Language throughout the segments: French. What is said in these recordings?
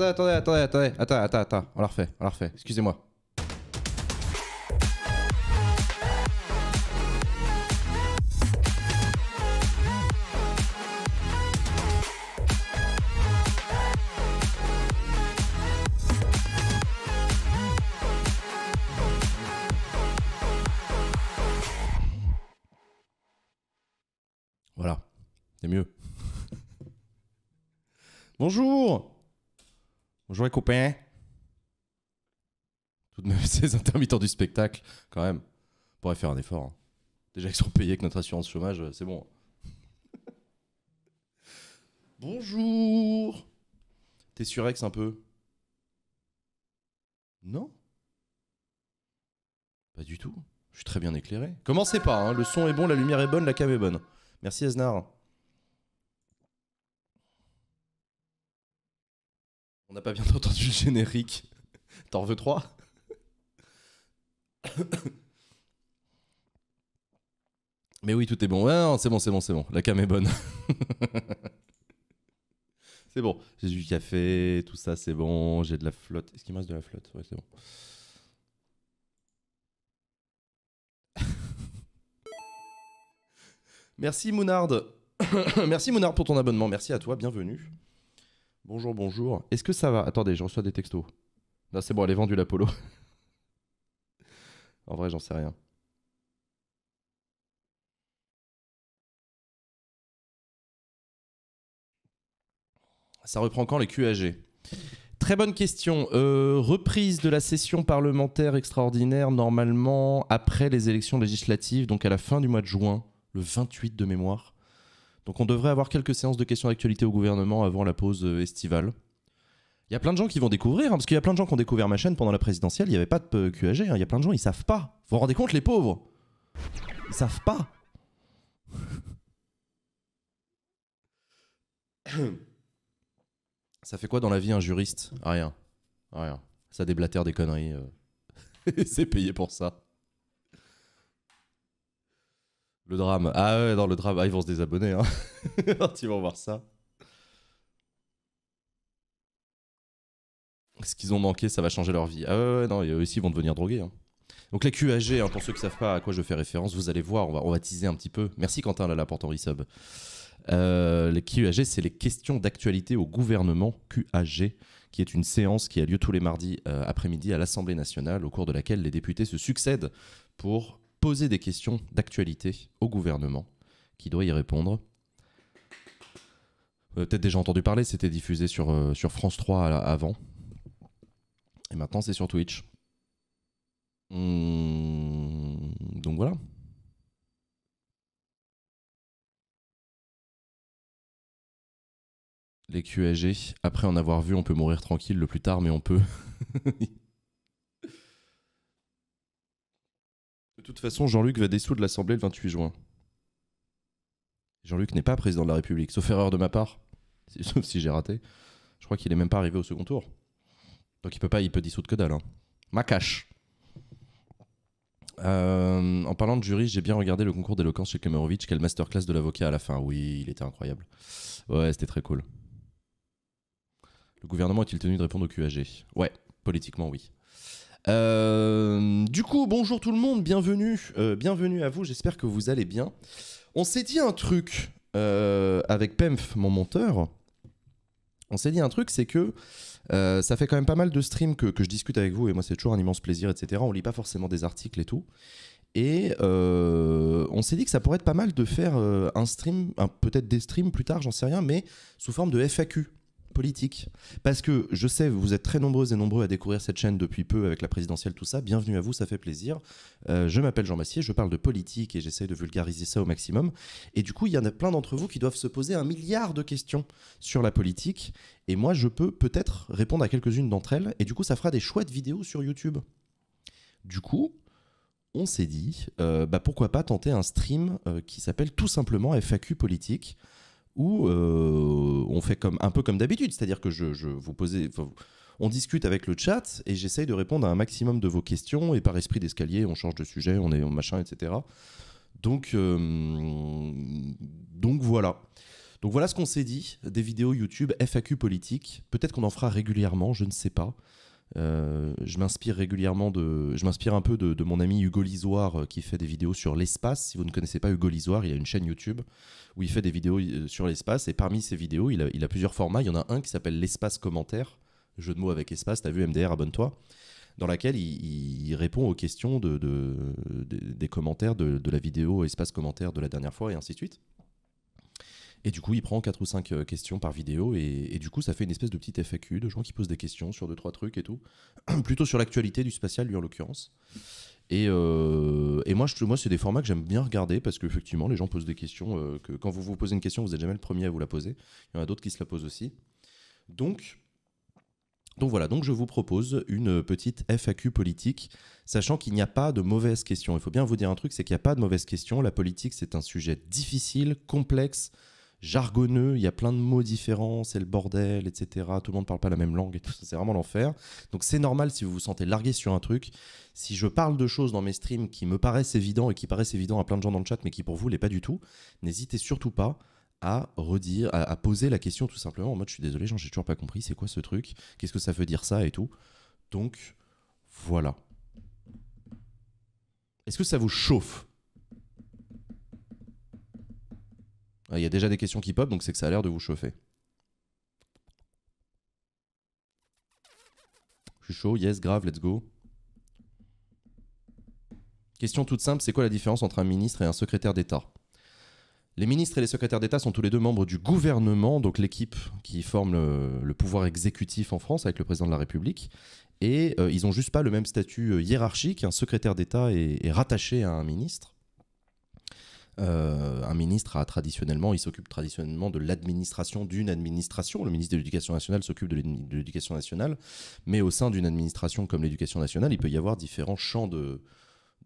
attendez, attendez, attendez, attendez, attendez, attendez, attendez, on la refait, on la refait, excusez-moi. Voilà, c'est mieux. Bonjour Bonjour les copains. Tout de ces intermittents du spectacle, quand même, pourrait faire un effort. Hein. Déjà qu'ils sont payés avec notre assurance chômage, euh, c'est bon. Hein. Bonjour T'es sur un peu Non Pas du tout. Je suis très bien éclairé. Commencez pas, hein. le son est bon, la lumière est bonne, la cave est bonne. Merci Esnar. On n'a pas bien entendu le générique. T'en veux trois Mais oui, tout est bon. c'est bon, c'est bon, c'est bon. La cam est bonne. c'est bon. J'ai du café, tout ça, c'est bon. J'ai de la flotte. Est-ce qu'il me reste de la flotte Ouais, c'est bon. Merci Mounard. Merci Mounard pour ton abonnement. Merci à toi. Bienvenue. Bonjour, bonjour. Est-ce que ça va Attendez, je reçois des textos. Non, c'est bon, elle est vendue l'Apollo. en vrai, j'en sais rien. Ça reprend quand les QAG Très bonne question. Euh, reprise de la session parlementaire extraordinaire, normalement après les élections législatives, donc à la fin du mois de juin, le 28 de mémoire. Donc on devrait avoir quelques séances de questions d'actualité au gouvernement avant la pause euh, estivale. Il y a plein de gens qui vont découvrir, hein, parce qu'il y a plein de gens qui ont découvert ma chaîne pendant la présidentielle, il n'y avait pas de QAG, hein, il y a plein de gens, ils savent pas. Vous vous rendez compte, les pauvres Ils savent pas Ça fait quoi dans la vie un juriste Rien. Rien. Ça déblatère des conneries. Euh. C'est payé pour ça. Le drame. Ah ouais, non, le drame. Ah, ils vont se désabonner. Hein. ils vont voir ça. Ce qu'ils ont manqué, ça va changer leur vie. Ah ouais, non, eux aussi ils vont devenir drogués. Hein. Donc les QAG, hein, pour ceux qui ne savent pas à quoi je fais référence, vous allez voir, on va, on teaser un petit peu. Merci Quentin là, là pour ton resub. Euh, les QAG, c'est les questions d'actualité au gouvernement QAG, qui est une séance qui a lieu tous les mardis euh, après-midi à l'Assemblée nationale, au cours de laquelle les députés se succèdent pour poser des questions d'actualité au gouvernement, qui doit y répondre. avez Peut-être déjà entendu parler, c'était diffusé sur, euh, France 3 avant. Et maintenant, c'est sur Twitch. Hum, donc voilà. Les QAG, après en avoir vu, on peut mourir tranquille le plus tard, mais on peut. De toute façon, Jean-Luc va dissoudre l'Assemblée le 28 juin. Jean-Luc n'est pas président de la République, sauf erreur de ma part, sauf si j'ai raté. Je crois qu'il n'est même pas arrivé au second tour. Donc il peut pas, il peut dissoudre que dalle. Hein. Ma cache. Euh, en parlant de jury, j'ai bien regardé le concours d'éloquence chez Kemerovic. Quelle masterclass de l'avocat à la fin. Oui, il était incroyable. Ouais, c'était très cool. Le gouvernement est-il tenu de répondre au QAG Ouais, politiquement oui. Euh, du coup, bonjour tout le monde, bienvenue, euh, bienvenue à vous, j'espère que vous allez bien. On s'est dit un truc euh, avec Pemf, mon monteur. On s'est dit un truc, c'est que ça fait quand même pas mal de streams que, je discute avec vous, et moi c'est toujours un immense plaisir, etc. On lit pas forcément des articles et tout. Et on s'est dit que ça pourrait être pas mal de faire un stream, peut-être des streams plus tard, j'en sais rien, mais sous forme de FAQ politique. Parce que je sais, vous êtes très nombreuses et nombreux à découvrir cette chaîne depuis peu avec la présidentielle, tout ça. Bienvenue à vous, ça fait plaisir. Euh, je m'appelle Jean Massier, je parle de politique et j'essaie de vulgariser ça au maximum. Et du coup, il y en a plein d'entre vous qui doivent se poser un milliard de questions sur la politique. Et moi, je peux peut-être répondre à quelques-unes d'entre elles. Et du coup, ça fera des chouettes vidéos sur YouTube. Du coup, on s'est dit, euh, bah, pourquoi pas tenter un stream euh, qui s'appelle tout simplement FAQ politique où euh, on fait comme un peu comme d'habitude, c'est-à-dire que je, vous on discute avec le chat et j'essaye de répondre à un maximum de vos questions et par esprit d'escalier, on change de sujet, on est au machin, etc. Donc euh, donc voilà. Donc voilà ce qu'on s'est dit des vidéos YouTube FAQ politique. Peut-être qu'on en fera régulièrement, je ne sais pas. Euh, je m'inspire régulièrement de, je m'inspire un peu de, mon ami Hugo Lisoire euh, qui fait des vidéos sur l'espace. Si vous ne connaissez pas Hugo Lisoire, il a une chaîne YouTube où il fait des vidéos euh, sur l'espace et parmi ses vidéos, il a, plusieurs formats. Il y en a un qui s'appelle l'espace commentaire, jeu de mots avec espace. T'as vu MDR, abonne-toi. Dans laquelle il, répond aux questions de, des commentaires de, la vidéo espace commentaire de la dernière fois et ainsi de suite. Et du coup, il prend 4 ou 5 euh, questions par vidéo, et, du coup, ça fait une espèce de petite FAQ de gens qui posent des questions sur 2-3 trucs et tout. Plutôt sur l'actualité du spatial, lui en l'occurrence. Euh, et, moi, je, moi c'est des formats que j'aime bien regarder parce qu'effectivement, les gens posent des questions. Euh, que quand vous vous posez une question, vous n'êtes jamais le premier à vous la poser. Il y en a d'autres qui se la posent aussi. Donc, donc voilà, donc je vous propose une petite FAQ politique, sachant qu'il n'y a pas de mauvaises questions. Il faut bien vous dire un truc, c'est qu'il n'y a pas de mauvaises questions. La politique, c'est un sujet difficile, complexe, jargonneux, il y a plein de mots différents, c'est le bordel, etc. Tout le monde ne parle pas la même langue et c'est vraiment l'enfer. Donc c'est normal si vous vous sentez largué sur un truc. Si je parle de choses dans mes streams qui me paraissent évidentes et qui paraissent évidentes à plein de gens dans le chat, mais qui pour vous l'est pas du tout, n'hésitez surtout pas à redire, à, poser la question tout simplement en mode je suis désolé, j'ai toujours pas compris, c'est quoi ce truc, qu'est-ce que ça veut dire ça et tout. Donc voilà. Est-ce que ça vous chauffe Euh, il y a déjà des questions qui pop, donc c'est que ça a l'air de vous chauffer. Je suis chaud, yes, grave, let's go. Question toute simple, c'est quoi la différence entre un ministre et un secrétaire d'État les ministres et les secrétaires d'État sont tous les deux membres du gouvernement, donc l'équipe qui forme le, pouvoir exécutif en France avec le président de la République. Et euh, ils n'ont juste pas le même statut euh, hiérarchique. Un secrétaire d'État est, rattaché à un ministre. Euh, un ministre a traditionnellement, il s'occupe traditionnellement de l'administration d'une administration. Le ministre de l'Éducation nationale s'occupe de l'Éducation nationale, mais au sein d'une administration comme l'Éducation nationale, il peut y avoir différents champs de,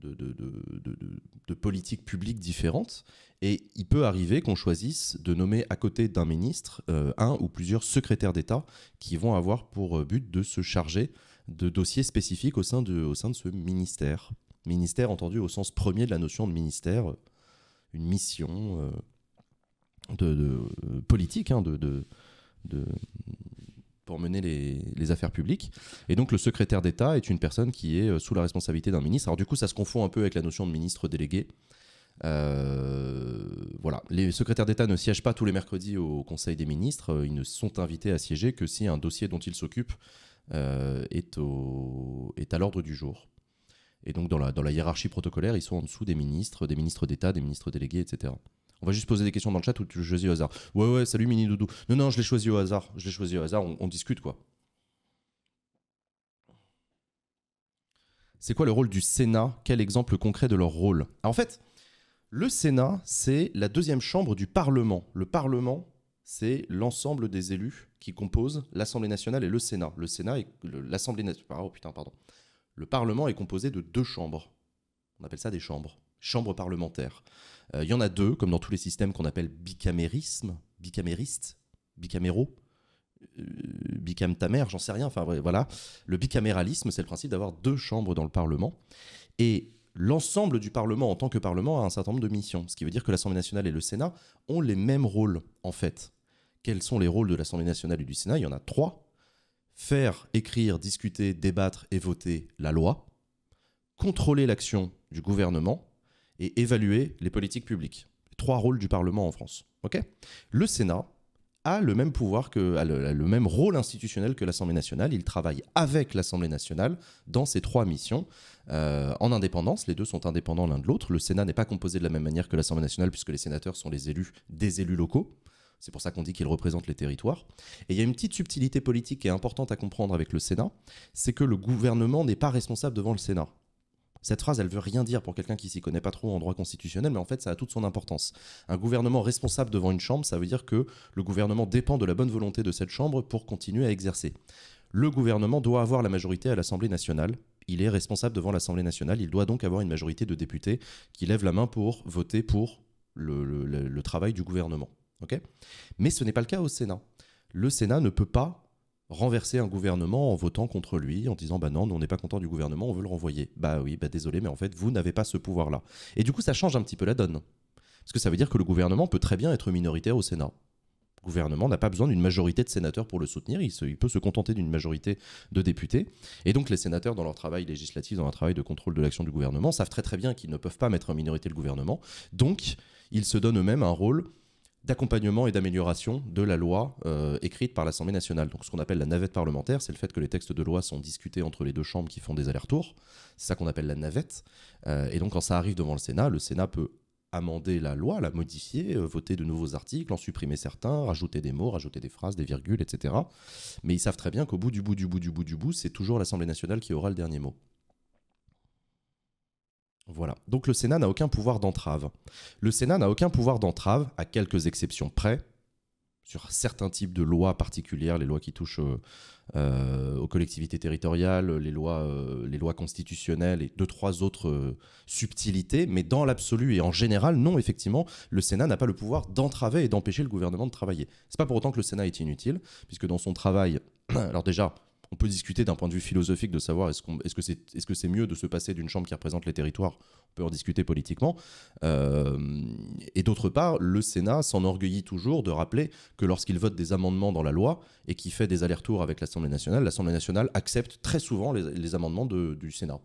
de, de, politiques publiques différentes. Et il peut arriver qu'on choisisse de nommer à côté d'un ministre euh, un ou plusieurs secrétaires d'État qui vont avoir pour euh, but de se charger de dossiers spécifiques au sein de, au sein de ce ministère. Ministère entendu au sens premier de la notion de ministère une mission euh, de, euh, politique hein, de, pour mener les, affaires publiques. Et donc le secrétaire d'État est une personne qui est euh, sous la responsabilité d'un ministre. Alors du coup, ça se confond un peu avec la notion de ministre délégué. voilà, les secrétaires d'État ne siègent pas tous les mercredis au Conseil des ministres. Ils ne sont invités à siéger que si un dossier dont ils s'occupent est à l'ordre du jour. Et donc, dans la, hiérarchie protocolaire, ils sont en dessous des ministres, des ministres d'État, des ministres délégués, etc. On va juste poser des questions dans le chat ou tu choisis au hasard. Ouais, ouais, salut Mini Doudou. Non, non, je l'ai choisi au hasard. Je l'ai choisi au hasard. On, discute, quoi. C'est quoi le rôle du Sénat Quel exemple concret de leur rôle ah, En fait, le Sénat, c'est la deuxième chambre du Parlement. Le Parlement, c'est l'ensemble des élus qui composent l'Assemblée nationale et le Sénat. Le Sénat et l'Assemblée nationale. Ah, oh putain, pardon le Parlement est composé de deux chambres. On appelle ça des chambres, chambres parlementaires. Euh, il y en a deux, comme dans tous les systèmes qu'on appelle bicamérisme, bicamériste, bicaméro, euh, bicamtamer, j'en sais rien. Enfin voilà, le bicaméralisme, c'est le principe d'avoir deux chambres dans le Parlement. Et l'ensemble du Parlement en tant que Parlement a un certain nombre de missions, ce qui veut dire que l'Assemblée nationale et le Sénat ont les mêmes rôles en fait. Quels sont les rôles de l'Assemblée nationale et du Sénat Il y en a trois faire, écrire, discuter, débattre et voter la loi, contrôler l'action du gouvernement et évaluer les politiques publiques. Trois rôles du Parlement en France. le Sénat a le même pouvoir que le, même rôle institutionnel que l'Assemblée nationale. Il travaille avec l'Assemblée nationale dans ces trois missions euh, en indépendance. Les deux sont indépendants l'un de l'autre. Le Sénat n'est pas composé de la même manière que l'Assemblée nationale puisque les sénateurs sont les élus des élus locaux. C'est pour ça qu'on dit qu'il représente les territoires. Et il y a une petite subtilité politique qui est importante à comprendre avec le Sénat, c'est que le gouvernement n'est pas responsable devant le Sénat. Cette phrase, elle veut rien dire pour quelqu'un qui s'y connaît pas trop en droit constitutionnel, mais en fait, ça a toute son importance. Un gouvernement responsable devant une chambre, ça veut dire que le gouvernement dépend de la bonne volonté de cette chambre pour continuer à exercer. Le gouvernement doit avoir la majorité à l'Assemblée nationale. Il est responsable devant l'Assemblée nationale. Il doit donc avoir une majorité de députés qui lèvent la main pour voter pour le travail du gouvernement. Mais ce n'est pas le cas au Sénat. Le Sénat ne peut pas renverser un gouvernement en votant contre lui, en disant bah non, nous on n'est pas content du gouvernement, on veut le renvoyer. Bah oui, bah désolé, mais en fait vous n'avez pas ce pouvoir-là. Et du coup ça change un petit peu la donne. Parce que ça veut dire que le gouvernement peut très bien être minoritaire au Sénat. Le gouvernement n'a pas besoin d'une majorité de sénateurs pour le soutenir, il, il peut se contenter d'une majorité de députés. Et donc les sénateurs dans leur travail législatif, dans leur travail de contrôle de l'action du gouvernement, savent très très bien qu'ils ne peuvent pas mettre en minorité le gouvernement. Donc ils se donnent eux-mêmes un rôle d'accompagnement et d'amélioration de la loi euh, écrite par l'Assemblée nationale. Donc ce qu'on appelle la navette parlementaire, c'est le fait que les textes de loi sont discutés entre les deux chambres qui font des allers-retours. C'est ça qu'on appelle la navette. Euh, et donc quand ça arrive devant le Sénat, le Sénat peut amender la loi, la modifier, euh, voter de nouveaux articles, en supprimer certains, rajouter des mots, rajouter des phrases, des virgules, etc. Mais ils savent très bien qu'au bout du bout du bout du bout du bout, c'est toujours l'Assemblée nationale qui aura le dernier mot. Voilà. Donc le Sénat n'a aucun pouvoir d'entrave. Le Sénat n'a aucun pouvoir d'entrave, à quelques exceptions près, sur certains types de lois particulières, les lois qui touchent euh, euh, aux collectivités territoriales, les lois, euh, les lois constitutionnelles et deux, trois autres subtilités. Mais dans l'absolu et en général, non, effectivement, le Sénat n'a pas le pouvoir d'entraver et d'empêcher le gouvernement de travailler. C'est pas pour autant que le Sénat est inutile, puisque dans son travail, alors déjà, on peut discuter d'un point de vue philosophique de savoir est-ce, ce que c'est ce mieux de se passer d'une chambre qui représente les territoires. On peut en discuter politiquement. Euh, et d'autre part, le Sénat s'enorgueillit toujours de rappeler que lorsqu'il vote des amendements dans la loi et qui fait des allers-retours avec l'Assemblée nationale, l'Assemblée nationale accepte très souvent les, amendements du Sénat.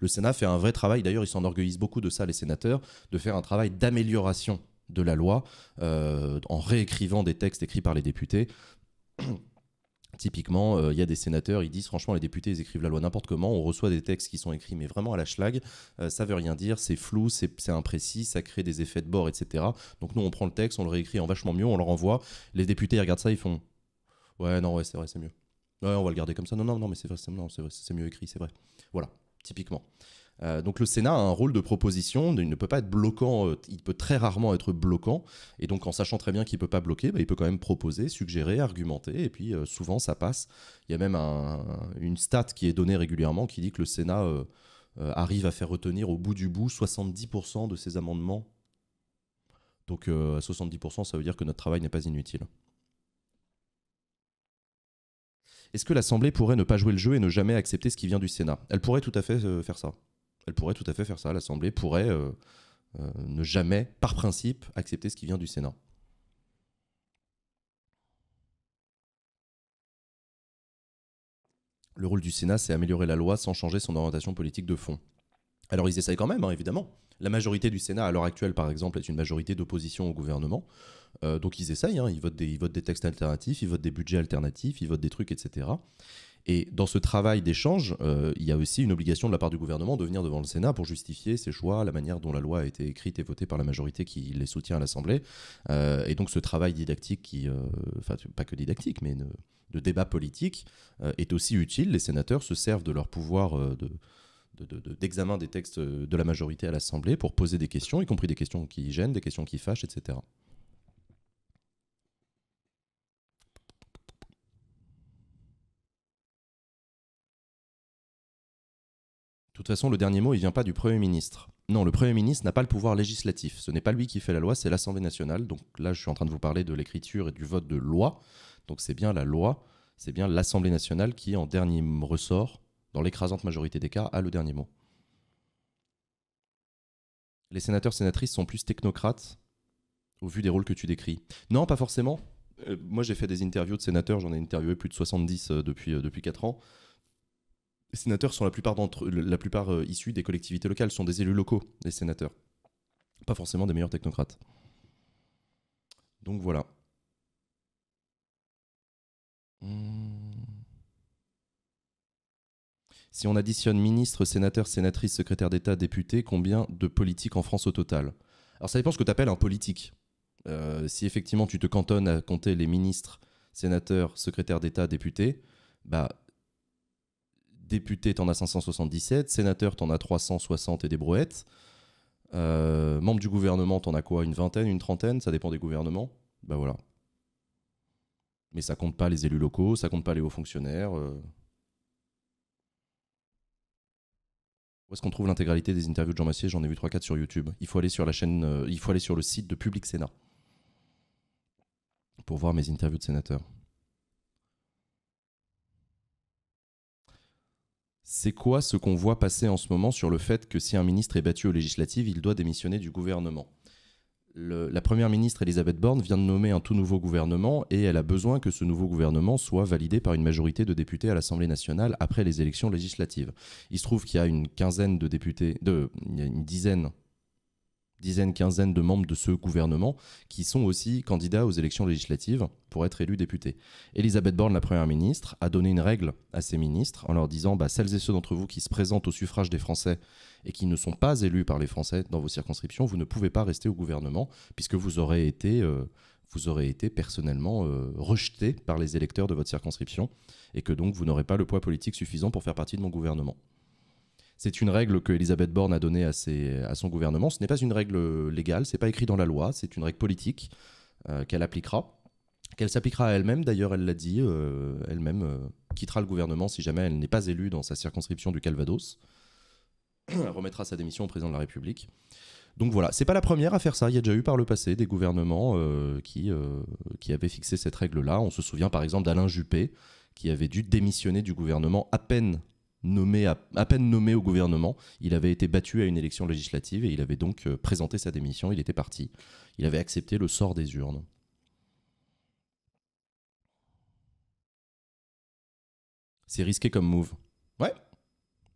Le Sénat fait un vrai travail. D'ailleurs, ils s'enorgueillissent beaucoup de ça, les sénateurs, de faire un travail d'amélioration de la loi euh, en réécrivant des textes écrits par les députés. Typiquement, euh, il y a des sénateurs, ils disent franchement, les députés, ils écrivent la loi n'importe comment, on reçoit des textes qui sont écrits, mais vraiment à la schlag, ça euh, ça veut rien dire, c'est flou, c'est imprécis, ça crée des effets de bord, etc. Donc nous, on prend le texte, on le réécrit en vachement mieux, on le renvoie, les députés, ils regardent ça, ils font Ouais, non, ouais, c'est vrai, c'est mieux. Ouais, on va le garder comme ça. Non, non, non, mais c'est vrai, c'est mieux écrit, c'est vrai. Voilà, typiquement. Euh, donc le Sénat a un rôle de proposition, il ne peut pas être bloquant, euh, il peut très rarement être bloquant, et donc en sachant très bien qu'il ne peut pas bloquer, bah, il peut quand même proposer, suggérer, argumenter, et puis euh, souvent ça passe. Il y a même une stat qui est donnée régulièrement qui dit que le Sénat arrive à faire retenir au bout du bout 70% de ses amendements. Donc à 70%, ça veut dire que notre travail n'est pas inutile. Est-ce que l'Assemblée pourrait ne pas jouer le jeu et ne jamais accepter ce qui vient du Sénat Elle pourrait tout à fait faire ça elle pourrait tout à fait faire ça. L'Assemblée pourrait euh, euh, ne jamais, par principe, accepter ce qui vient du Sénat. Le rôle du Sénat, c'est améliorer la loi sans changer son orientation politique de fond. Alors ils essayent quand même, hein, évidemment. La majorité du Sénat à l'heure actuelle, par exemple, est une majorité d'opposition au gouvernement. Euh, donc ils essayent, hein. ils, votent des, ils votent des textes alternatifs, ils votent des budgets alternatifs, ils votent des trucs, etc. Et dans ce travail d'échange, euh, il y a aussi une obligation de la part du gouvernement de venir devant le Sénat pour justifier ses choix, la manière dont la loi a été écrite et votée par la majorité qui les soutient à l'Assemblée. Euh, et donc ce travail didactique, qui, euh, enfin pas que didactique, mais de, débat politique, est aussi utile. Les sénateurs se servent de leur pouvoir d'examen des textes de la majorité à l'Assemblée pour poser des questions, y compris des questions qui gênent, des questions qui fâchent, etc. De toute façon, le dernier mot, il vient pas du Premier ministre. Non, le Premier ministre n'a pas le pouvoir législatif. Ce n'est pas lui qui fait la loi, c'est l'Assemblée nationale. Donc là, je suis en train de vous parler de l'écriture et du vote de loi. Donc c'est bien la loi, c'est bien l'Assemblée nationale qui, en dernier ressort, dans l'écrasante majorité des cas, a le dernier mot. Les sénateurs sénatrices sont plus technocrates au vu des rôles que tu décris. Non, pas forcément. Euh, moi, j'ai fait des interviews de sénateurs, j'en ai interviewé plus de 70 euh, depuis, euh, depuis 4 ans. Les sénateurs sont la plupart d'entre la plupart euh, issus des collectivités locales, sont des élus locaux, des sénateurs. Pas forcément des meilleurs technocrates. Donc voilà. Hmm. Si on additionne ministre, sénateur, sénatrice, secrétaire d'État, député, combien de politiques en France au total Alors ça dépend ce que tu appelles un politique. Euh, si effectivement tu te cantonnes à compter les ministres, sénateurs, secrétaires d'État, députés, bah député, t'en as 577, sénateur, t'en as 360 et des brouettes. Euh, membre du gouvernement, t'en as quoi Une vingtaine, une trentaine Ça dépend des gouvernements. ben voilà. Mais ça compte pas les élus locaux, ça compte pas les hauts fonctionnaires. Euh. Où est-ce qu'on trouve l'intégralité des interviews de Jean Massier J'en ai vu 3-4 sur YouTube. Il faut aller sur la chaîne, euh, il faut aller sur le site de Public Sénat pour voir mes interviews de sénateurs. C'est quoi ce qu'on voit passer en ce moment sur le fait que si un ministre est battu aux législatives, il doit démissionner du gouvernement La première ministre Elisabeth Borne vient de nommer un tout nouveau gouvernement et elle a besoin que ce nouveau gouvernement soit validé par une majorité de députés à l'Assemblée nationale après les élections législatives. Il se trouve qu'il y a une quinzaine de députés, de, une dizaine dizaine, quinzaine de membres de ce gouvernement qui sont aussi candidats aux élections législatives pour être élus députés. Elisabeth Borne, la première ministre, a donné une règle à ses ministres en leur disant bah, celles et ceux d'entre vous qui se présentent au suffrage des Français et qui ne sont pas élus par les Français dans vos circonscriptions, vous ne pouvez pas rester au gouvernement puisque vous aurez été. Euh, vous aurez été personnellement euh, rejeté par les électeurs de votre circonscription et que donc vous n'aurez pas le poids politique suffisant pour faire partie de mon gouvernement. C'est une règle que Elisabeth Borne a donnée à, son gouvernement. Ce n'est pas une règle légale, c'est pas écrit dans la loi, c'est une règle politique euh, qu'elle appliquera, qu'elle s'appliquera à elle-même. D'ailleurs, elle l'a dit, euh, elle-même euh, quittera le gouvernement si jamais elle n'est pas élue dans sa circonscription du Calvados. elle remettra sa démission au président de la République. Donc voilà, c'est pas la première à faire ça. Il y a déjà eu par le passé des gouvernements qui, qui avaient fixé cette règle-là. On se souvient par exemple d'Alain Juppé, qui avait dû démissionner du gouvernement à peine nommé à, peine nommé au gouvernement. Il avait été battu à une élection législative et il avait donc euh, présenté sa démission. Il était parti. Il avait accepté le sort des urnes. C'est risqué comme move. Ouais.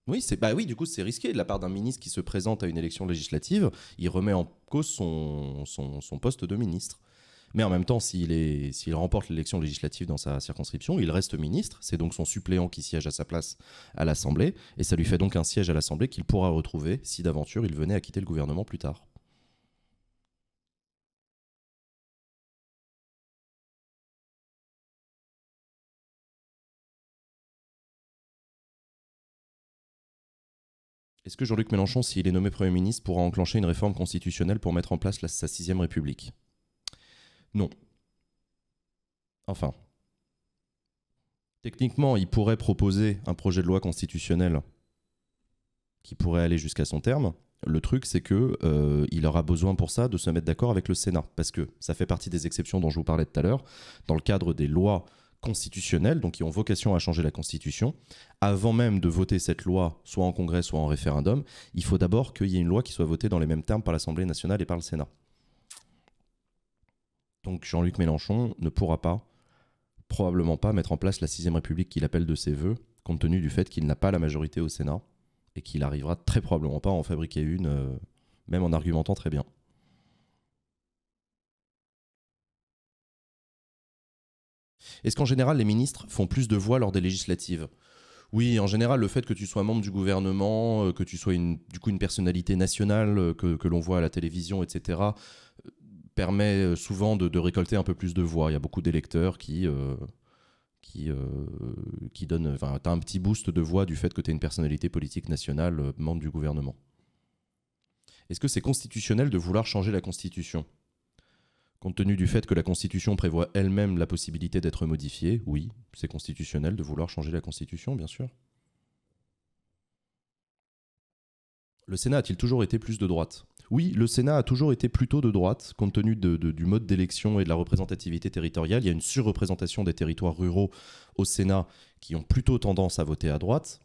Oui, c'est bah oui, du coup, c'est risqué de la part d'un ministre qui se présente à une élection législative. Il remet en cause son poste de ministre. Mais en même temps, s'il remporte l'élection législative dans sa circonscription, il reste ministre. C'est donc son suppléant qui siège à sa place à l'Assemblée. Et ça lui fait donc un siège à l'Assemblée qu'il pourra retrouver si d'aventure il venait à quitter le gouvernement plus tard. Est-ce que Jean-Luc Mélenchon, s'il est nommé Premier ministre, pourra enclencher une réforme constitutionnelle pour mettre en place sa sixième République non. Enfin. Techniquement, il pourrait proposer un projet de loi constitutionnel qui pourrait aller jusqu'à son terme. Le truc, c'est que euh, il aura besoin pour ça de se mettre d'accord avec le Sénat, parce que ça fait partie des exceptions dont je vous parlais tout à l'heure. Dans le cadre des lois constitutionnelles, donc qui ont vocation à changer la Constitution, avant même de voter cette loi, soit en Congrès, soit en référendum, il faut d'abord qu'il y ait une loi qui soit votée dans les mêmes termes par l'Assemblée nationale et par le Sénat. Donc Jean-Luc Mélenchon ne pourra pas, probablement pas, mettre en place la 6ème République qu'il appelle de ses voeux, compte tenu du fait qu'il n'a pas la majorité au Sénat et qu'il arrivera très probablement pas à en fabriquer une, euh, même en argumentant très bien. Est-ce qu'en général les ministres font plus de voix lors des législatives oui, en général, le fait que tu sois membre du gouvernement, euh, que tu sois une, du coup une personnalité nationale euh, que l'on voit à la télévision, etc., permet euh, souvent de, récolter un peu plus de voix. Il y a beaucoup d'électeurs qui, euh, euh, qui, donnent. tu as un petit boost de voix du fait que tu es une personnalité politique nationale, membre du gouvernement. Est-ce que c'est constitutionnel de vouloir changer la Constitution Compte tenu du fait que la Constitution prévoit elle-même la possibilité d'être modifiée, oui, c'est constitutionnel de vouloir changer la Constitution, bien sûr. Le Sénat a-t-il toujours été plus de droite oui, le Sénat a toujours été plutôt de droite, compte tenu du mode d'élection et de la représentativité territoriale. Il y a une surreprésentation des territoires ruraux au Sénat qui ont plutôt tendance à voter à droite.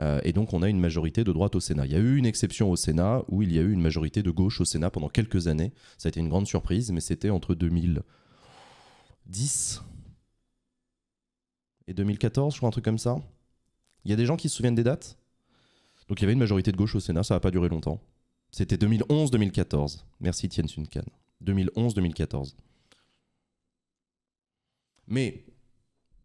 Euh, et donc on a une majorité de droite au Sénat. Il y a eu une exception au Sénat où il y a eu une majorité de gauche au Sénat pendant quelques années. Ça a été une grande surprise, mais c'était entre 2010 et 2014, je crois, un truc comme ça. Il y a des gens qui se souviennent des dates. Donc il y avait une majorité de gauche au Sénat, ça n'a pas duré longtemps. C'était 2011-2014. Merci Tien-Sun 2011-2014. Mais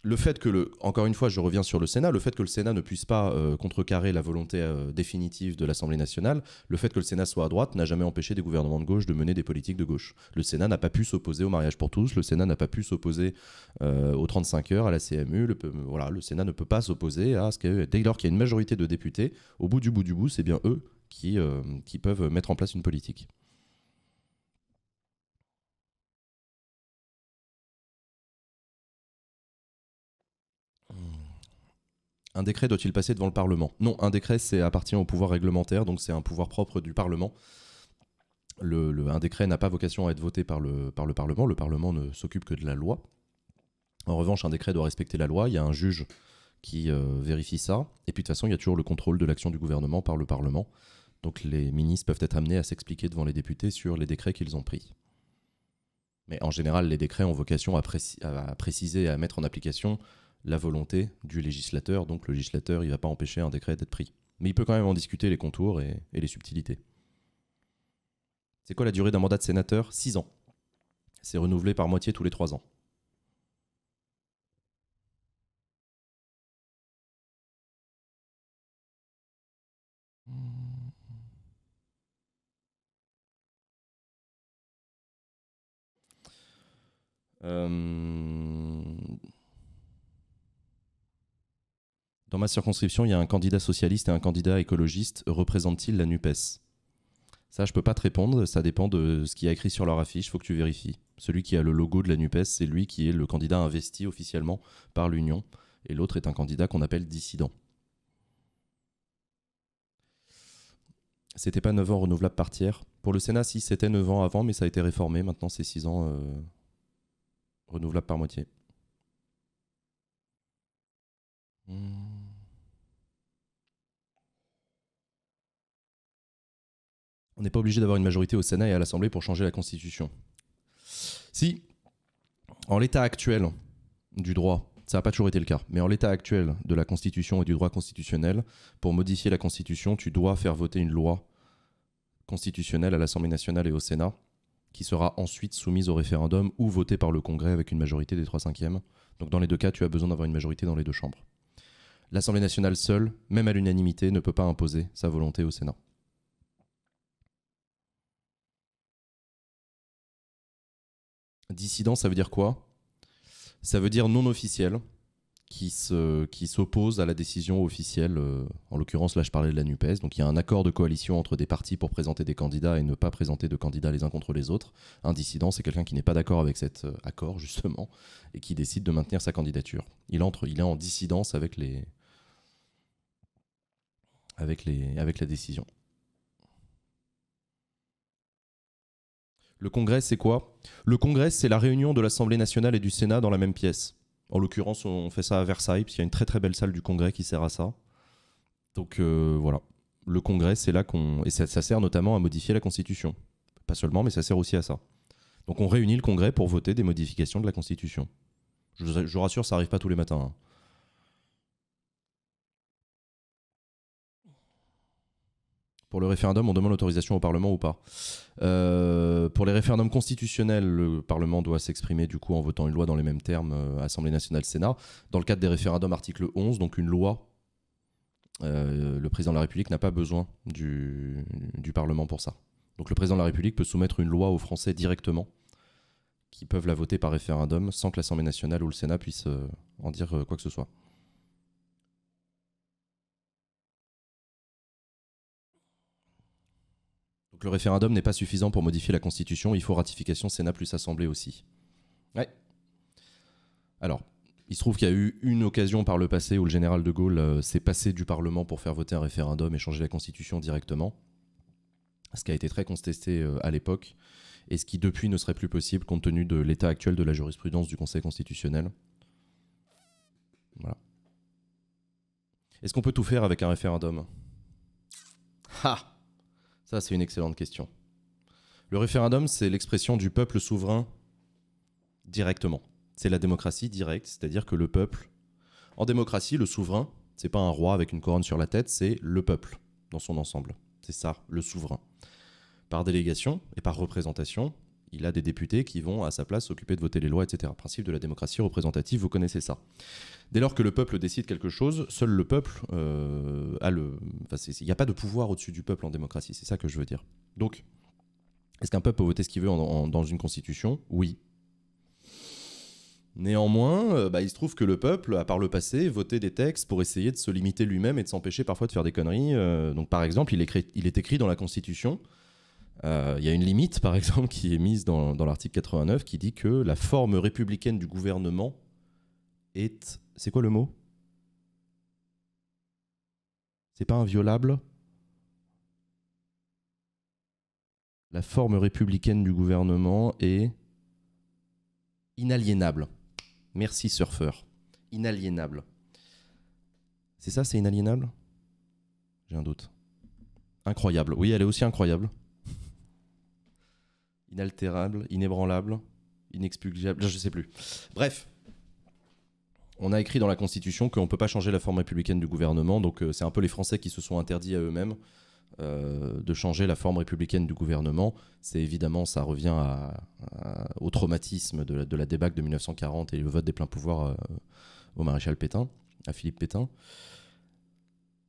le fait que le, encore une fois, je reviens sur le Sénat, le fait que le Sénat ne puisse pas euh, contrecarrer la volonté euh, définitive de l'Assemblée nationale, le fait que le Sénat soit à droite n'a jamais empêché des gouvernements de gauche de mener des politiques de gauche. Le Sénat n'a pas pu s'opposer au mariage pour tous, le Sénat n'a pas pu s'opposer euh, aux 35 heures, à la CMU, le, voilà, le Sénat ne peut pas s'opposer à ce que dès lors qu'il y a une majorité de députés, au bout du bout du bout, c'est bien eux euh, qui, peuvent mettre en place une politique. Un décret doit-il passer devant le Parlement Non, un décret c'est appartient au pouvoir réglementaire, donc c'est un pouvoir propre du Parlement. un décret n'a pas vocation à être voté par le, Parlement, le Parlement ne s'occupe que de la loi. En revanche, un décret doit respecter la loi, il y a un juge qui euh, vérifie ça, et puis de toute façon, il y a toujours le contrôle de l'action du gouvernement par le Parlement. Donc les ministres peuvent être amenés à s'expliquer devant les députés sur les décrets qu'ils ont pris. Mais en général, les décrets ont vocation à, préciser et à mettre en application la volonté du législateur. Donc le législateur, il ne va pas empêcher un décret d'être pris. Mais il peut quand même en discuter les contours et, et les subtilités. C'est quoi la durée d'un mandat de sénateur 6 ans. C'est renouvelé par moitié tous les 3 ans. Euh, dans ma circonscription, il y a un candidat socialiste et un candidat écologiste. Représente-t-il la NUPES Ça, je ne peux pas te répondre. Ça dépend de ce qui a écrit sur leur affiche. Il Faut que tu vérifies. Celui qui a le logo de la NUPES, c'est lui qui est le candidat investi officiellement par l'Union. Et l'autre est un candidat qu'on appelle dissident. C'était pas 9 ans renouvelable par tiers. Pour le Sénat, si c'était 9 ans avant, mais ça a été réformé. Maintenant, c'est 6 ans. Euh, renouvelable par moitié. On n'est pas obligé d'avoir une majorité au Sénat et à l'Assemblée pour changer la Constitution. Si, en l'état actuel du droit, ça n'a pas toujours été le cas, mais en l'état actuel de la Constitution et du droit constitutionnel, pour modifier la Constitution, tu dois faire voter une loi constitutionnelle à l'Assemblée nationale et au Sénat qui sera ensuite soumise au référendum ou votée par le Congrès avec une majorité des 3 cinquièmes. Donc dans les deux cas, tu as besoin d'avoir une majorité dans les deux chambres. L'Assemblée nationale seule, même à l'unanimité, ne peut pas imposer sa volonté au Sénat. Dissident, ça veut dire quoi Ça veut dire non officiel, qui s'oppose qui à la décision officielle. Euh, en l'occurrence, là, je parlais de la NUPES. Donc, il y a un accord de coalition entre des partis pour présenter des candidats et ne pas présenter de candidats les uns contre les autres. Un dissident, c'est quelqu'un qui n'est pas d'accord avec cet euh, accord, justement, et qui décide de maintenir sa candidature. Il, entre, il est en dissidence avec, les, avec, les, avec la décision. Le Congrès, c'est quoi Le Congrès, c'est la réunion de l'Assemblée nationale et du Sénat dans la même pièce. En l'occurrence, on fait ça à Versailles, puisqu'il y a une très très belle salle du Congrès qui sert à ça. Donc euh, voilà, le Congrès, c'est là qu'on... Et ça, sert notamment à modifier la Constitution. Pas seulement, mais ça sert aussi à ça. Donc on réunit le Congrès pour voter des modifications de la Constitution. Je, vous rassure, ça arrive pas tous les matins. Hein. Pour le référendum, on demande l'autorisation au Parlement ou pas. Euh, pour les référendums constitutionnels, le Parlement doit s'exprimer du coup en votant une loi dans les mêmes termes, euh, Assemblée nationale, Sénat. Dans le cadre des référendums, article 11, donc une loi, euh, le président de la République n'a pas besoin du, du, Parlement pour ça. Donc le président de la République peut soumettre une loi aux Français directement, qui peuvent la voter par référendum sans que l'Assemblée nationale ou le Sénat puissent en dire quoi que ce soit. le référendum n'est pas suffisant pour modifier la Constitution, il faut ratification Sénat plus Assemblée aussi. Ouais. Alors, il se trouve qu'il y a eu une occasion par le passé où le général de Gaulle euh, s'est passé du Parlement pour faire voter un référendum et changer la Constitution directement, ce qui a été très contesté euh, à l'époque, et ce qui depuis ne serait plus possible compte tenu de l'état actuel de la jurisprudence du Conseil constitutionnel. Voilà. Est-ce qu'on peut tout faire avec un référendum Ha ça, c'est une excellente question. Le référendum, c'est l'expression du peuple souverain directement. C'est la démocratie directe, c'est-à-dire que le peuple. En démocratie, le souverain, c'est pas un roi avec une couronne sur la tête, c'est le peuple dans son ensemble. C'est ça, le souverain. Par délégation et par représentation, il a des députés qui vont à sa place s'occuper de voter les lois, etc. Principe de la démocratie représentative, vous connaissez ça. Dès lors que le peuple décide quelque chose, seul le peuple euh, a le. Il n'y a pas de pouvoir au-dessus du peuple en démocratie, c'est ça que je veux dire. Donc, est-ce qu'un peuple peut voter ce qu'il veut dans une constitution Oui. Néanmoins, euh, bah, il se trouve que le peuple, à part le passé, votait des textes pour essayer de se limiter lui-même et de s'empêcher parfois de faire des conneries. Euh, donc, par exemple, il est écrit dans la constitution euh, il y a une limite, par exemple, qui est mise dans, l'article 89 qui dit que la forme républicaine du gouvernement est. C'est quoi le mot C'est pas inviolable La forme républicaine du gouvernement est inaliénable. Merci surfeur. Inaliénable. C'est ça, c'est inaliénable J'ai un doute. Incroyable. Oui, elle est aussi incroyable inaltérable, inébranlable, inexpugnable, je sais plus. Bref, on a écrit dans la Constitution qu'on ne peut pas changer la forme républicaine du gouvernement, donc euh, c'est un peu les Français qui se sont interdits à eux-mêmes euh, de changer la forme républicaine du gouvernement. C'est évidemment, ça revient à, au traumatisme de la, débâcle de 1940 et le vote des pleins pouvoirs euh, au maréchal Pétain, à Philippe Pétain.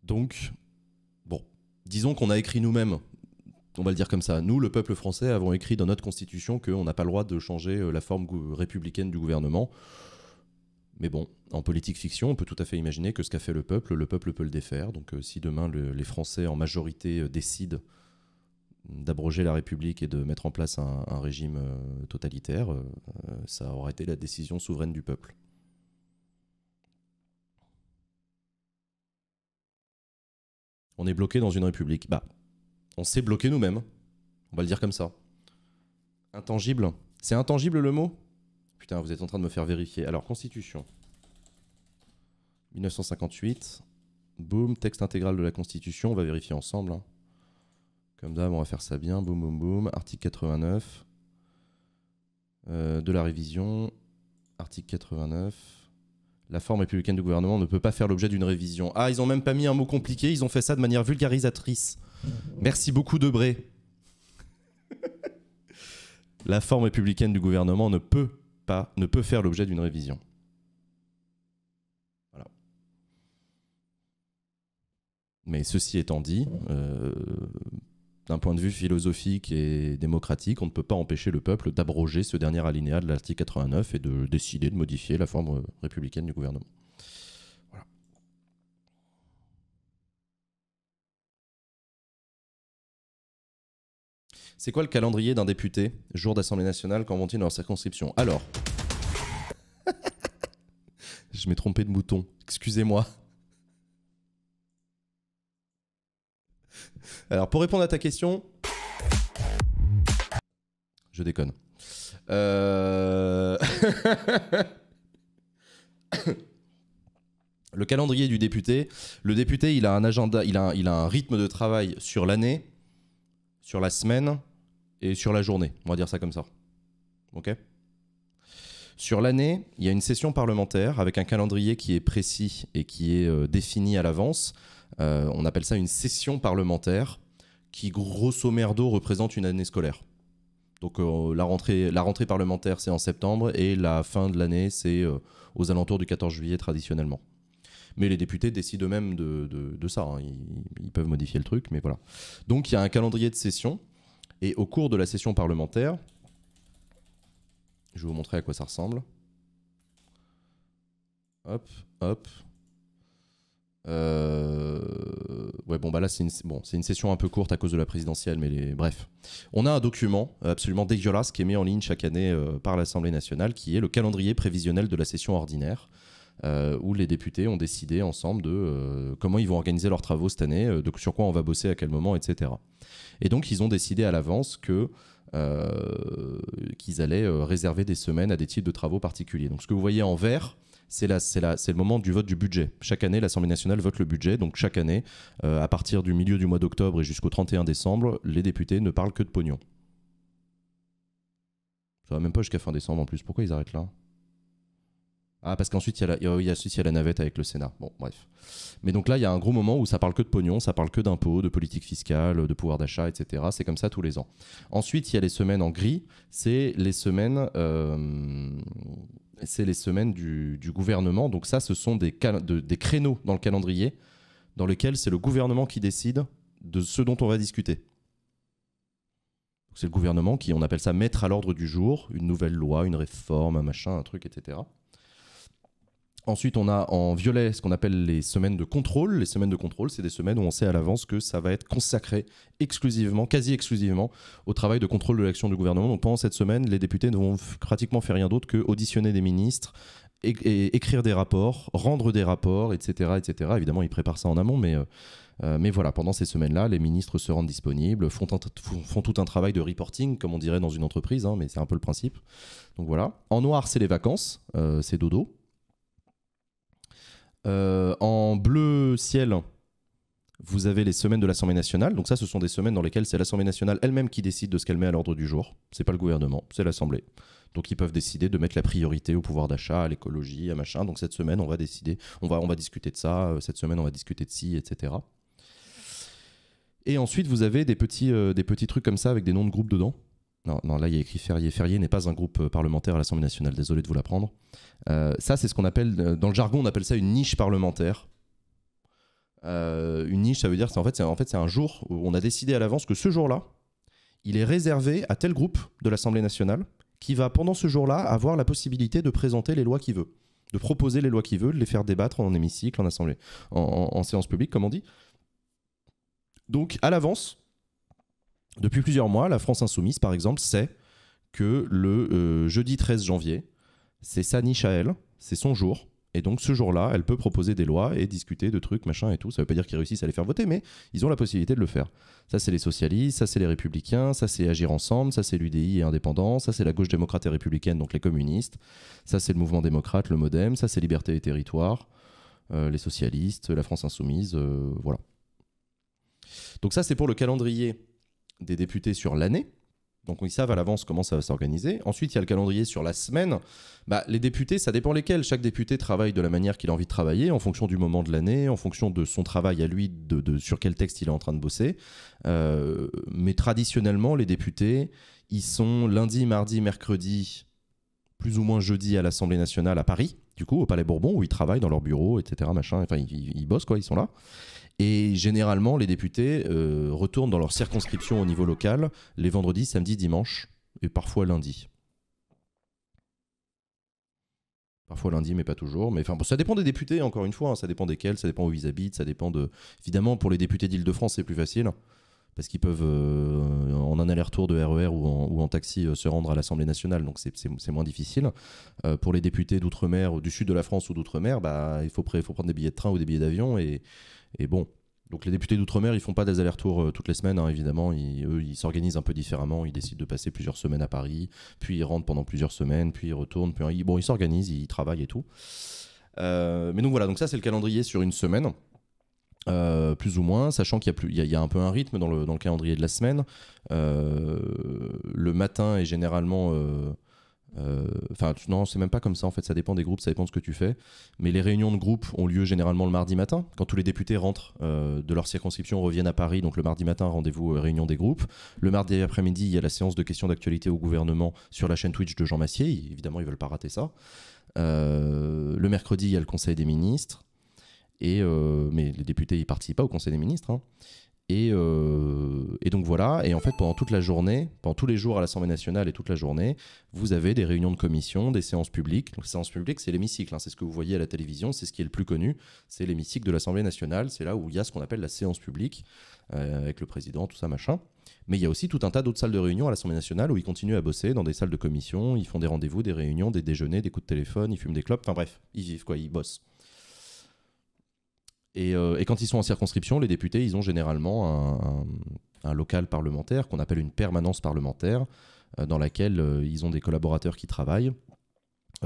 Donc, bon, disons qu'on a écrit nous-mêmes on va le dire comme ça. Nous, le peuple français, avons écrit dans notre constitution qu'on n'a pas le droit de changer euh, la forme républicaine du gouvernement. Mais bon, en politique fiction, on peut tout à fait imaginer que ce qu'a fait le peuple, le peuple peut le défaire. Donc euh, si demain les Français en majorité euh, décident d'abroger la République et de mettre en place un, régime totalitaire, ça aura été la décision souveraine du peuple. On est bloqué dans une République. Bah, on s'est bloqué nous-mêmes. On va le dire comme ça. Intangible. C'est intangible le mot Putain, vous êtes en train de me faire vérifier. Alors, Constitution. 1958. boom, texte intégral de la Constitution. On va vérifier ensemble. Hein. Comme d'hab, on va faire ça bien. Boum, boum, boum. Article 89. Euh, de la révision. Article 89. La forme républicaine du gouvernement ne peut pas faire l'objet d'une révision. Ah, ils ont même pas mis un mot compliqué, ils ont fait ça de manière vulgarisatrice. Merci beaucoup, Debré. La forme républicaine du gouvernement ne peut pas, ne peut faire l'objet d'une révision. Mais ceci étant dit, euh, d'un point de vue philosophique et démocratique, on ne peut pas empêcher le peuple d'abroger ce dernier alinéa de l'article 89 et de décider de modifier la forme républicaine du gouvernement. C'est quoi le calendrier d'un député Jour d'Assemblée nationale, quand vont-ils dans leur circonscription Alors. Je m'ai trompé de mouton. Excusez-moi. Alors, pour répondre à ta question. Je déconne. Euh, le calendrier du député. Le député, il a un agenda, il a, il a un rythme de travail sur l'année, sur la semaine, et sur la journée, on va dire ça comme ça. OK Sur l'année, il y a une session parlementaire avec un calendrier qui est précis et qui est euh, défini à l'avance. Euh, on appelle ça une session parlementaire qui, grosso merdo, représente une année scolaire. Donc euh, la, rentrée, la rentrée parlementaire, c'est en septembre et la fin de l'année, c'est aux alentours du 14 juillet traditionnellement. Mais les députés décident eux-mêmes de, ça. Hein. Ils, ils, peuvent modifier le truc, mais voilà. Donc il y a un calendrier de session et au cours de la session parlementaire, je vais vous montrer à quoi ça ressemble. Hop, hop. Euh, ouais, bon, bah là, c'est une... session un peu courte à cause de la présidentielle, mais bref. On a un document absolument dégueulasse qui est mis en ligne chaque année euh, par l'Assemblée nationale, qui est le calendrier prévisionnel de la session ordinaire. Euh, où les députés ont décidé ensemble de euh, comment ils vont organiser leurs travaux cette année, euh, sur quoi on va bosser, à quel moment, etc. Et donc ils ont décidé à l'avance qu'ils allaient réserver des semaines à des types de travaux particuliers. Donc ce que vous voyez en vert, c'est le moment du vote du budget. Chaque année, l'Assemblée nationale vote le budget. Donc chaque année, à partir du milieu du mois d'octobre et jusqu'au 31 décembre, les députés ne parlent que de pognon. Ça va même pas jusqu'à fin décembre en plus. Pourquoi ils arrêtent là ah, parce qu'ensuite, il y, a la, a, la navette avec le Sénat. Bon, bref. Mais donc là, il y a un gros moment où ça parle que de pognon, ça parle que d'impôts, de politique fiscale, de pouvoir d'achat, etc. C'est comme ça tous les ans. Ensuite, il y a les semaines en gris. C'est les semaines. Euh, c'est les semaines du, gouvernement. Donc ça, ce sont des, des créneaux dans le calendrier dans lesquels c'est le gouvernement qui décide de ce dont on va discuter. C'est le gouvernement qui, on appelle ça, mettre à l'ordre du jour une nouvelle loi, une réforme, un machin, un truc, etc. Ensuite, on a en violet ce qu'on appelle les semaines de contrôle. Les semaines de contrôle, c'est des semaines où on sait à l'avance que ça va être consacré exclusivement, quasi exclusivement, au travail de contrôle de l'action du gouvernement. Donc pendant cette semaine, les députés ne vont pratiquement faire rien d'autre que auditionner des ministres, et, écrire des rapports, rendre des rapports, etc., etc. Évidemment, ils préparent ça en amont, mais euh, euh, mais voilà, pendant ces semaines-là, les ministres se rendent disponibles, font, tout un travail de reporting, comme on dirait dans une entreprise, hein, mais c'est un peu le principe. Donc voilà. En noir, c'est les vacances, euh, c'est dodo. Euh, en bleu ciel, vous avez les semaines de l'Assemblée nationale. Donc ça, ce sont des semaines dans lesquelles c'est l'Assemblée nationale elle-même qui décide de ce qu'elle met à l'ordre du jour. C'est pas le gouvernement, c'est l'Assemblée. Donc ils peuvent décider de mettre la priorité au pouvoir d'achat, à l'écologie, à machin. Donc cette semaine, on va décider, on va, on va discuter de ça. Euh, cette semaine, on va discuter de ci, etc. Et ensuite, vous avez des petits, euh, des petits trucs comme ça avec des noms de groupes dedans. Non, non, là il y a écrit Ferrier. Ferrier n'est pas un groupe euh, parlementaire à l'Assemblée nationale, désolé de vous l'apprendre. Euh, ça, c'est ce qu'on appelle, euh, dans le jargon, on appelle ça une niche parlementaire. une niche, ça veut dire, c'est en fait, c'est en fait, un jour où on a décidé à l'avance que ce jour-là, il est réservé à tel groupe de l'Assemblée nationale qui va, pendant ce jour-là, avoir la possibilité de présenter les lois qu'il veut, de proposer les lois qu'il veut, de les faire débattre en hémicycle, en assemblée, en séance publique, comme on dit. Donc, à l'avance, depuis plusieurs mois, la France insoumise, par exemple, sait que le euh, jeudi 13 janvier, c'est sa niche à elle, c'est son jour. Et donc ce jour-là, elle peut proposer des lois et discuter de trucs, machin et tout. Ça ne veut pas dire qu'ils réussissent à les faire voter, mais ils ont la possibilité de le faire. Ça, c'est les socialistes, ça, c'est les républicains, ça, c'est Agir ensemble, ça, c'est l'UDI et indépendants, ça, c'est la gauche démocrate et républicaine, donc les communistes, ça, c'est le mouvement démocrate, le modem, ça, c'est Liberté et Territoire, euh, les socialistes, la France insoumise, euh, voilà. Donc ça, c'est pour le calendrier des députés sur l'année. Donc ils savent à l'avance comment ça va s'organiser. Ensuite, il y a le calendrier sur la semaine. Bah, les députés, ça dépend lesquels. Chaque député travaille de la manière qu'il a envie de travailler, en fonction du moment de l'année, en fonction de son travail à lui, de, sur quel texte il est en train de bosser. Euh, mais traditionnellement, les députés, ils sont lundi, mardi, mercredi, plus ou moins jeudi à l'Assemblée nationale à Paris, du coup, au Palais Bourbon, où ils travaillent dans leur bureau, etc. Machin. Enfin, ils, ils bossent, quoi, ils sont là. Et généralement, les députés euh, retournent dans leur circonscription au niveau local les vendredis, samedis, dimanches et parfois lundi. Parfois lundi, mais pas toujours. Mais enfin, ça dépend des députés, encore une fois. Hein. ça dépend desquels, ça dépend où ils habitent, ça dépend de. Évidemment, pour les députés d'Île-de-France, c'est plus facile parce qu'ils peuvent, euh, en un aller-retour de RER e ou en, taxi, euh, se rendre à l'Assemblée nationale, donc c'est moins difficile. pour les députés d'outre-mer, du sud de la France ou d'outre-mer, bah, il faut, faut, prendre des billets de train ou des billets d'avion, et et bon, donc les députés d'outre-mer, ils font pas des allers-retours euh, toutes les semaines, hein, évidemment. eux, ils s'organisent un peu différemment. Ils décident de passer plusieurs semaines à Paris, puis ils rentrent pendant plusieurs semaines, puis ils retournent. Puis, bon, ils s'organisent, ils travaillent et tout. Euh, mais donc voilà, donc ça c'est le calendrier sur une semaine. Euh, plus ou moins, sachant qu'il y, a un peu un rythme dans le, dans le calendrier de la semaine. le matin est généralement euh, enfin, non, c'est même pas comme ça en fait, ça dépend des groupes, ça dépend de ce que tu fais. Mais les réunions de groupe ont lieu généralement le mardi matin, quand tous les députés rentrent euh, de leur circonscription, reviennent à Paris. Donc le mardi matin, rendez-vous euh, réunion des groupes. Le mardi après-midi, il y a la séance de questions d'actualité au gouvernement sur la chaîne Twitch de Jean Massier. évidemment, ils veulent pas rater ça. le mercredi, il y a le Conseil des ministres. Et, mais les députés, ils participent pas au Conseil des ministres. Hein. Euh, et, donc voilà, et en fait pendant toute la journée, pendant tous les jours à l'Assemblée nationale et toute la journée, vous avez des réunions de commission, des séances publiques. Donc séance publiques, c'est l'hémicycle, hein. c'est ce que vous voyez à la télévision, c'est ce qui est le plus connu, c'est l'hémicycle de l'Assemblée nationale, c'est là où il y a ce qu'on appelle la séance publique, euh, avec le président, tout ça, machin. Mais il y a aussi tout un tas d'autres salles de réunion à l'Assemblée nationale où ils continuent à bosser dans des salles de commission, ils font des rendez-vous, des réunions, des déjeuners, des coups de téléphone, ils fument des clopes, enfin bref, ils vivent quoi, ils bossent. Euh, et, quand ils sont en circonscription, les députés, ils ont généralement un, local parlementaire qu'on appelle une permanence parlementaire, euh, dans laquelle euh, ils ont des collaborateurs qui travaillent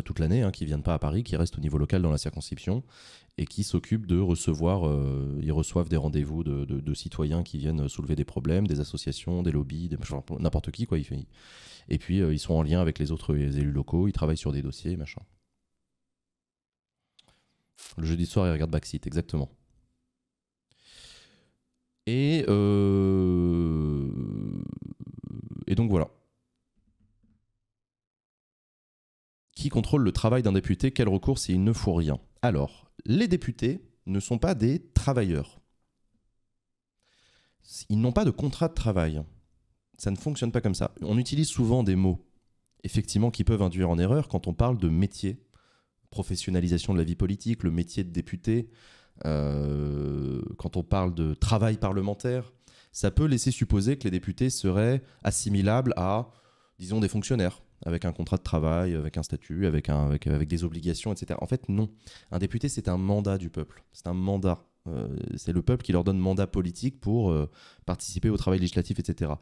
toute l'année, qui hein, qui viennent pas à Paris, qui restent au niveau local dans la circonscription et qui s'occupent de recevoir, ils reçoivent des rendez-vous de, citoyens qui viennent soulever des problèmes, des associations, des lobbies, n'importe qui quoi. et puis ils sont en lien avec les autres élus locaux, ils travaillent sur des dossiers, machin. Le jeudi soir, il regarde Backseat, exactement. Et, euh, et donc voilà. Qui contrôle le travail d'un député Quel recours s'il ne faut rien Alors, les députés ne sont pas des travailleurs. Ils n'ont pas de contrat de travail. Ça ne fonctionne pas comme ça. On utilise souvent des mots, effectivement, qui peuvent induire en erreur quand on parle de métier professionnalisation de la vie politique, le métier de député, euh, quand on parle de travail parlementaire, ça peut laisser supposer que les députés seraient assimilables à, disons, des fonctionnaires, avec un contrat de travail, avec un statut, avec, un, avec, des obligations, etc. En fait, non. Un député, c'est un mandat du peuple. C'est un mandat. Euh, c'est le peuple qui leur donne mandat politique pour euh, participer au travail législatif, etc.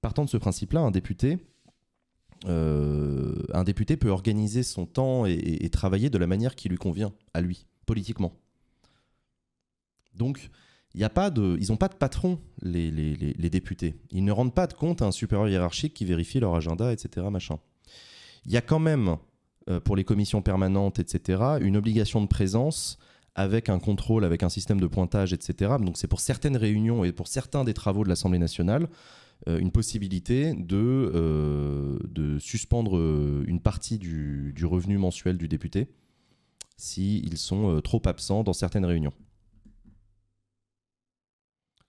Partant de ce principe-là, un député, euh, un député peut organiser son temps et, travailler de la manière qui lui convient à lui, politiquement. Donc, y a pas de, ils n'ont pas de patron, les, députés. Ils ne rendent pas de compte à un supérieur hiérarchique qui vérifie leur agenda, etc. Machin. Il y a quand même, euh, pour les commissions permanentes, etc., une obligation de présence avec un contrôle, avec un système de pointage, etc. Donc c'est pour certaines réunions et pour certains des travaux de l'Assemblée nationale euh, une possibilité de, euh, de suspendre euh, une partie du, revenu mensuel du député s'ils sont trop absents dans certaines réunions.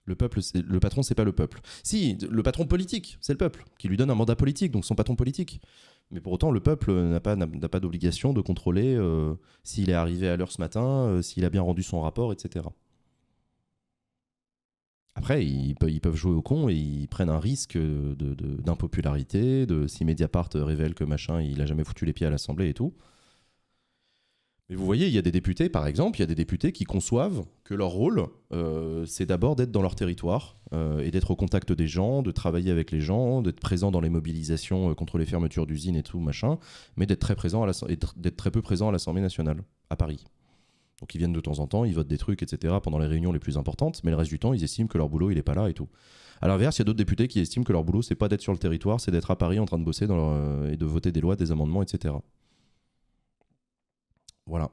Le, peuple, le patron, c'est pas le peuple. Si, le patron politique, c'est le peuple, qui lui donne un mandat politique, donc son patron politique. Mais pour autant, le peuple n'a pas, n'a, pas d'obligation de contrôler s'il est arrivé à l'heure ce matin, s'il a bien rendu son rapport, etc. Après, ils, peuvent jouer au con et ils prennent un risque d'impopularité, de, si Mediapart euh, révèle que machin, il a jamais foutu les pieds à l'Assemblée et tout. Mais vous voyez, il y a des députés, par exemple, il y a des députés qui conçoivent que leur rôle, euh, c'est d'abord d'être dans leur territoire euh, et d'être au contact des gens, de travailler avec les gens, d'être présent dans les mobilisations contre les fermetures d'usines et tout, machin, mais d'être très, d'être très peu présent à l'Assemblée nationale, à Paris, donc ils viennent de temps en temps, ils votent des trucs, etc. pendant les réunions les plus importantes, mais le reste du temps, ils estiment que leur boulot, il n'est pas là et tout. À l'inverse, il y a d'autres députés qui estiment que leur boulot, c'est pas d'être sur le territoire, c'est d'être à Paris en train de bosser euh, et de voter des lois, des amendements, etc. Voilà.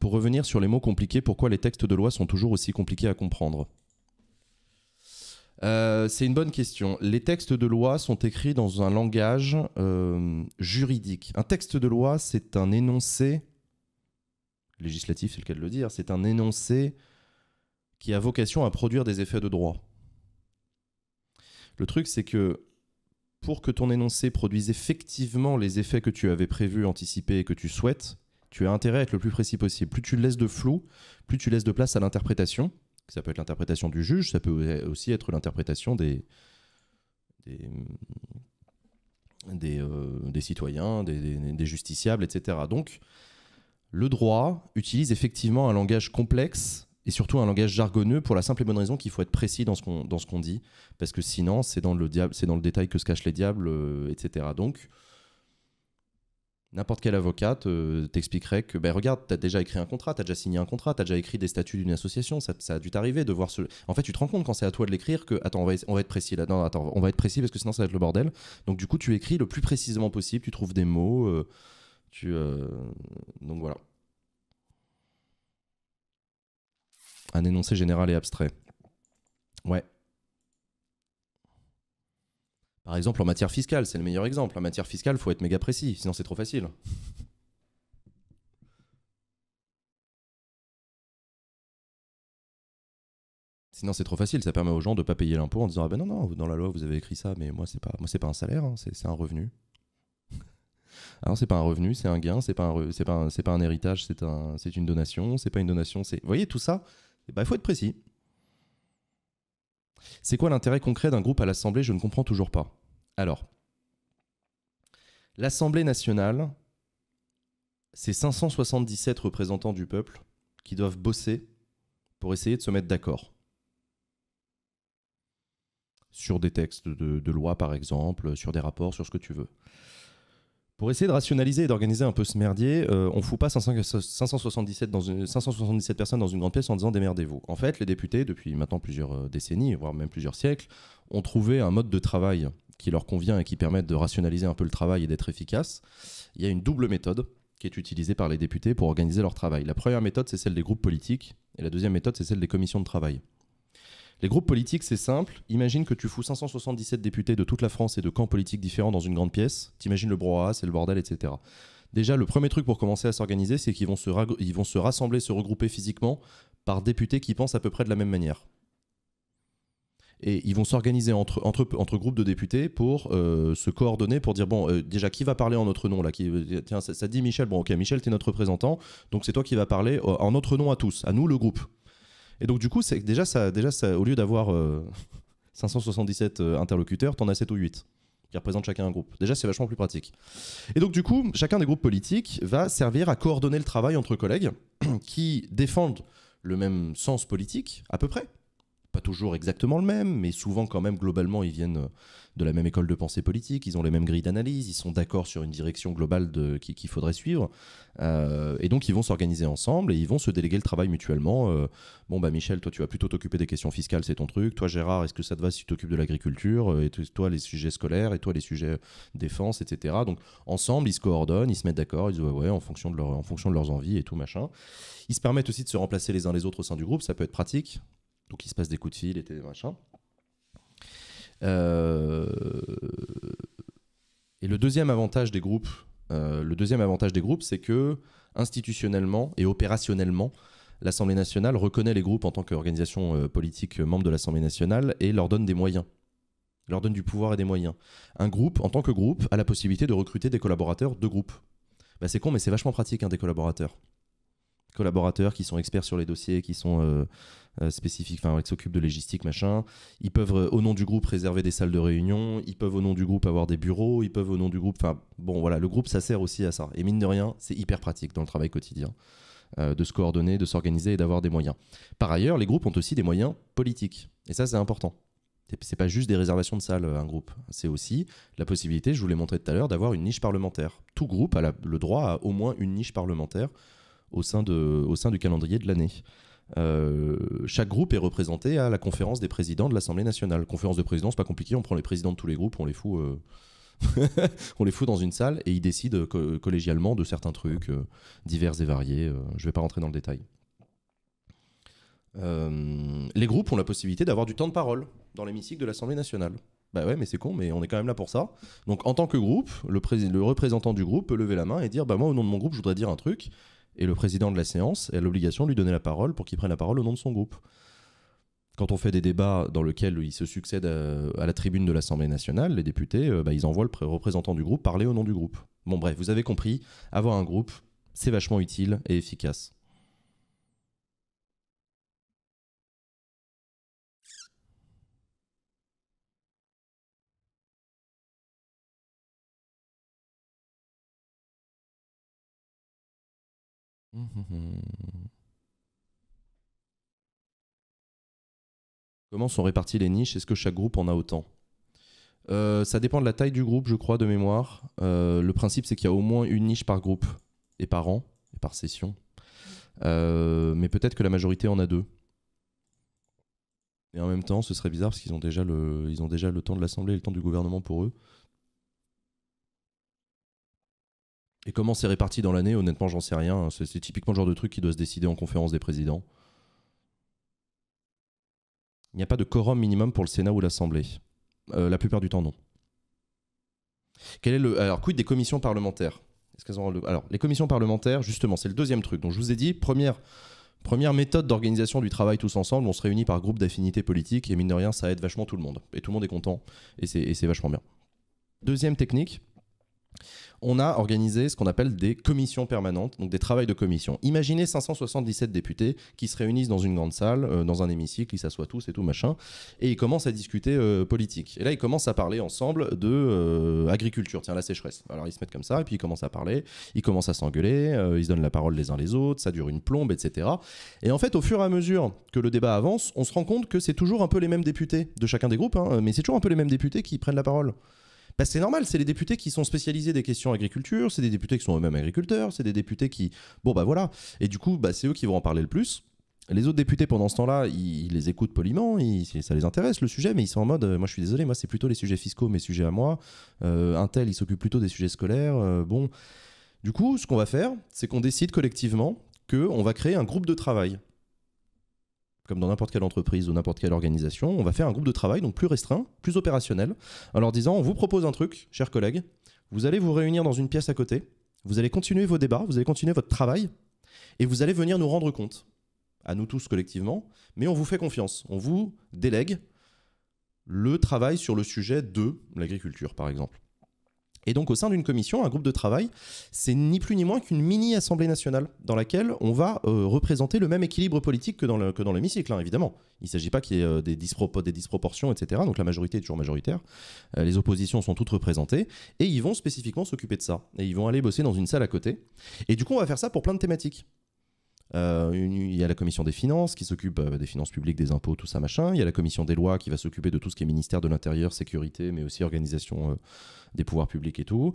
Pour revenir sur les mots compliqués, pourquoi les textes de loi sont toujours aussi compliqués à comprendre euh, c'est une bonne question. Les textes de loi sont écrits dans un langage euh, juridique. Un texte de loi, c'est un énoncé législatif, c'est le cas de le dire, c'est un énoncé qui a vocation à produire des effets de droit. Le truc, c'est que pour que ton énoncé produise effectivement les effets que tu avais prévus, anticipés et que tu souhaites, tu as intérêt à être le plus précis possible. Plus tu laisses de flou, plus tu laisses de place à l'interprétation, ça peut être l'interprétation du juge, ça peut aussi être l'interprétation des, des, des, euh, citoyens, des, justiciables, etc. Donc, le droit utilise effectivement un langage complexe et surtout un langage jargonneux pour la simple et bonne raison qu'il faut être précis dans ce qu'on, dans ce qu'on dit, parce que sinon, c'est dans, le diable, c'est dans le détail que se cachent les diables, euh, etc. Donc, N'importe quel avocat t'expliquerait que, ben regarde, t'as déjà écrit un contrat, t'as déjà signé un contrat, t'as déjà écrit des statuts d'une association, ça, a dû t'arriver de voir ce. En fait, tu te rends compte quand c'est à toi de l'écrire que, attends, on va, être précis là. Non, attends, on va être précis parce que sinon ça va être le bordel. Donc, du coup, tu écris le plus précisément possible, tu trouves des mots, euh, tu. Euh, donc voilà. Un énoncé général et abstrait. Ouais, par exemple, en matière fiscale, c'est le meilleur exemple. En matière fiscale, il faut être méga précis, sinon c'est trop facile. Sinon, c'est trop facile. Ça permet aux gens de ne pas payer l'impôt en disant Ah ben non, non, dans la loi, vous avez écrit ça, mais moi, c'est pas, moi, c'est pas un salaire, hein, c'est, un revenu. Ah non, c'est pas un revenu, c'est un gain, c'est pas un, c'est pas, un, héritage, c'est, un, c'est une donation, c'est pas une donation, c'est. Vous voyez, tout ça, eh ben, il faut être précis. C'est quoi l'intérêt concret d'un groupe à l'Assemblée Je ne comprends toujours pas. Alors, l'Assemblée nationale, c'est 577 représentants du peuple qui doivent bosser pour essayer de se mettre d'accord. Sur des textes de, de loi, par exemple, sur des rapports, sur ce que tu veux. Pour essayer de rationaliser et d'organiser un peu ce merdier, euh, on ne fout pas 577, dans personnes dans une grande pièce en disant démerdez-vous. En fait, les députés, depuis maintenant plusieurs euh, décennies, voire même plusieurs siècles, ont trouvé un mode de travail qui leur convient et qui permet de rationaliser un peu le travail et d'être efficace. Il y a une double méthode qui est utilisée par les députés pour organiser leur travail. La première méthode, c'est celle des groupes politiques, et la deuxième méthode, c'est celle des commissions de travail. Les groupes politiques, c'est simple. Imagine que tu fous 577 députés de toute la France et de camps politiques différents dans une grande pièce. T'imagines le brouhaha, c'est le bordel, etc. Déjà, le premier truc pour commencer à s'organiser, c'est qu'ils vont, se vont se rassembler, se regrouper physiquement par députés qui pensent à peu près de la même manière et ils vont s'organiser entre, groupes de députés pour euh, se coordonner, pour dire bon, euh, déjà, qui va parler en notre nom là qui, euh, Tiens, ça, ça dit Michel, bon, ok, Michel, t'es notre représentant, donc c'est toi qui vas parler en notre nom à tous, à nous le groupe. Et donc, du coup, c'est déjà, ça, au lieu d'avoir 577 euh, euh, interlocuteurs, t'en as 7 ou 8 qui représentent chacun un groupe. Déjà, c'est vachement plus pratique. Et donc, du coup, chacun des groupes politiques va servir à coordonner le travail entre collègues qui défendent le même sens politique, à peu près, pas toujours exactement le même, mais souvent quand même globalement ils viennent euh, de la même école de pensée politique, ils ont les mêmes grilles d'analyse, ils sont d'accord sur une direction globale qu'il faudrait suivre, euh, et donc ils vont s'organiser ensemble et ils vont se déléguer le travail mutuellement. Euh, bon bah Michel, toi tu vas plutôt t'occuper des questions fiscales, c'est ton truc. Toi Gérard, est-ce que ça te va si tu t'occupes de l'agriculture Et toi les sujets scolaires et toi les sujets défense, etc. Donc ensemble ils se coordonnent, ils se mettent d'accord, ils ouais, en fonction de leur, en fonction de leurs envies et tout machin. Ils se permettent aussi de se remplacer les uns les autres au sein du groupe, ça peut être pratique. Donc il se passe des coups de fil et des machins. Euh, et le deuxième avantage des groupes, euh, le deuxième avantage des groupes, c'est que institutionnellement et opérationnellement, l'Assemblée nationale reconnaît les groupes en tant qu'organisation euh, politique membre de l'Assemblée nationale et leur donne des moyens leur donne du pouvoir et des moyens. Un groupe, en tant que groupe, a la possibilité de recruter des collaborateurs de groupe. Bah, c'est con, mais c'est vachement pratique, hein, des collaborateurs collaborateurs qui sont experts sur les dossiers, qui sont euh, euh, spécifiques, enfin, qui s'occupent de logistique, machin. Ils peuvent, euh, au nom du groupe, réserver des salles de réunion. Ils peuvent, au nom du groupe, avoir des bureaux. Ils peuvent, au nom du groupe, enfin, bon, voilà, le groupe, ça sert aussi à ça. Et mine de rien, c'est hyper pratique dans le travail quotidien de se coordonner, de s'organiser et d'avoir des moyens. Par ailleurs, les groupes ont aussi des moyens politiques. Et ça, c'est important. C'est pas juste des réservations de salles, un groupe. C'est aussi la possibilité, je vous l'ai montré tout à l'heure, d'avoir une niche parlementaire. Tout groupe a le droit à au moins une niche parlementaire au sein, de, au sein du calendrier de l'année. Euh, chaque groupe est représenté à la conférence des présidents de l'Assemblée nationale. Conférence de présidents, c'est pas compliqué, on prend les présidents de tous les groupes, on les fout, euh, on les fout dans une salle et ils décident collégialement de certains trucs euh, divers et variés. je vais pas rentrer dans le détail. les groupes ont la possibilité d'avoir du temps de parole dans l'hémicycle de l'Assemblée nationale. Bah ouais, mais c'est con, mais on est quand même là pour ça. Donc en tant que groupe, le, le représentant du groupe peut lever la main et dire Bah moi, au nom de mon groupe, je voudrais dire un truc. Et le président de la séance a l'obligation de lui donner la parole pour qu'il prenne la parole au nom de son groupe. Quand on fait des débats dans lesquels il se succède euh, à, la tribune de l'Assemblée nationale, les députés, euh, bah, ils envoient le représentant du groupe parler au nom du groupe. Bon bref, vous avez compris, avoir un groupe, c'est vachement utile et efficace. Comment sont réparties les niches Est-ce que chaque groupe en a autant euh, Ça dépend de la taille du groupe, je crois, de mémoire. Euh, le principe, c'est qu'il y a au moins une niche par groupe et par an et par session. Euh, mais peut-être que la majorité en a deux. Et en même temps, ce serait bizarre parce qu'ils ont ils ont déjà le temps de l'Assemblée et le temps du gouvernement pour eux. Et comment c'est réparti dans l'année Honnêtement, j'en sais rien. C'est typiquement le genre de truc qui doit se décider en conférence des présidents. Il n'y a pas de quorum minimum pour le Sénat ou l'Assemblée. Euh, la plupart du temps, non. Quel est le... Alors, quid des commissions parlementaires Est-ce qu'elles ont Alors, les commissions parlementaires, justement, c'est le deuxième truc. dont je vous ai dit, première, première méthode d'organisation du travail tous ensemble, on se réunit par groupe d'affinités politique et mine de rien, ça aide vachement tout le monde. Et tout le monde est content et c'est vachement bien. Deuxième technique, on a organisé ce qu'on appelle des commissions permanentes, donc des travails de commission. Imaginez 577 députés qui se réunissent dans une grande salle, euh, dans un hémicycle, ils s'assoient tous et tout machin, et ils commencent à discuter euh, politique. Et là, ils commencent à parler ensemble de euh, agriculture, tiens, la sécheresse. Alors ils se mettent comme ça, et puis ils commencent à parler, ils commencent à s'engueuler, ils se donnent la parole les uns les autres, ça dure une plombe, etc. Et en fait, au fur et à mesure que le débat avance, on se rend compte que c'est toujours un peu les mêmes députés de chacun des groupes, hein, mais c'est toujours un peu les mêmes députés qui prennent la parole. Bah, c'est normal, c'est les députés qui sont spécialisés des questions agriculture, c'est des députés qui sont eux-mêmes agriculteurs, c'est des députés qui... Bon, bah voilà. Et du coup, bah, c'est eux qui vont en parler le plus. Les autres députés, pendant ce temps-là, ils, les écoutent poliment, ça les intéresse le sujet, mais ils sont en mode, euh, moi je suis désolé, moi c'est plutôt les sujets fiscaux, mes sujets à moi. Euh, un tel, il s'occupe plutôt des sujets scolaires. Euh, bon, du coup, ce qu'on va faire, c'est qu'on décide collectivement qu'on va créer un groupe de travail comme dans n'importe quelle entreprise ou n'importe quelle organisation, on va faire un groupe de travail, donc plus restreint, plus opérationnel, en leur disant on vous propose un truc, chers collègues, vous allez vous réunir dans une pièce à côté, vous allez continuer vos débats, vous allez continuer votre travail, et vous allez venir nous rendre compte, à nous tous collectivement, mais on vous fait confiance, on vous délègue le travail sur le sujet de l'agriculture, par exemple. Et donc au sein d'une commission, un groupe de travail, c'est ni plus ni moins qu'une mini-assemblée nationale dans laquelle on va euh, représenter le même équilibre politique que dans, l'hémicycle, hein, évidemment. Il ne s'agit pas qu'il y ait euh, des, disproportions, etc. Donc la majorité est toujours majoritaire. Euh, les oppositions sont toutes représentées. Et ils vont spécifiquement s'occuper de ça. Et ils vont aller bosser dans une salle à côté. Et du coup, on va faire ça pour plein de thématiques. Euh, il y a la commission des finances qui s'occupe euh, des finances publiques, des impôts, tout ça machin. Il y a la commission des lois qui va s'occuper de tout ce qui est ministère de l'intérieur, sécurité, mais aussi organisation euh, des pouvoirs publics et tout.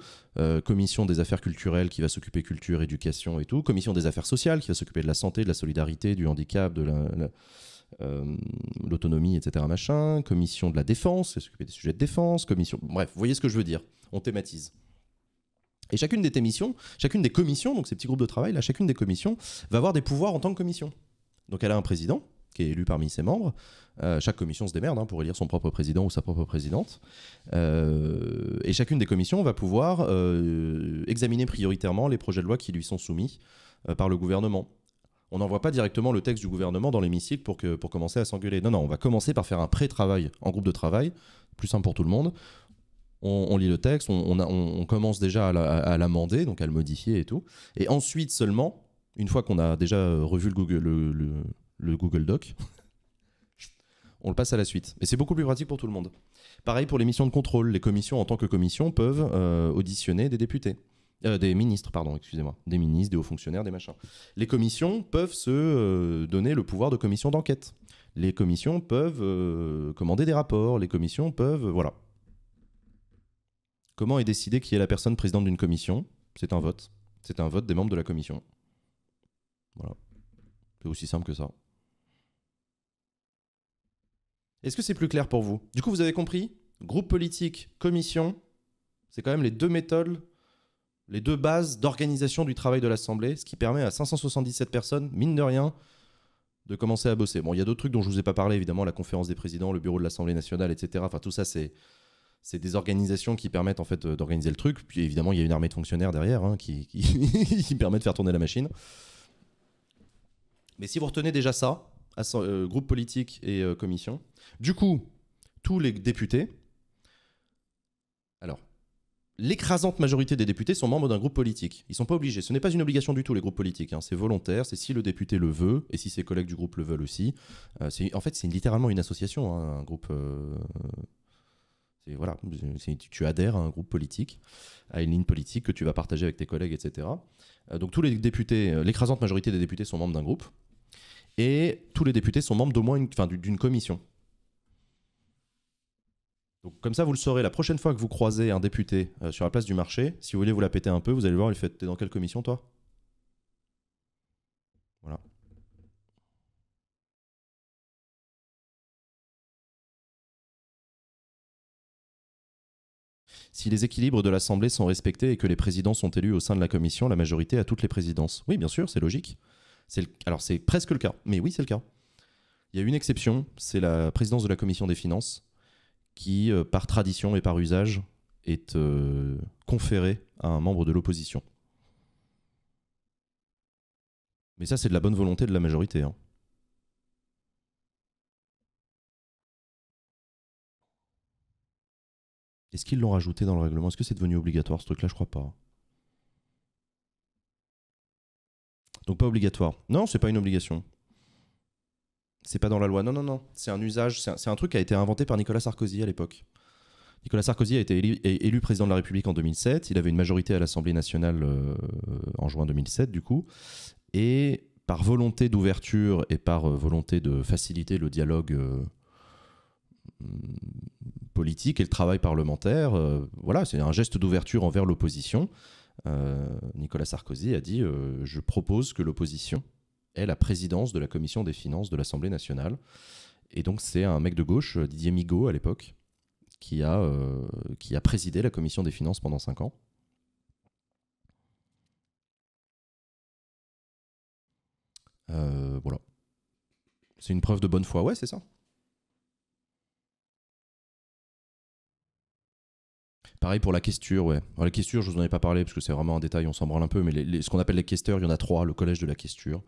commission des affaires culturelles qui va s'occuper culture, éducation et tout. Commission des affaires sociales qui va s'occuper de la santé, de la solidarité, du handicap, de l'autonomie, etc. Machin, commission de la défense, qui s'occuper des sujets de défense, commission. Bref, vous voyez ce que je veux dire. On thématise. Et chacune des émissions, chacune des commissions, donc ces petits groupes de travail, là, chacune des commissions va avoir des pouvoirs en tant que commission. Donc elle a un président qui est élu parmi ses membres. Euh, chaque commission se démerde hein, pour élire son propre président ou sa propre présidente. Euh, et chacune des commissions va pouvoir euh, examiner prioritairement les projets de loi qui lui sont soumis par le gouvernement. On n'envoie pas directement le texte du gouvernement dans l'hémicycle pour, pour commencer à s'engueuler. Non, non, on va commencer par faire un pré-travail en groupe de travail, plus simple pour tout le monde on, lit le texte, on, commence déjà à l'amender, donc à le modifier et tout. Et ensuite seulement, une fois qu'on a déjà euh, revu le Google, Doc, on le passe à la suite. Et c'est beaucoup plus pratique pour tout le monde. Pareil pour les missions de contrôle. Les commissions, en tant que commissions, peuvent euh, auditionner des députés. Euh, des ministres, pardon, excusez-moi. Des ministres, des hauts fonctionnaires, des machins. Les commissions peuvent se donner le pouvoir de commission d'enquête. Les commissions peuvent commander des rapports. Les commissions peuvent. voilà. Comment est décidé qui est la personne présidente d'une commission C'est un vote. C'est un vote des membres de la commission. Voilà. C'est aussi simple que ça. Est-ce que c'est plus clair pour vous Du coup, vous avez compris Groupe politique, commission, c'est quand même les deux méthodes, les deux bases d'organisation du travail de l'Assemblée, ce qui permet à 577 personnes, mine de rien, de commencer à bosser. Bon, il y a d'autres trucs dont je ne vous ai pas parlé, évidemment, la conférence des présidents, le bureau de l'Assemblée nationale, etc. Enfin, tout ça, c'est c'est des organisations qui permettent en fait euh, d'organiser le truc. Puis évidemment, il y a une armée de fonctionnaires derrière hein, qui, qui, permet de faire tourner la machine. Mais si vous retenez déjà ça, euh, groupe politique et euh, commission, du coup, tous les députés, alors, l'écrasante majorité des députés sont membres d'un groupe politique. Ils ne sont pas obligés. Ce n'est pas une obligation du tout, les groupes politiques. Hein. C'est volontaire, c'est si le député le veut, et si ses collègues du groupe le veulent aussi. c'est en fait, c'est littéralement une association, hein, un groupe voilà, tu adhères à un groupe politique, à une ligne politique que tu vas partager avec tes collègues, etc. Euh, donc tous les députés, euh, l'écrasante majorité des députés sont membres d'un groupe, et tous les députés sont membres d'au moins une, d'une commission. Donc comme ça, vous le saurez, la prochaine fois que vous croisez un député euh, sur la place du marché, si vous voulez vous la péter un peu, vous allez voir, il fait, t'es dans quelle commission toi Voilà. Si les équilibres de l'Assemblée sont respectés et que les présidents sont élus au sein de la Commission, la majorité a toutes les présidences. Oui, bien sûr, c'est logique. Alors c'est presque le cas, mais oui, c'est le cas. Il y a une exception, c'est la présidence de la Commission des Finances, qui, euh, par tradition et par usage, est euh, conférée à un membre de l'opposition. Mais ça, c'est de la bonne volonté de la majorité. Hein. Est-ce qu'ils l'ont rajouté dans le règlement Est-ce que c'est devenu obligatoire ce truc-là Je crois pas. Donc pas obligatoire. Non, c'est pas une obligation. C'est pas dans la loi. Non, non, non. C'est un usage. C'est un, truc qui a été inventé par Nicolas Sarkozy à l'époque. Nicolas Sarkozy a été élu, président de la République en 2007. Il avait une majorité à l'Assemblée nationale euh, en juin 2007, du coup. Et par volonté d'ouverture et par euh, volonté de faciliter le dialogue euh, euh, politique et le travail parlementaire. Euh, voilà, c'est un geste d'ouverture envers l'opposition. Euh, Nicolas Sarkozy a dit Je propose que l'opposition ait la présidence de la commission des finances de l'Assemblée nationale. Et donc, c'est un mec de gauche, Didier Migaud à l'époque, qui, a qui a présidé la commission des finances pendant 5 ans. voilà. C'est une preuve de bonne foi, ouais, c'est ça. pareil pour la question. ouais. Alors, la questure, je vous en ai pas parlé parce que c'est vraiment un détail, on s'en branle un peu, mais ce qu'on appelle les questeurs, il y en a trois, le collège de la question.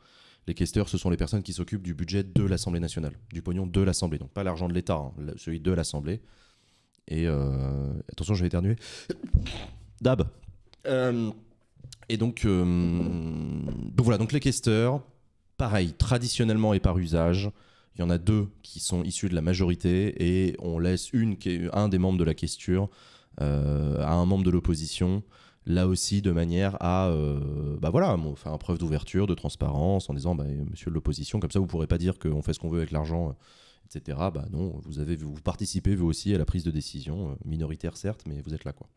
Les questeurs, ce sont les personnes qui s'occupent du budget de l'Assemblée nationale, du pognon de l'Assemblée, donc pas l'argent de l'État, hein, celui de l'Assemblée. Et euh, attention, je vais éternuer. Dab. Euh, et donc, euh, donc, voilà, donc les questeurs, pareil, traditionnellement et par usage, il y en a deux qui sont issus de la majorité et on laisse une, un des membres de la question euh, à un membre de l'opposition là aussi de manière à euh, bah voilà faire preuve d'ouverture de transparence en disant bah, monsieur de l'opposition comme ça vous ne pourrez pas dire qu'on fait ce qu'on veut avec l'argent euh, etc bah non vous avez vous participez vous aussi à la prise de décision minoritaire certes mais vous êtes là quoi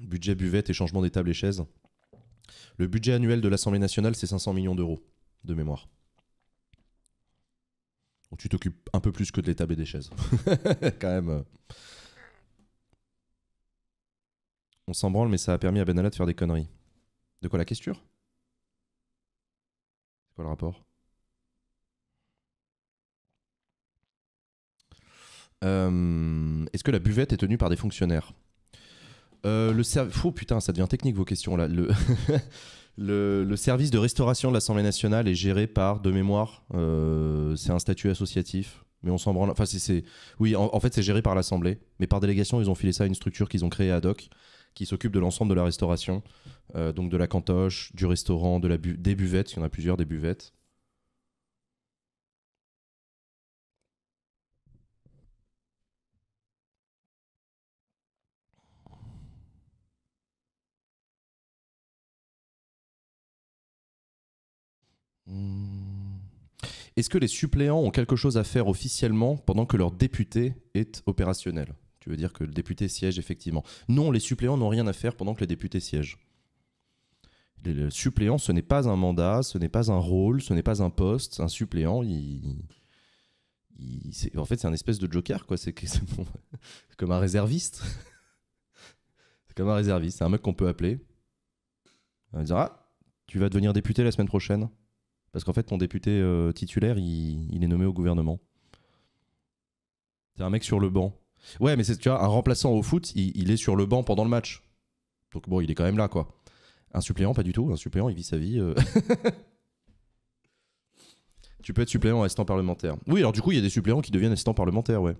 budget buvette et changement des tables et chaises le budget annuel de l'Assemblée nationale c'est 500 millions d'euros de mémoire tu t'occupes un peu plus que de et des chaises. Quand même. Euh, on s'en branle, mais ça a permis à Benalla de faire des conneries. De quoi la question C'est quoi le rapport euh, Est-ce que la buvette est tenue par des fonctionnaires euh, le cerveau. putain, ça devient technique vos questions là. Le Le, service de restauration de l'Assemblée nationale est géré par, de mémoire, euh, c'est un statut associatif, mais on s'en branle. Enfin, c'est, oui, en, fait, c'est géré par l'Assemblée, mais par délégation, ils ont filé ça à une structure qu'ils ont créée ad hoc, qui s'occupe de l'ensemble de la restauration, euh, donc de la cantoche, du restaurant, de la des buvettes, il y en a plusieurs des buvettes, Hmm. Est-ce que les suppléants ont quelque chose à faire officiellement pendant que leur député est opérationnel Tu veux dire que le député siège effectivement. Non, les suppléants n'ont rien à faire pendant que le député siège. Le suppléant, ce n'est pas un mandat, ce n'est pas un rôle, ce n'est pas un poste. Un suppléant, il, en fait, c'est un espèce de joker, quoi. C'est comme un réserviste. c'est comme un réserviste. C'est un mec qu'on peut appeler. On va dire Ah, tu vas devenir député la semaine prochaine. Parce qu'en fait, ton député euh, titulaire, il, est nommé au gouvernement. C'est un mec sur le banc. Ouais, mais c'est tu vois, un remplaçant au foot, il, est sur le banc pendant le match. Donc bon, il est quand même là, quoi. Un suppléant, pas du tout. Un suppléant, il vit sa vie. Euh. tu peux être suppléant assistant parlementaire. Oui, alors du coup, il y a des suppléants qui deviennent assistants parlementaires, ouais.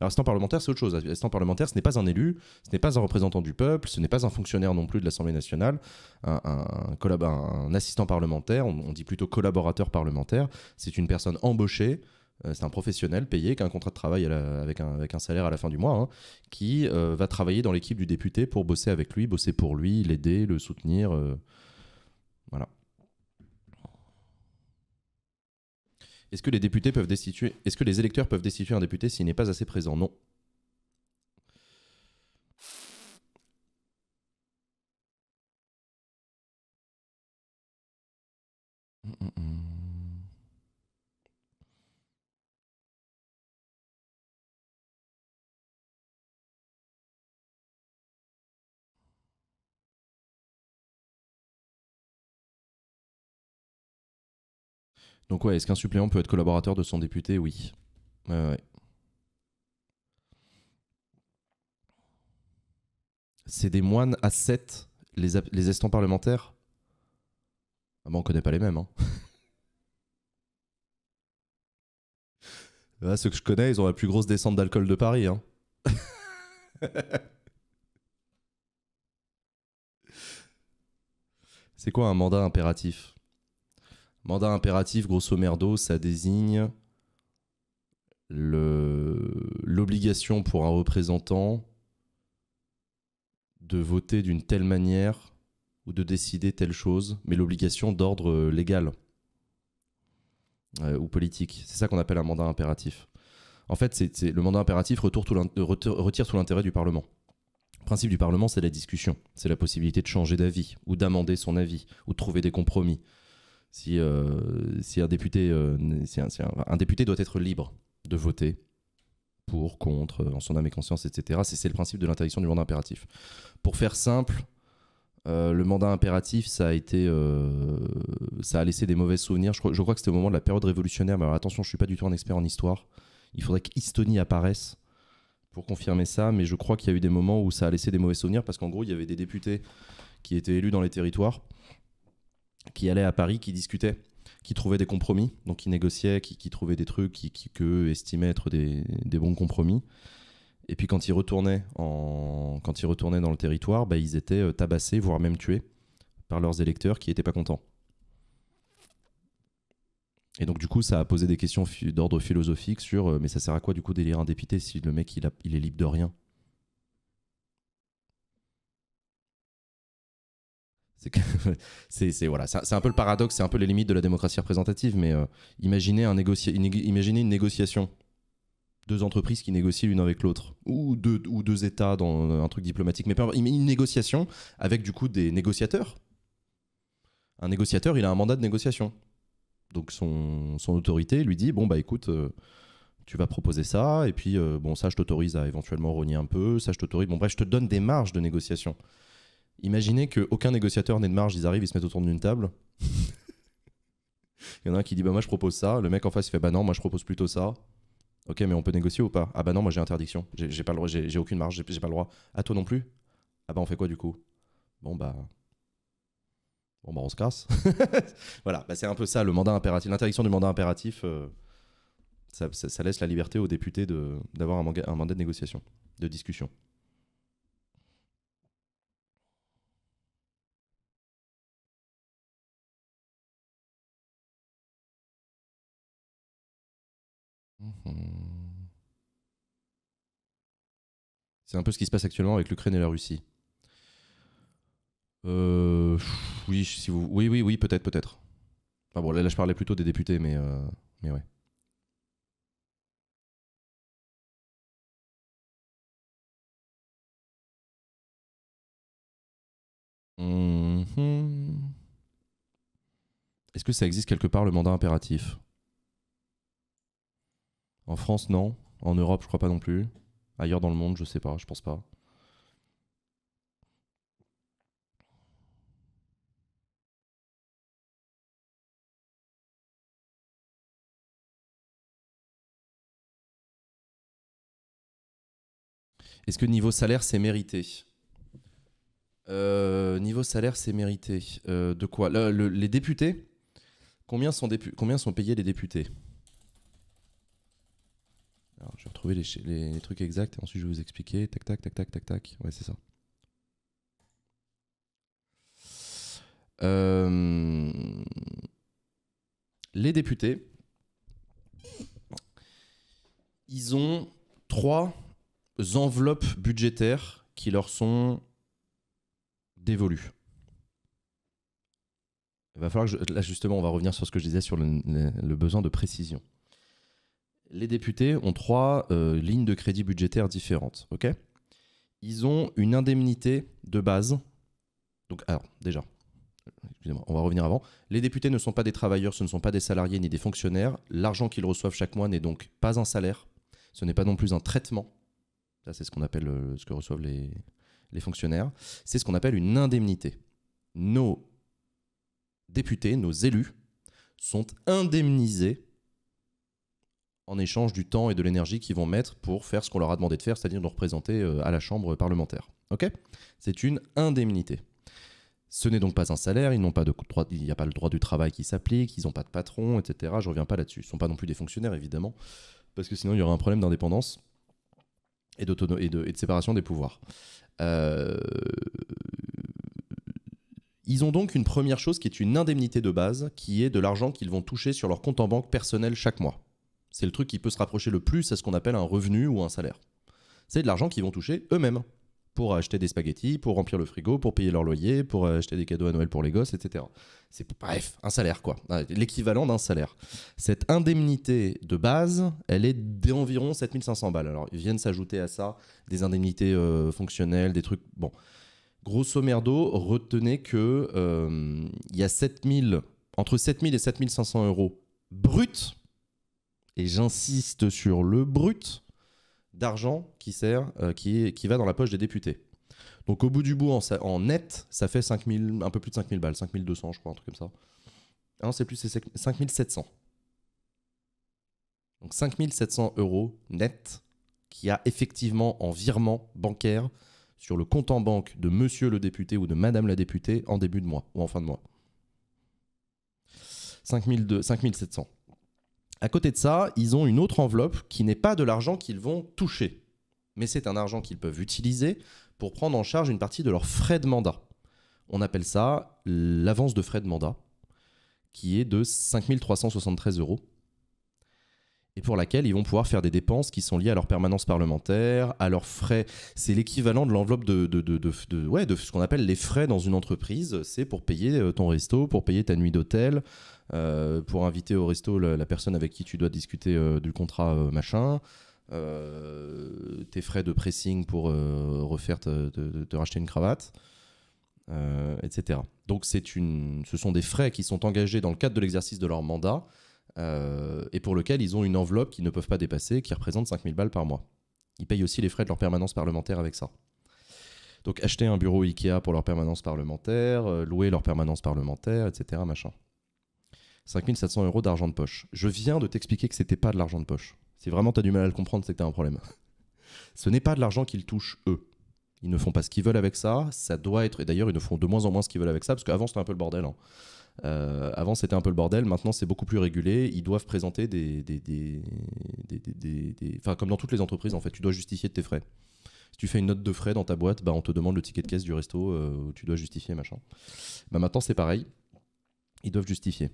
L'assistant parlementaire, c'est autre chose. Assistant parlementaire, ce n'est pas un élu, ce n'est pas un représentant du peuple, ce n'est pas un fonctionnaire non plus de l'Assemblée nationale. Un, un, un, assistant parlementaire, on, dit plutôt collaborateur parlementaire, c'est une personne embauchée euh, c'est un professionnel payé qui a un contrat de travail avec, un, avec, un, salaire à la fin du mois, hein, qui euh, va travailler dans l'équipe du député pour bosser avec lui, bosser pour lui, l'aider, le soutenir. Euh, voilà. Est-ce que les députés peuvent destituer Est-ce que les électeurs peuvent destituer un député s'il n'est pas assez présent Non. Hum, hum, hum. Donc ouais, est-ce qu'un suppléant peut être collaborateur de son député Oui. ouais. C'est des moines à 7, les, les estants parlementaires ah ne bah, On connaît pas les mêmes. Hein. ceux que je connais, ils ont la plus grosse descente d'alcool de Paris. Hein. C'est quoi un mandat impératif Mandat impératif, grosso merdo, ça désigne l'obligation pour un représentant de voter d'une telle manière ou de décider telle chose, mais l'obligation d'ordre légal euh, ou politique. C'est ça qu'on appelle un mandat impératif. En fait, c'est le mandat impératif retire tout l'intérêt du Parlement. Le principe du Parlement, c'est la discussion, c'est la possibilité de changer d'avis, ou d'amender son avis, ou de trouver des compromis, euh, si, un député, euh, un, député doit être libre de voter pour, contre, en son âme et conscience, etc. C'est le principe de l'interdiction du mandat impératif. Pour faire simple, euh, le mandat impératif, ça a été, ça a laissé des mauvais souvenirs. Je crois, que c'était au moment de la période révolutionnaire, mais attention, je suis pas du tout un expert en histoire. Il faudrait qu'istonie apparaisse pour confirmer ça, mais je crois qu'il y a eu des moments où ça a laissé des mauvais souvenirs parce qu'en gros, il y avait des députés qui étaient élus dans les territoires qui allaient à Paris, qui discutaient, qui trouvaient des compromis, donc qui négociaient, qui, trouvaient des trucs qui, que qu'eux estimaient être des, bons compromis. Et puis quand ils retournaient, quand ils dans le territoire, bah, ils étaient euh, tabassés, voire même tués par leurs électeurs qui n'étaient pas contents. Et donc du coup, ça a posé des questions d'ordre philosophique sur euh, mais ça sert à quoi du coup d'élire un député si le mec il est libre de rien C'est voilà, c'est un peu le paradoxe, c'est un peu les limites de la démocratie représentative. Mais euh, imaginez, un une, imaginez une négociation, deux entreprises qui négocient l'une avec l'autre, ou deux, ou deux États dans euh, un truc diplomatique, mais une négociation avec du coup des négociateurs. Un négociateur, il a un mandat de négociation. Donc son, autorité lui dit bon bah écoute. Euh, tu vas proposer ça, et puis bon, ça je t'autorise à éventuellement renier un peu, ça je t'autorise, bon bref, je te donne des marges de négociation. Imaginez qu'aucun négociateur n'ait de marge, ils arrivent, ils se mettent autour d'une table. il y en a un qui dit bah moi je propose ça, le mec en face il fait bah non moi je propose plutôt ça. Ok mais on peut négocier ou pas Ah bah non moi j'ai interdiction, j'ai pas le droit, j'ai aucune marge, j'ai pas le droit. À toi non plus Ah bah on fait quoi du coup Bon bah bon bah on se casse. voilà bah, c'est un peu ça le mandat impératif, l'interdiction du mandat impératif. Euh, ça, laisse la liberté aux députés d'avoir un mandat de négociation, de discussion. C'est un peu ce qui se passe actuellement avec l'Ukraine et la Russie. Euh, oui, si vous... oui, oui, oui, peut-être, peut-être. Ah bon, là, je parlais plutôt des députés, mais, euh... mais ouais. Mhm. Est-ce que ça existe quelque part le mandat impératif en France, non. En Europe, je crois pas non plus. Ailleurs dans le monde, je sais pas, je pense pas. Est-ce que niveau salaire, c'est mérité euh, Niveau salaire, c'est mérité. Euh, de quoi Les députés combien sont payés les députés je vais retrouver les, trucs exacts et ensuite je vais vous expliquer. Tac, tac, tac, tac, tac, tac. Ouais, c'est ça. Euh, les députés, ils ont trois enveloppes budgétaires qui leur sont dévolues. Il va falloir là justement, on va revenir sur ce que je disais sur le besoin de précision les députés ont trois euh, lignes de crédit budgétaire différentes. ok Ils ont une indemnité de base. Donc, alors, déjà, on va revenir avant. Les députés ne sont pas des travailleurs, ce ne sont pas des salariés ni des fonctionnaires. L'argent qu'ils reçoivent chaque mois n'est donc pas un salaire. Ce n'est pas non plus un traitement. Ça, c'est ce qu'on appelle euh, ce que reçoivent les, les fonctionnaires. C'est ce qu'on appelle une indemnité. Nos députés, nos élus, sont indemnisés en échange du temps et de l'énergie qu'ils vont mettre pour faire ce qu'on leur a demandé de faire, c'est-à-dire de représenter euh, à la Chambre parlementaire. Ok C'est une indemnité. Ce n'est donc pas un salaire, ils n'ont pas de il n'y a pas le droit du travail qui s'applique, ils n'ont pas de patron, etc. Je reviens pas là-dessus. Ils ne sont pas non plus des fonctionnaires, évidemment, parce que sinon il y aurait un problème d'indépendance et, de, séparation des pouvoirs. Euh, ils ont donc une première chose qui est une indemnité de base, qui est de l'argent qu'ils vont toucher sur leur compte en banque personnel chaque mois c'est le truc qui peut se rapprocher le plus à ce qu'on appelle un revenu ou un salaire. C'est de l'argent qu'ils vont toucher eux-mêmes pour acheter des spaghettis, pour remplir le frigo, pour payer leur loyer, pour euh, acheter des cadeaux à Noël pour les gosses, etc. C'est bref, un salaire quoi, ah, l'équivalent d'un salaire. Cette indemnité de base, elle est d'environ 7500 balles. Alors ils viennent s'ajouter à ça des indemnités euh, fonctionnelles, des trucs... Bon, grosso merdo, retenez que euh, il y a 7000, entre 7000 et 7500 euros bruts et j'insiste sur le brut d'argent qui sert, euh, qui, qui va dans la poche des députés. Donc au bout du bout, en, net, ça fait un peu plus de 5000 balles, 5200 je crois, un truc comme ça. non, c'est plus, c'est 5700. Donc 5700 euros net qui a effectivement en virement bancaire sur le compte en banque de monsieur le député ou de madame la députée en début de mois ou en fin de mois. 5700. À côté de ça, ils ont une autre enveloppe qui n'est pas de l'argent qu'ils vont toucher, mais c'est un argent qu'ils peuvent utiliser pour prendre en charge une partie de leurs frais de mandat. On appelle ça l'avance de frais de mandat, qui est de 5373 euros et pour laquelle ils vont pouvoir faire des dépenses qui sont liées à leur permanence parlementaire, à leurs frais. C'est l'équivalent de l'enveloppe de, ouais, de ce qu'on appelle les frais dans une entreprise. C'est pour payer euh, ton resto, pour payer ta nuit d'hôtel, euh, pour inviter au resto la, personne avec qui tu dois discuter euh, du contrat machin. tes frais de pressing pour refaire te, racheter une cravate, etc. Donc c'est une, ce sont des frais qui sont engagés dans le cadre de l'exercice de leur mandat, euh, et pour lequel ils ont une enveloppe qu'ils ne peuvent pas dépasser, qui représente 5000 balles par mois. Ils payent aussi les frais de leur permanence parlementaire avec ça. Donc acheter un bureau Ikea pour leur permanence parlementaire, euh, louer leur permanence parlementaire, etc. Machin. 5700 euros d'argent de poche. Je viens de t'expliquer que c'était pas de l'argent de poche. Si vraiment tu as du mal à le comprendre, c'est que tu un problème. Ce n'est pas de l'argent qu'ils touchent eux. Ils ne font pas ce qu'ils veulent avec ça. Ça doit être. Et d'ailleurs, ils ne font de moins en moins ce qu'ils veulent avec ça, parce qu'avant, c'était un peu le bordel. Hein. Euh, avant, c'était un peu le bordel. Maintenant, c'est beaucoup plus régulé. Ils doivent présenter des, des, des, Enfin, comme dans toutes les entreprises, en fait, tu dois justifier tes frais. Si tu fais une note de frais dans ta boîte, bah, on te demande le ticket de caisse du resto euh, tu dois justifier, machin. Bah, maintenant, c'est pareil. Ils doivent justifier.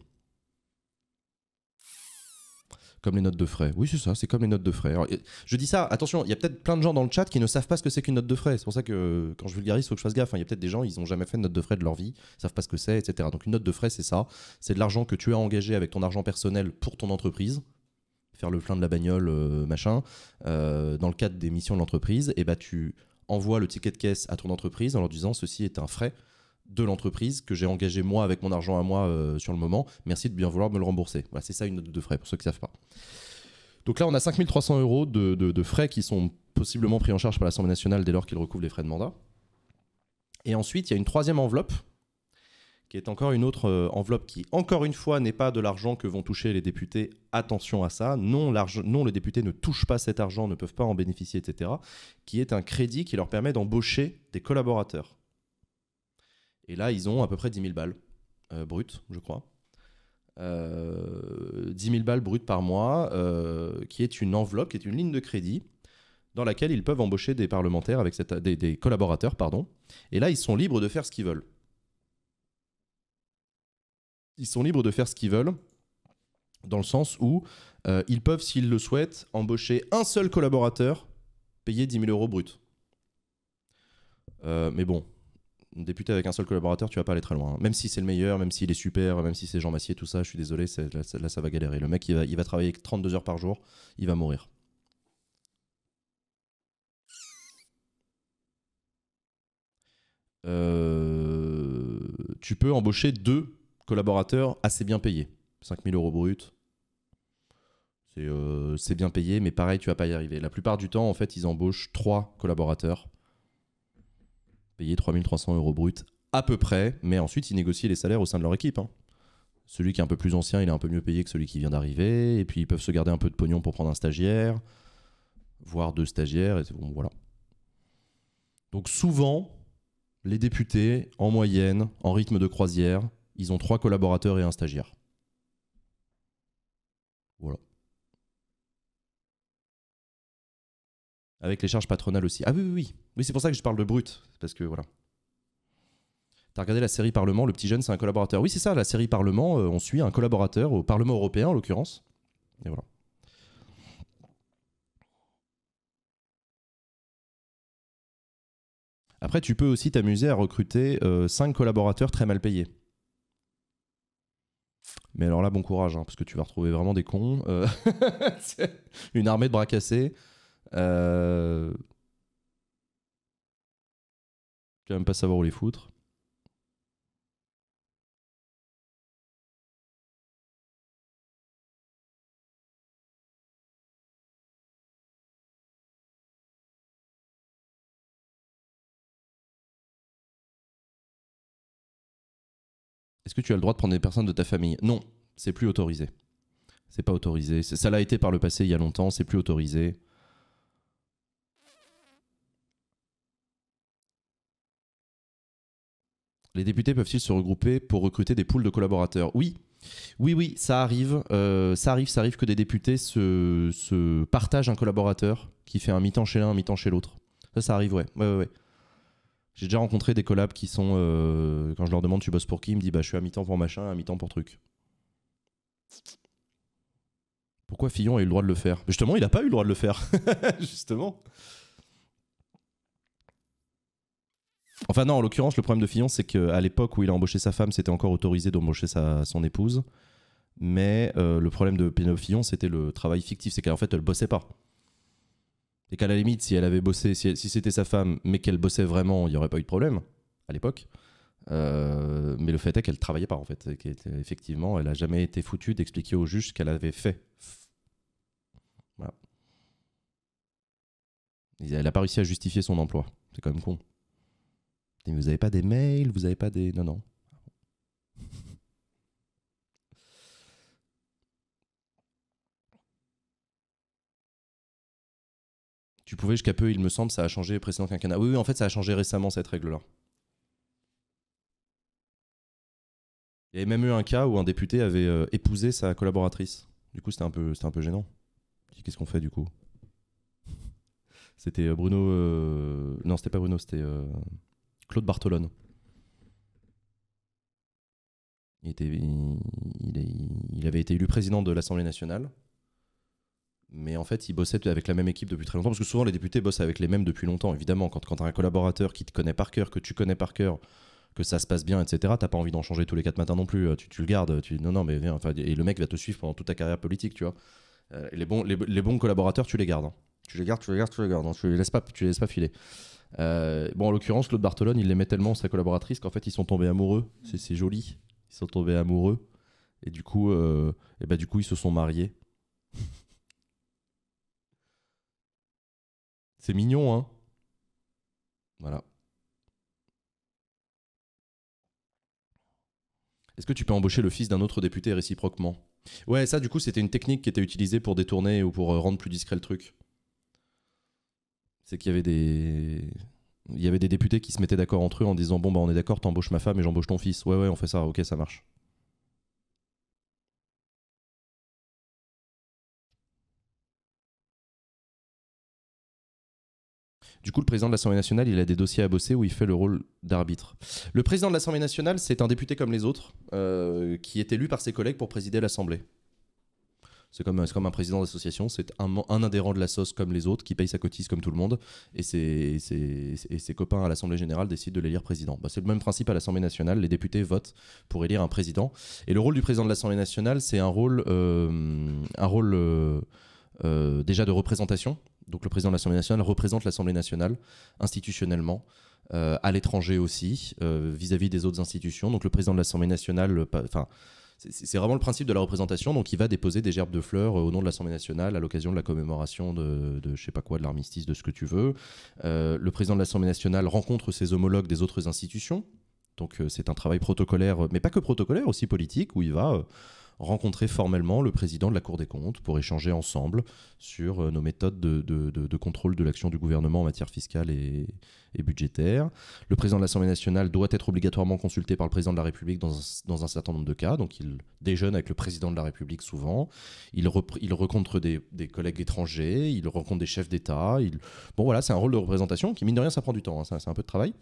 Comme les notes de frais. Oui, c'est ça, c'est comme les notes de frais. je dis ça, attention, il y a peut-être plein de gens dans le chat qui ne savent pas ce que c'est qu'une note de frais. C'est pour ça que euh, quand je vulgarise, il faut que je fasse gaffe. Hein. Il y a peut-être des gens, ils n'ont jamais fait de note de frais de leur vie, ils savent pas ce que c'est, etc. Donc une note de frais, c'est ça. C'est de l'argent que tu as engagé avec ton argent personnel pour ton entreprise, faire le plein de la bagnole, euh, machin, euh, dans le cadre des missions de l'entreprise, et eh bah ben, tu envoies le ticket de caisse à ton entreprise en leur disant ceci est un frais de l'entreprise que j'ai engagé moi avec mon argent à moi euh, sur le moment. Merci de bien vouloir me le rembourser. Voilà, c'est ça une note de frais pour ceux qui ne savent pas. Donc là, on a 5300 euros de, de, frais qui sont possiblement pris en charge par l'Assemblée nationale dès lors qu'ils recouvrent les frais de mandat. Et ensuite, il y a une troisième enveloppe qui est encore une autre euh, enveloppe qui, encore une fois, n'est pas de l'argent que vont toucher les députés. Attention à ça. Non, non, les députés ne touchent pas cet argent, ne peuvent pas en bénéficier, etc. Qui est un crédit qui leur permet d'embaucher des collaborateurs. Et là, ils ont à peu près 10 000 balles euh, brutes, je crois. 10 euh, 000 balles brutes par mois, euh, qui est une enveloppe, qui est une ligne de crédit dans laquelle ils peuvent embaucher des parlementaires avec des, collaborateurs, pardon. Et là, ils sont libres de faire ce qu'ils veulent. Ils sont libres de faire ce qu'ils veulent dans le sens où ils peuvent, s'ils le souhaitent, embaucher un seul collaborateur, payer 10 000 euros brut. mais bon, député avec un seul collaborateur, tu vas pas aller très loin. Même si c'est le meilleur, même s'il est super, même si c'est Jean Massier, tout ça, je suis désolé, là, ça va galérer. Le mec, il va, travailler 32 heures par jour, il va mourir. Euh, tu peux embaucher deux collaborateurs assez bien payés. 5000 euros brut. Euh, c'est bien payé, mais pareil, tu vas pas y arriver. La plupart du temps, en fait, ils embauchent trois collaborateurs payé 3300 euros brut à peu près, mais ensuite ils négocient les salaires au sein de leur équipe. Hein. Celui qui est un peu plus ancien, il est un peu mieux payé que celui qui vient d'arriver, et puis ils peuvent se garder un peu de pognon pour prendre un stagiaire, voire deux stagiaires, et voilà. Donc souvent, les députés, en moyenne, en rythme de croisière, ils ont trois collaborateurs et un stagiaire. Voilà. Avec les charges patronales aussi. Ah oui, oui, oui. Oui, c'est pour ça que je parle de brut. Parce que voilà. T'as regardé la série Parlement, le petit jeune, c'est un collaborateur. Oui, c'est ça, la série Parlement, euh, on suit un collaborateur au Parlement européen en l'occurrence. Et voilà. Après, tu peux aussi t'amuser à recruter euh, cinq collaborateurs très mal payés. Mais alors là, bon courage, hein, parce que tu vas retrouver vraiment des cons. Euh, une armée de bras cassés. Euh... Je même pas savoir où les foutre. Est-ce que tu as le droit de prendre des personnes de ta famille Non, c'est plus autorisé. C'est pas autorisé. Ça l'a été par le passé il y a longtemps, c'est plus autorisé. Les députés peuvent-ils se regrouper pour recruter des poules de collaborateurs Oui, oui, oui, ça arrive. Euh, ça arrive, ça arrive que des députés se, partagent un collaborateur qui fait un mi-temps chez l'un, un mi-temps chez l'autre. Ça, ça arrive, ouais. ouais, ouais, J'ai déjà rencontré des collabs qui sont. Euh, quand je leur demande tu bosses pour qui, ils me disent bah, je suis à mi-temps pour machin, à mi-temps pour truc. Pourquoi Fillon a eu le droit de le faire Justement, il n'a pas eu le droit de le faire. Justement. Enfin non, en l'occurrence, le problème de Fillon, c'est qu'à l'époque où il a embauché sa femme, c'était encore autorisé d'embaucher sa, son épouse. Mais euh, le problème de Pénélope Fillon, c'était le travail fictif, c'est qu'en fait, elle bossait pas. Et qu'à la limite, si elle avait bossé, si, c'était sa femme, mais qu'elle bossait vraiment, il n'y aurait pas eu de problème à l'époque. Euh, mais le fait est qu'elle travaillait pas en fait. Effectivement, elle a jamais été foutue d'expliquer au juge ce qu'elle avait fait. Elle n'a pas réussi à justifier son emploi. C'est quand même con vous n'avez pas des mails, vous n'avez pas des... Non, non. tu pouvais jusqu'à peu, il me semble, ça a changé qu'un canard. Oui, oui, en fait, ça a changé récemment cette règle-là. Il y avait même eu un cas où un député avait euh, épousé sa collaboratrice. Du coup, c'était un peu, c'était un peu gênant. Qu'est-ce qu'on fait du coup C'était euh, Bruno. Euh, non, c'était pas Bruno, c'était. Claude Bartolone. Il, avait été élu président de l'Assemblée nationale, mais en fait, il bossait avec la même équipe depuis très longtemps, parce que souvent les députés bossent avec les mêmes depuis longtemps. Évidemment, quand, tu as un collaborateur qui te connaît par cœur, que tu connais par cœur, que ça se passe bien, etc., t'as pas envie d'en changer tous les quatre matins non plus. Euh, tu, le gardes, tu non, non, mais et le mec va te suivre pendant toute ta carrière politique, tu vois. Euh, les, bons, collaborateurs, hein. tu les gardes. Tu les gardes, tu les gardes, hein. tu les gardes. tu, les pas, tu les laisses pas filer. Euh, bon, en l'occurrence, Claude Bartolone, il l'aimait tellement, sa collaboratrice, qu'en fait, ils sont tombés amoureux. C'est joli. Ils sont tombés amoureux. Et du coup, euh, et bah, du coup ils se sont mariés. C'est mignon, hein Voilà. Est-ce que tu peux embaucher le fils d'un autre député réciproquement Ouais, ça, du coup, c'était une technique qui était utilisée pour détourner ou pour euh, rendre plus discret le truc c'est qu'il y avait des il y avait des députés qui se mettaient d'accord entre eux en disant bon bah on est d'accord t'embauches ma femme et j'embauche ton fils ouais ouais on fait ça ok ça marche Du coup, le président de l'Assemblée nationale, il a des dossiers à bosser où il fait le rôle d'arbitre. Le président de l'Assemblée nationale, c'est un député comme les autres, euh, qui est élu par ses collègues pour présider l'Assemblée. C'est comme, comme un président d'association, c'est un, adhérent de la sauce comme les autres qui paye sa cotise comme tout le monde et, ses, copains à l'Assemblée générale décident de l'élire président. Bah, c'est le même principe à l'Assemblée nationale, les députés votent pour élire un président. Et le rôle du président de l'Assemblée nationale, c'est un rôle, euh, un rôle euh, euh, déjà de représentation. Donc le président de l'Assemblée nationale représente l'Assemblée nationale institutionnellement. à l'étranger aussi, vis-à-vis -vis des autres institutions. Donc le président de l'Assemblée nationale, enfin, c'est vraiment le principe de la représentation. Donc il va déposer des gerbes de fleurs euh, au nom de l'Assemblée nationale à l'occasion de la commémoration de, de, je sais pas quoi, de l'armistice, de ce que tu veux. Euh, le président de l'Assemblée nationale rencontre ses homologues des autres institutions. Donc euh, c'est un travail protocolaire, mais pas que protocolaire, aussi politique, où il va rencontrer formellement le président de la Cour des comptes pour échanger ensemble sur euh, nos méthodes de, contrôle de l'action du gouvernement en matière fiscale et, budgétaire. Le président de l'Assemblée nationale doit être obligatoirement consulté par le président de la République dans un, certain nombre de cas. Donc il déjeune avec le président de la République souvent. Il, rencontre des, collègues étrangers, il rencontre des chefs d'État. Il... Bon voilà, c'est un rôle de représentation qui, mine de rien, ça prend du temps. Hein, c'est un peu de travail.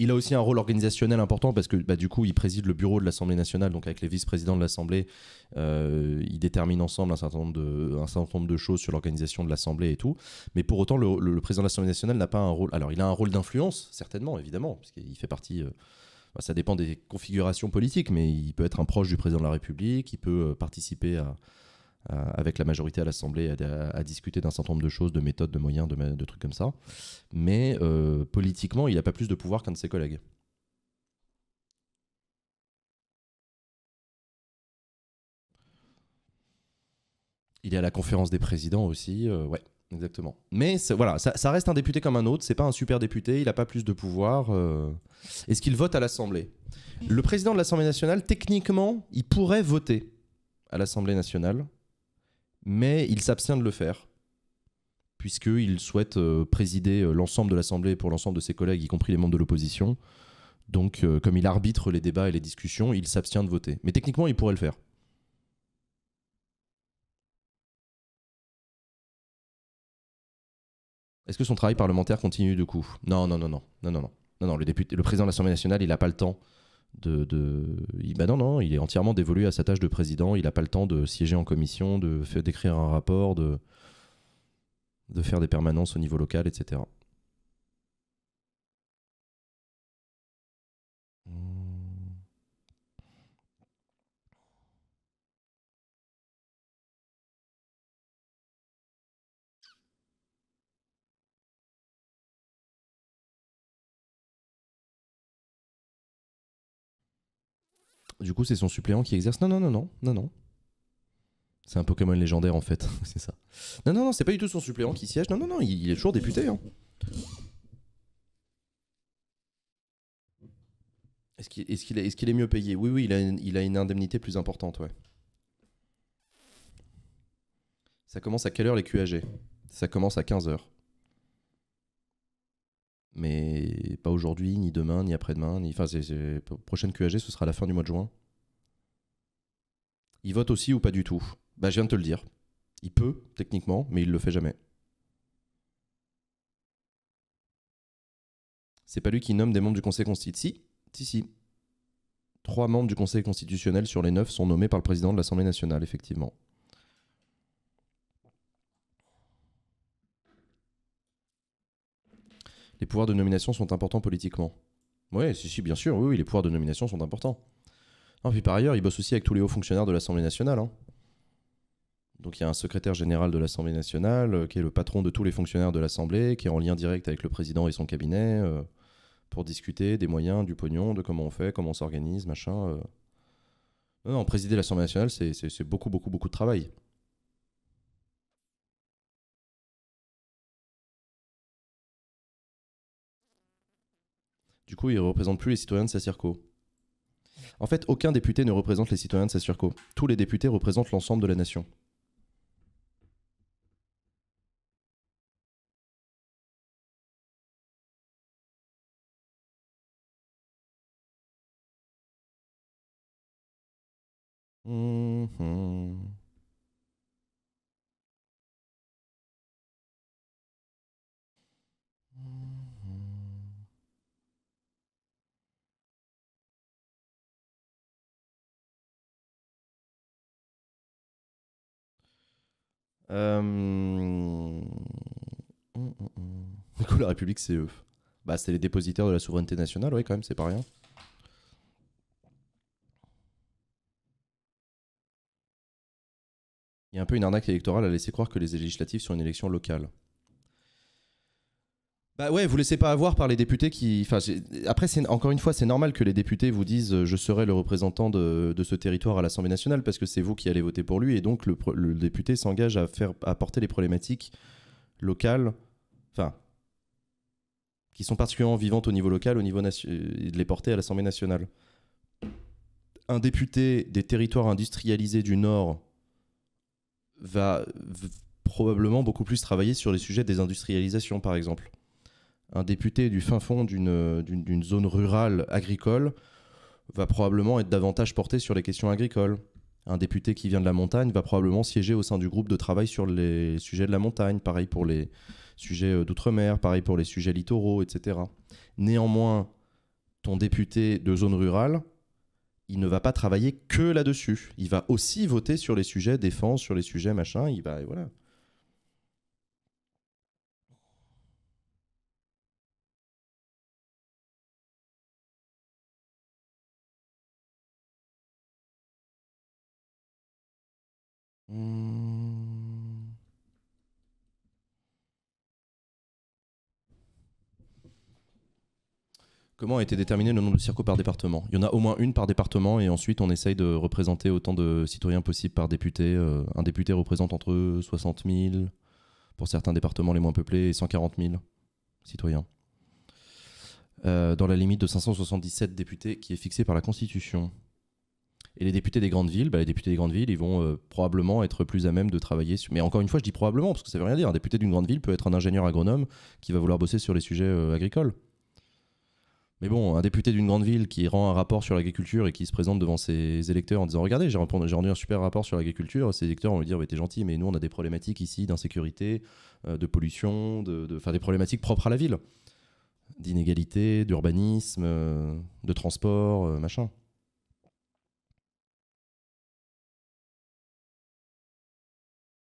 Il a aussi un rôle organisationnel important parce que bah, du coup, il préside le bureau de l'Assemblée nationale, donc avec les vice-présidents de l'Assemblée, euh, il détermine ensemble un certain nombre de, choses sur l'organisation de l'Assemblée et tout. Mais pour autant, le, président de l'Assemblée nationale n'a pas un rôle. Alors, il a un rôle d'influence, certainement, évidemment, parce qu'il fait partie. Euh, bah, ça dépend des configurations politiques, mais il peut être un proche du président de la République, il peut euh, participer à euh, avec la majorité à l'Assemblée à, discuter d'un certain nombre de choses, de méthodes, de moyens, de, trucs comme ça. Mais euh, politiquement, il n'a pas plus de pouvoir qu'un de ses collègues. Il est à la conférence des présidents aussi, euh, ouais, exactement. Mais voilà, ça, reste un député comme un autre, c'est pas un super député, il n'a pas plus de pouvoir. Euh. Est-ce qu'il vote à l'Assemblée Le président de l'Assemblée nationale, techniquement, il pourrait voter à l'Assemblée nationale, mais il s'abstient de le faire, puisqu'il souhaite euh, présider euh, l'ensemble de l'Assemblée pour l'ensemble de ses collègues, y compris les membres de l'opposition. Donc, euh, comme il arbitre les débats et les discussions, il s'abstient de voter. Mais techniquement, il pourrait le faire. Est-ce que son travail parlementaire continue de coup Non, non, non, non, non, non, non, Le, le président de l'Assemblée nationale, il n'a pas le temps de, bah non, non, il est entièrement dévolu à sa tâche de président. Il n'a pas le temps de siéger en commission, de d'écrire un rapport, de, de faire des permanences au niveau local, etc. Du coup, c'est son suppléant qui exerce. Non, non, non, non, non, non. C'est un Pokémon légendaire en fait, c'est ça. Non, non, non, c'est pas du tout son suppléant qui siège. Non, non, non, il, est toujours député. Hein. Est-ce qu'il est, mieux payé Oui, oui, il a, une, il a, une, indemnité plus importante, ouais. Ça commence à quelle heure les QAG Ça commence à 15h mais pas aujourd'hui, ni demain, ni après-demain, ni. Enfin, c'est, prochaine QAG, ce sera la fin du mois de juin. Il vote aussi ou pas du tout Bah, je viens de te le dire. Il peut, techniquement, mais il le fait jamais. C'est pas lui qui nomme des membres du Conseil constitutionnel. Si, si, si. Trois membres du Conseil constitutionnel sur les neuf sont nommés par le président de l'Assemblée nationale, effectivement. les pouvoirs de nomination sont importants politiquement. Oui, si, si, bien sûr, oui, les pouvoirs de nomination sont importants. puis par ailleurs, il bosse aussi avec tous les hauts fonctionnaires de l'Assemblée nationale. Hein. Donc il y a un secrétaire général de l'Assemblée nationale euh, qui est le patron de tous les fonctionnaires de l'Assemblée, qui est en lien direct avec le président et son cabinet euh, pour discuter des moyens, du pognon, de comment on fait, comment on s'organise, machin. Euh. non, présider l'Assemblée nationale, c'est beaucoup, beaucoup, beaucoup de travail. Du coup, ils représente plus les citoyens de sa En fait, aucun député ne représente les citoyens de sa Tous les députés représentent l'ensemble de la nation. Mmh, mmh. Euh, hum, hum, hum. Du coup, la République, c'est Bah, c'est les dépositaires de la souveraineté nationale, Oui, quand même, c'est pas rien. Il y a un peu une arnaque électorale à laisser croire que les législatives sont une élection locale. Bah ouais, vous laissez pas avoir par les députés qui. Enfin, après, c'est encore une fois, c'est normal que les députés vous disent euh, je serai le représentant de, ce territoire à l'Assemblée nationale parce que c'est vous qui allez voter pour lui et donc le, député s'engage à faire à porter les problématiques locales, enfin, qui sont particulièrement vivantes au niveau local, au niveau euh, de les porter à l'Assemblée nationale. Un député des territoires industrialisés du Nord va probablement beaucoup plus travailler sur les sujets des industrialisations, par exemple un député du fin fond d'une zone rurale agricole va probablement être davantage porté sur les questions agricoles. Un député qui vient de la montagne va probablement siéger au sein du groupe de travail sur les sujets de la montagne, pareil pour les sujets euh, d'outre-mer, pareil pour les sujets littoraux, etc. Néanmoins, ton député de zone rurale, il ne va pas travailler que là-dessus. Il va aussi voter sur les sujets défense, sur les sujets machin, il va... Voilà. Hmm. Comment a été déterminé le nombre de circos par département Il y en a au moins une par département et ensuite on essaye de représenter autant de citoyens possibles par député. Euh, un député représente entre 60 000, pour certains départements les moins peuplés, et 140 000 citoyens. Euh, dans la limite de 577 députés qui est fixée par la Constitution. Et les députés des grandes villes, bah, les députés des grandes villes, ils vont euh, probablement être plus à même de travailler sur. Mais encore une fois, je dis probablement parce que ça veut rien dire. Un député d'une grande ville peut être un ingénieur agronome qui va vouloir bosser sur les sujets euh, agricoles. Mais bon, un député d'une grande ville qui rend un rapport sur l'agriculture et qui se présente devant ses électeurs en disant Regardez, j'ai rendu un super rapport sur l'agriculture. Ses électeurs vont lui dire T'es gentil, mais nous, on a des problématiques ici d'insécurité, euh, de pollution, de, de... Enfin, des problématiques propres à la ville d'inégalité, d'urbanisme, de transport, machin.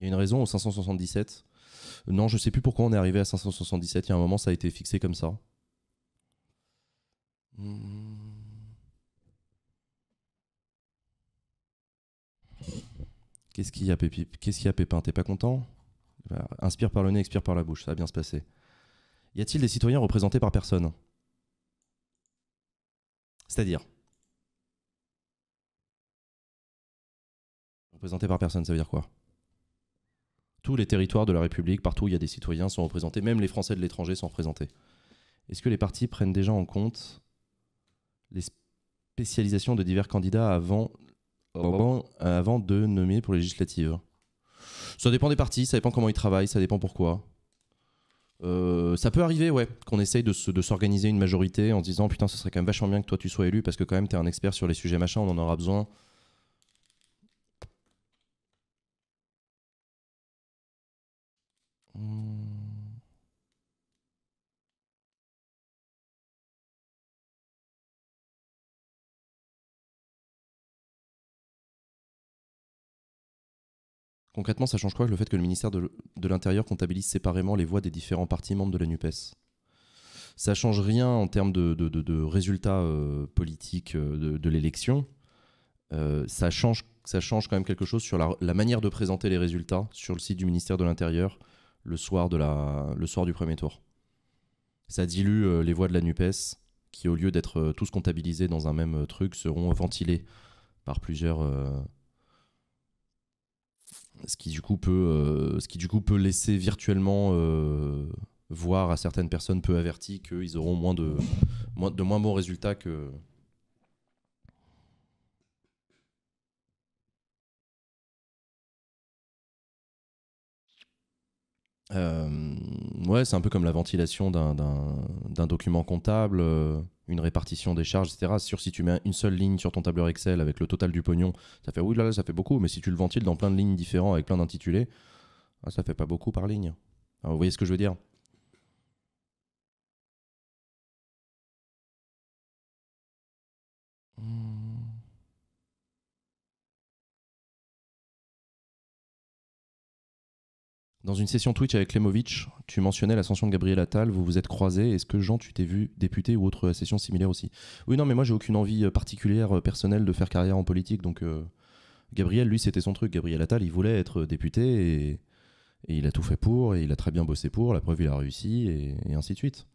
Il y a une raison au 577. Non, je sais plus pourquoi on est arrivé à 577. Il y a un moment, ça a été fixé comme ça. Hmm. Qu'est-ce qu'il y a, Pépin Qu'est-ce qu'il y a, Pépin T'es pas content eh ben, Inspire par le nez, expire par la bouche. Ça va bien se passer. Y a-t-il des citoyens représentés par personne C'est-à-dire Représentés par personne, ça veut dire quoi tous les territoires de la République, partout où il y a des citoyens, sont représentés, même les Français de l'étranger sont représentés. Est-ce que les partis prennent déjà en compte les spécialisations de divers candidats avant, oh, avant, de nommer pour législative législatives Ça dépend des partis, ça dépend comment ils travaillent, ça dépend pourquoi. Euh, ça peut arriver, ouais, qu'on essaye de, s'organiser une majorité en disant putain, ce serait quand même vachement bien que toi tu sois élu parce que quand même es un expert sur les sujets machin, on en aura besoin. Hmm. Concrètement, ça change quoi le fait que le ministère de, l'Intérieur comptabilise séparément les voix des différents partis membres de la NUPES Ça change rien en termes de, résultats euh, politiques euh, de, l'élection. Euh, ça, change, ça change quand même quelque chose sur la, manière de présenter les résultats sur le site du ministère de l'Intérieur le soir, de la, le soir du premier tour. Ça dilue euh, les voix de la NUPES, qui au lieu d'être euh, tous comptabilisés dans un même euh, truc, seront ventilés par plusieurs... ce, qui, du coup, peut, ce qui du coup peut laisser virtuellement voir à certaines personnes peu averties qu'ils auront moins de, moins, de moins bons résultats que, Euh, ouais, c'est un peu comme la ventilation d'un document comptable, euh, une répartition des charges, etc. Sur si tu mets une seule ligne sur ton tableur Excel avec le total du pognon, ça fait oui, là, ça fait beaucoup, mais si tu le ventiles dans plein de lignes différentes avec plein d'intitulés, ah, ça fait pas beaucoup par ligne. Ah, vous voyez ce que je veux dire hmm. Dans une session Twitch avec Lemovic, tu mentionnais l'ascension de Gabriel Attal, vous vous êtes croisés. Est-ce que Jean, tu t'es vu député ou autre session similaire aussi Oui, non, mais moi j'ai aucune envie euh, particulière euh, personnelle de faire carrière en politique, donc euh, Gabriel, lui, c'était son truc. Gabriel Attal, il voulait être député et, il a tout fait pour, et il a très bien bossé pour, la preuve, il a réussi, et ainsi de suite.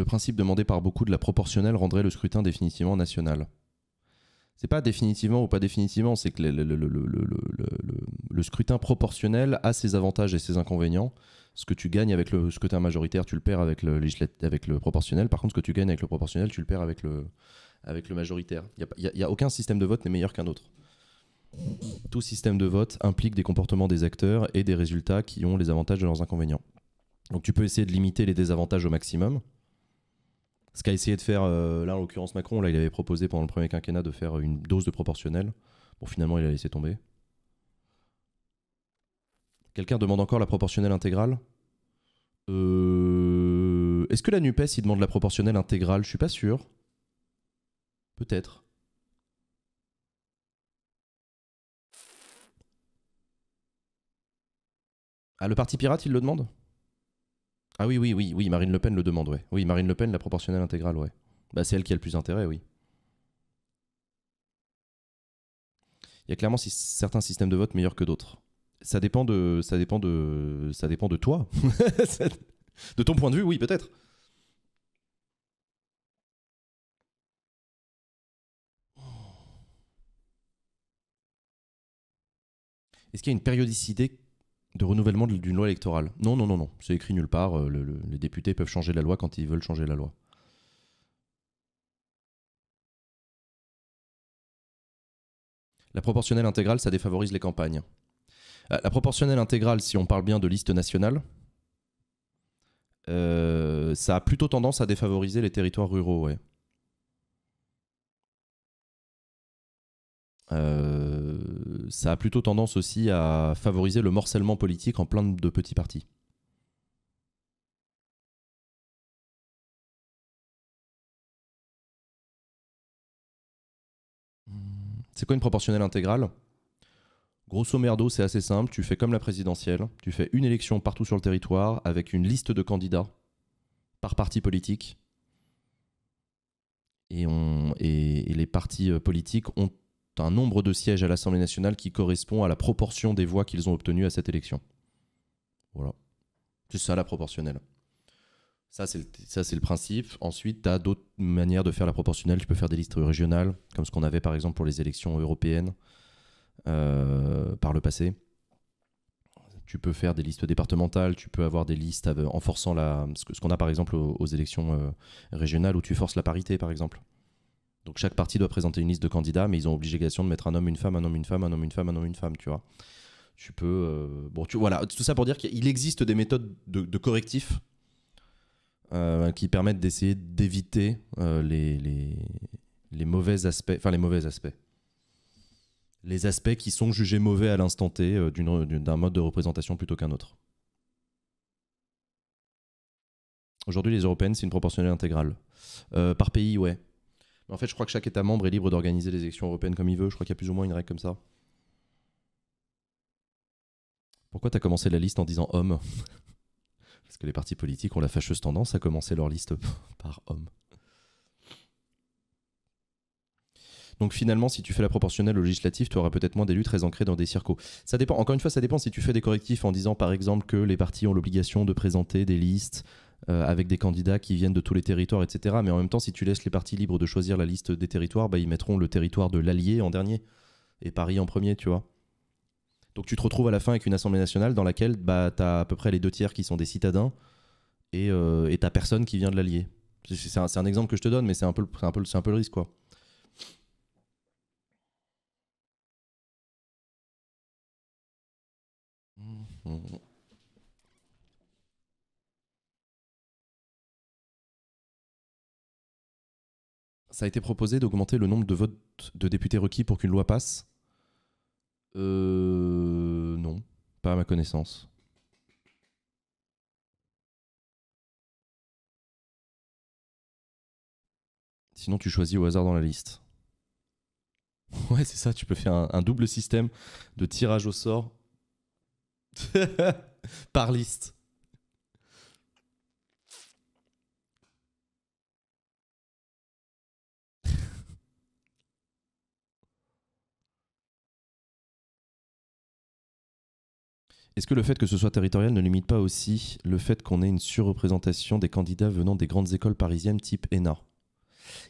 le principe demandé par beaucoup de la proportionnelle rendrait le scrutin définitivement national. C'est pas définitivement ou pas définitivement, c'est que le, scrutin proportionnel a ses avantages et ses inconvénients. Ce que tu gagnes avec le scrutin majoritaire, tu le perds avec le, avec le proportionnel. Par contre, ce que tu gagnes avec le proportionnel, tu le perds avec le, avec le majoritaire. Il n'y a, aucun système de vote n'est meilleur qu'un autre. Tout système de vote implique des comportements des acteurs et des résultats qui ont les avantages et leurs inconvénients. Donc tu peux essayer de limiter les désavantages au maximum ce qu'a essayé de faire, euh, là en l'occurrence Macron, là il avait proposé pendant le premier quinquennat de faire une dose de proportionnelle. Bon, finalement il a laissé tomber. Quelqu'un demande encore la proportionnelle intégrale euh, Est-ce que la NUPES il demande la proportionnelle intégrale Je suis pas sûr. Peut-être. Ah, le Parti Pirate, il le demande ah oui, oui, oui, oui, Marine Le Pen le demande, ouais. Oui, Marine Le Pen, la proportionnelle intégrale, ouais. Bah, c'est elle qui a le plus intérêt oui. Il y a clairement certains systèmes de vote meilleurs que d'autres. Ça dépend de, ça dépend de, ça dépend de toi. de ton point de vue, oui, peut-être. Est-ce qu'il y a une périodicité de renouvellement d'une loi électorale. Non, non, non, non. C'est écrit nulle part. Euh, les députés peuvent changer la loi quand ils veulent changer la loi. La proportionnelle intégrale, ça défavorise les campagnes. Euh, la proportionnelle intégrale, si on parle bien de liste nationale, euh, ça a plutôt tendance à défavoriser les territoires ruraux, Euh, ça a plutôt tendance aussi à favoriser le morcellement politique en plein de petits partis. Hmm, c'est quoi une proportionnelle intégrale Grosso merdo, c'est assez simple, tu fais comme la présidentielle, tu fais une élection partout sur le territoire avec une liste de candidats par parti politique. Et, on, et les partis euh, politiques ont un nombre de sièges à l'Assemblée nationale qui correspond à la proportion des voix qu'ils ont obtenues à cette élection. Voilà. C'est ça la proportionnelle. Ça, c'est le, le principe. Ensuite, tu as d'autres manières de faire la proportionnelle. Tu peux faire des listes régionales, comme ce qu'on avait par exemple pour les élections européennes euh, par le passé. Tu peux faire des listes départementales, tu peux avoir des listes en forçant ce qu'on a par exemple aux, élections euh, régionales où tu forces la parité par exemple. Donc chaque parti doit présenter une liste de candidats, mais ils ont l'obligation de mettre un homme, une femme, un homme, une femme, un homme, une femme, un homme, une femme, tu vois. Tu peux. Euh, bon, tu, voilà, tout ça pour dire qu'il existe des méthodes de, correctif euh, qui permettent d'essayer d'éviter euh, les, les, les, mauvais aspects. Enfin, les mauvais aspects. Les aspects qui sont jugés mauvais à l'instant T d'un mode de représentation plutôt qu'un autre. Aujourd'hui, les européennes, c'est une proportionnelle intégrale. par pays, ouais en fait, je crois que chaque État membre est libre d'organiser les élections européennes comme il veut. Je crois qu'il y a plus ou moins une règle comme ça. Pourquoi tu as commencé la liste en disant homme Parce que les partis politiques ont la fâcheuse tendance à commencer leur liste par homme. Donc finalement, si tu fais la proportionnelle au législatif, tu auras peut-être moins d'élus très ancrés dans des circos. Ça dépend. Encore une fois, ça dépend si tu fais des correctifs en disant par exemple que les partis ont l'obligation de présenter des listes euh, avec des candidats qui viennent de tous les territoires, etc. Mais en même temps, si tu laisses les partis libres de choisir la liste des territoires, bah, ils mettront le territoire de l'Allier en dernier et Paris en premier, tu vois. Donc tu te retrouves à la fin avec une Assemblée nationale dans laquelle bah, tu as à peu près les deux tiers qui sont des citadins et euh, n'as personne qui vient de l'Allier. C'est un, exemple que je te donne, mais c'est un, peu, un, un peu le risque, quoi. Mmh, mmh, mmh. ça a été proposé d'augmenter le nombre de votes de députés requis pour qu'une loi passe. Euh, non, pas à ma connaissance. Sinon, tu choisis au hasard dans la liste. Ouais, c'est ça, tu peux faire un, un, double système de tirage au sort par liste. Est-ce que le fait que ce soit territorial ne limite pas aussi le fait qu'on ait une surreprésentation des candidats venant des grandes écoles parisiennes type ENA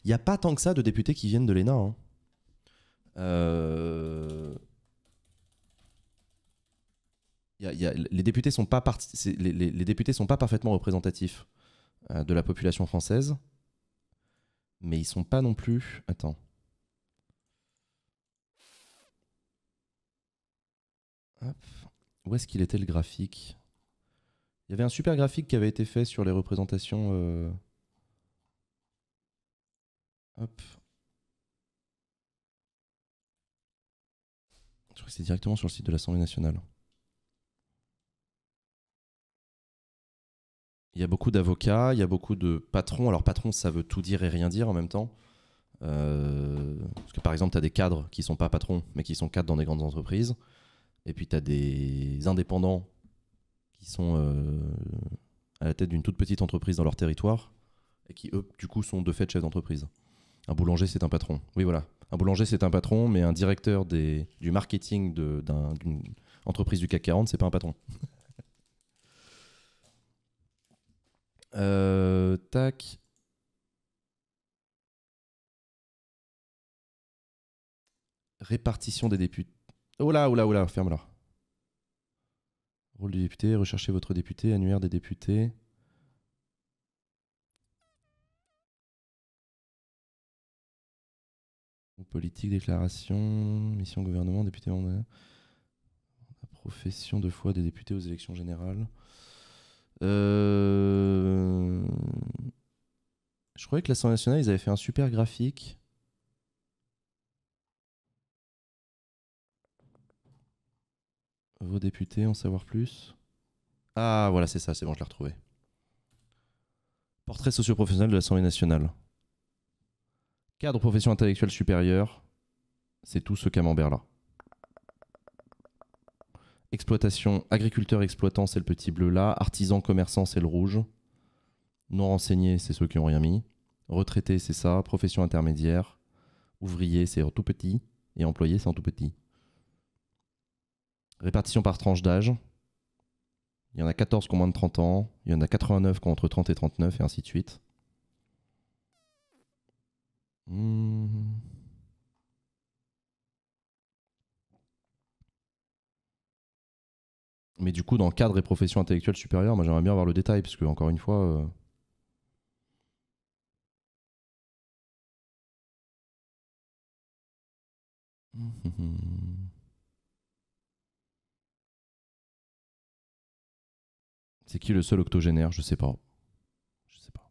Il n'y a pas tant que ça de députés qui viennent de l'ENA. Hein. Euh, les députés sont pas sont pas parfaitement représentatifs euh, de la population française, mais ils sont pas non plus. Attends. Hop. Où est-ce qu'il était le graphique Il y avait un super graphique qui avait été fait sur les représentations. Euh, hop. Je crois que c'est directement sur le site de l'Assemblée nationale. Il y a beaucoup d'avocats, il y a beaucoup de patrons. Alors, patron, ça veut tout dire et rien dire en même temps. Euh, parce que par exemple, tu as des cadres qui ne sont pas patrons, mais qui sont cadres dans des grandes entreprises. Et puis tu as des indépendants qui sont euh, à la tête d'une toute petite entreprise dans leur territoire et qui, eux, du coup, sont de fait chefs d'entreprise. Un boulanger, c'est un patron. Oui, voilà. Un boulanger, c'est un patron, mais un directeur des, du marketing d'une entreprise du CAC 40, c'est pas un patron. Euh, tac. Répartition des députés Oula, oula, oula, ferme-la. Rôle du député, recherchez votre député, annuaire des députés. Politique, déclaration, mission gouvernement, député en la profession de foi des députés aux élections générales. Euh, je croyais que l'Assemblée nationale, ils avaient fait un super graphique Vos députés, en savoir plus Ah, voilà, c'est ça, c'est bon, je l'ai retrouvé. Portrait socio-professionnel de l'Assemblée nationale. Cadre profession intellectuelle supérieure, c'est tout ce camembert-là. Exploitation, agriculteur exploitant, c'est le petit bleu là. Artisan commerçant, c'est le rouge. Non renseigné, c'est ceux qui n'ont rien mis. Retraité, c'est ça. Profession intermédiaire. Ouvrier, c'est en tout petit. Et employé, c'est en tout petit. Répartition par tranche d'âge. Il y en a 14 qui ont moins de 30 ans, il y en a 89 qui ont entre 30 et 39, et ainsi de suite. Hmm. Mais du coup, dans cadre et profession intellectuelle supérieure, moi j'aimerais bien avoir le détail, parce que, encore une fois. Euh, hum, hum, hum. C'est qui le seul octogénaire Je sais pas. Je sais pas.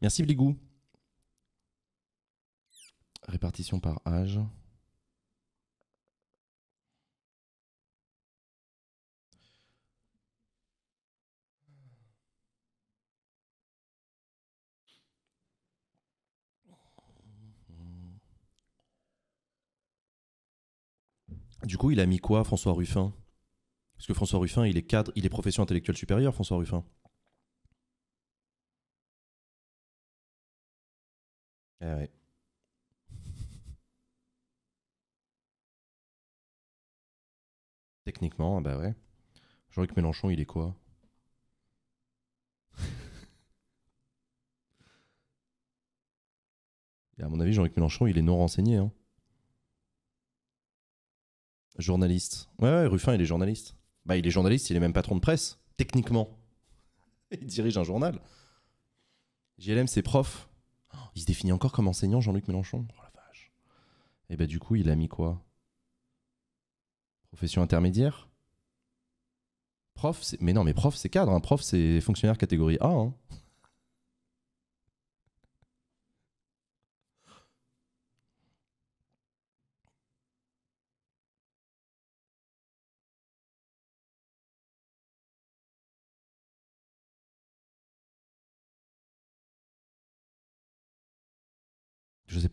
Merci Bligou. Répartition par âge. Du coup, il a mis quoi, François Ruffin Parce que François Ruffin, il est cadre, il est profession intellectuelle supérieure, François Ruffin. Ah ouais. Techniquement, ah bah ouais. Jean-Luc Mélenchon, il est quoi À mon avis, Jean-Luc Mélenchon, il est non renseigné. Hein. Journaliste. Ouais, Ruffin, il est journaliste. Bah, il est journaliste, il est même patron de presse, techniquement. Il dirige un journal. JLM, c'est prof. Oh, il se définit encore comme enseignant, Jean-Luc Mélenchon. Oh la vache. Et eh bah, du coup, il a mis quoi Profession intermédiaire Prof, c'est... Mais non, mais prof, c'est cadre. Hein. Prof, c'est fonctionnaire catégorie A. Hein.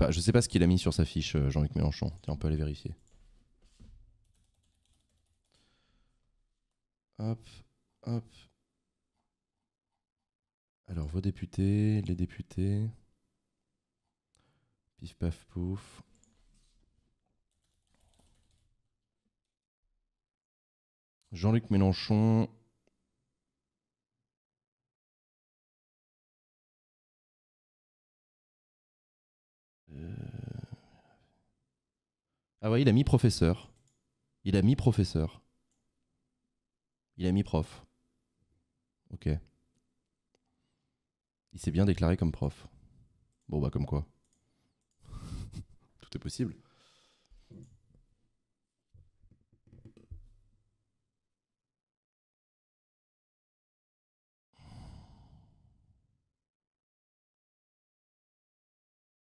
Je je sais pas ce qu'il a mis sur sa fiche, euh, Jean-Luc Mélenchon. Tiens, on peut aller vérifier. Hop, hop. Alors, vos députés, les députés. Pif paf pouf. Jean-Luc Mélenchon, Euh. Ah ouais, il a mis professeur. Il a mis professeur. Il a mis prof. Ok. Il s'est bien déclaré comme prof. Bon bah comme quoi. Tout est possible.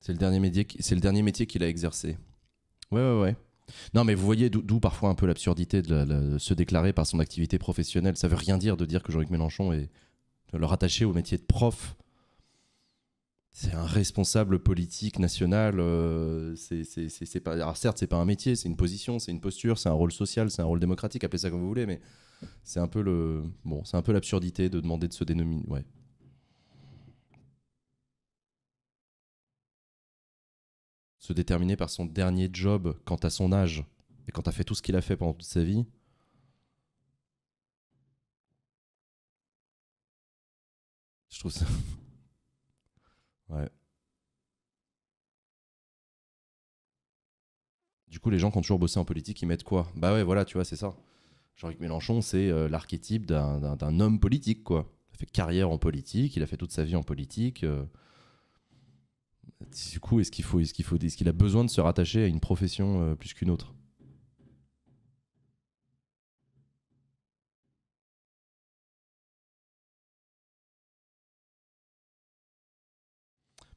C'est le dernier métier, qu'il a exercé. Ouais, ouais, ouais. Non, mais vous voyez d'où parfois un peu l'absurdité de, se déclarer par son activité professionnelle. Ça veut rien dire de dire que Jean-Luc Mélenchon est le rattaché au métier de prof. C'est un responsable politique national. Euh, c'est pas. certes, c'est pas un métier, c'est une position, c'est une posture, c'est un rôle social, c'est un rôle démocratique. Appelez ça comme vous voulez, mais c'est un peu le. Bon, c'est un peu l'absurdité de demander de se dénominer. Ouais, se déterminer par son dernier job quant à son âge et quand à fait tout ce qu'il a fait pendant toute sa vie. Je trouve ça. ouais. Du coup, les gens qui ont toujours bossé en politique, ils mettent quoi Bah ouais, voilà, tu vois, c'est ça. Jean-Luc Mélenchon, c'est euh, l'archétype d'un homme politique, quoi. Il a fait carrière en politique, il a fait toute sa vie en politique. Euh, du coup, est-ce qu'il faut, est-ce qu'il faut, qu'il a besoin de se rattacher à une profession euh, plus qu'une autre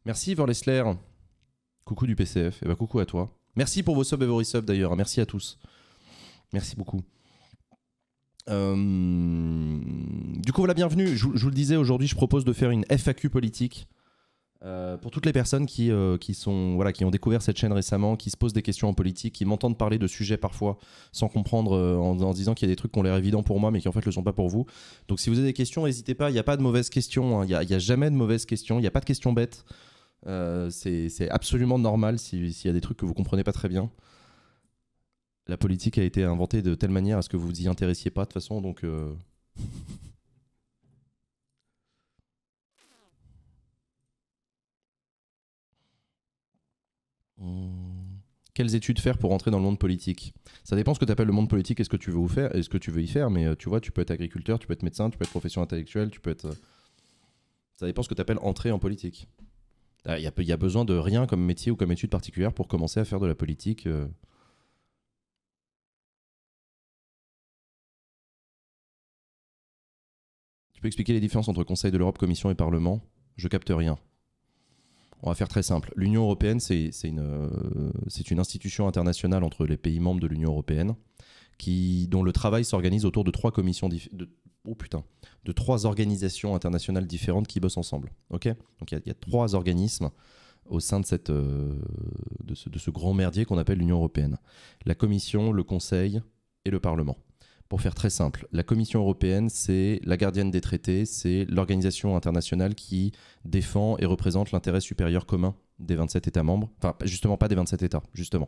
Merci Verlesler. Coucou du PCF. Et eh ben, coucou à toi. Merci pour vos subs et vos resubs d'ailleurs. Merci à tous. Merci beaucoup. Euh, du coup, voilà, bienvenue. je vous le disais, aujourd'hui, je propose de faire une FAQ politique. Euh, pour toutes les personnes qui, euh, qui, sont, voilà, qui ont découvert cette chaîne récemment, qui se posent des questions en politique, qui m'entendent parler de sujets parfois sans comprendre, euh, en, en, disant qu'il y a des trucs qui ont l'air évidents pour moi, mais qui en fait le sont pas pour vous. Donc si vous avez des questions, n'hésitez pas, il n'y a pas de mauvaises questions, hein. il n'y a, jamais de mauvaises questions, il n'y a pas de questions bêtes. C'est absolument normal s'il y a des trucs que vous comprenez pas très bien. La politique a été inventée de telle manière à ce que vous vous y intéressiez pas de toute façon, donc... Hmm. quelles études faire pour entrer dans le monde politique Ça dépend ce que tu appelles le monde politique et ce que tu veux faire, est ce que tu veux y faire, mais euh, tu vois, tu peux être agriculteur, tu peux être médecin, tu peux être profession intellectuelle, tu peux être... Euh, ça dépend ce que tu appelles entrer en politique. Ah, il y, a besoin de rien comme métier ou comme étude particulière pour commencer à faire de la politique. Euh. Tu peux expliquer les différences entre Conseil de l'Europe, Commission et Parlement Je capte rien. On va faire très simple. L'Union européenne, euh, c'est une, institution internationale entre les pays membres de l'Union européenne dont le travail s'organise autour de trois commissions de, oh de trois organisations internationales différentes qui bossent ensemble. Donc il y, a trois organismes au sein euh, de ce grand merdier qu'on appelle l'Union européenne. La Commission, le Conseil et le Parlement. Pour faire très simple, la Commission européenne, c'est la gardienne des traités, c'est l'organisation internationale qui défend et représente l'intérêt supérieur commun des 27 États membres. Enfin, justement, pas des 27 États, justement.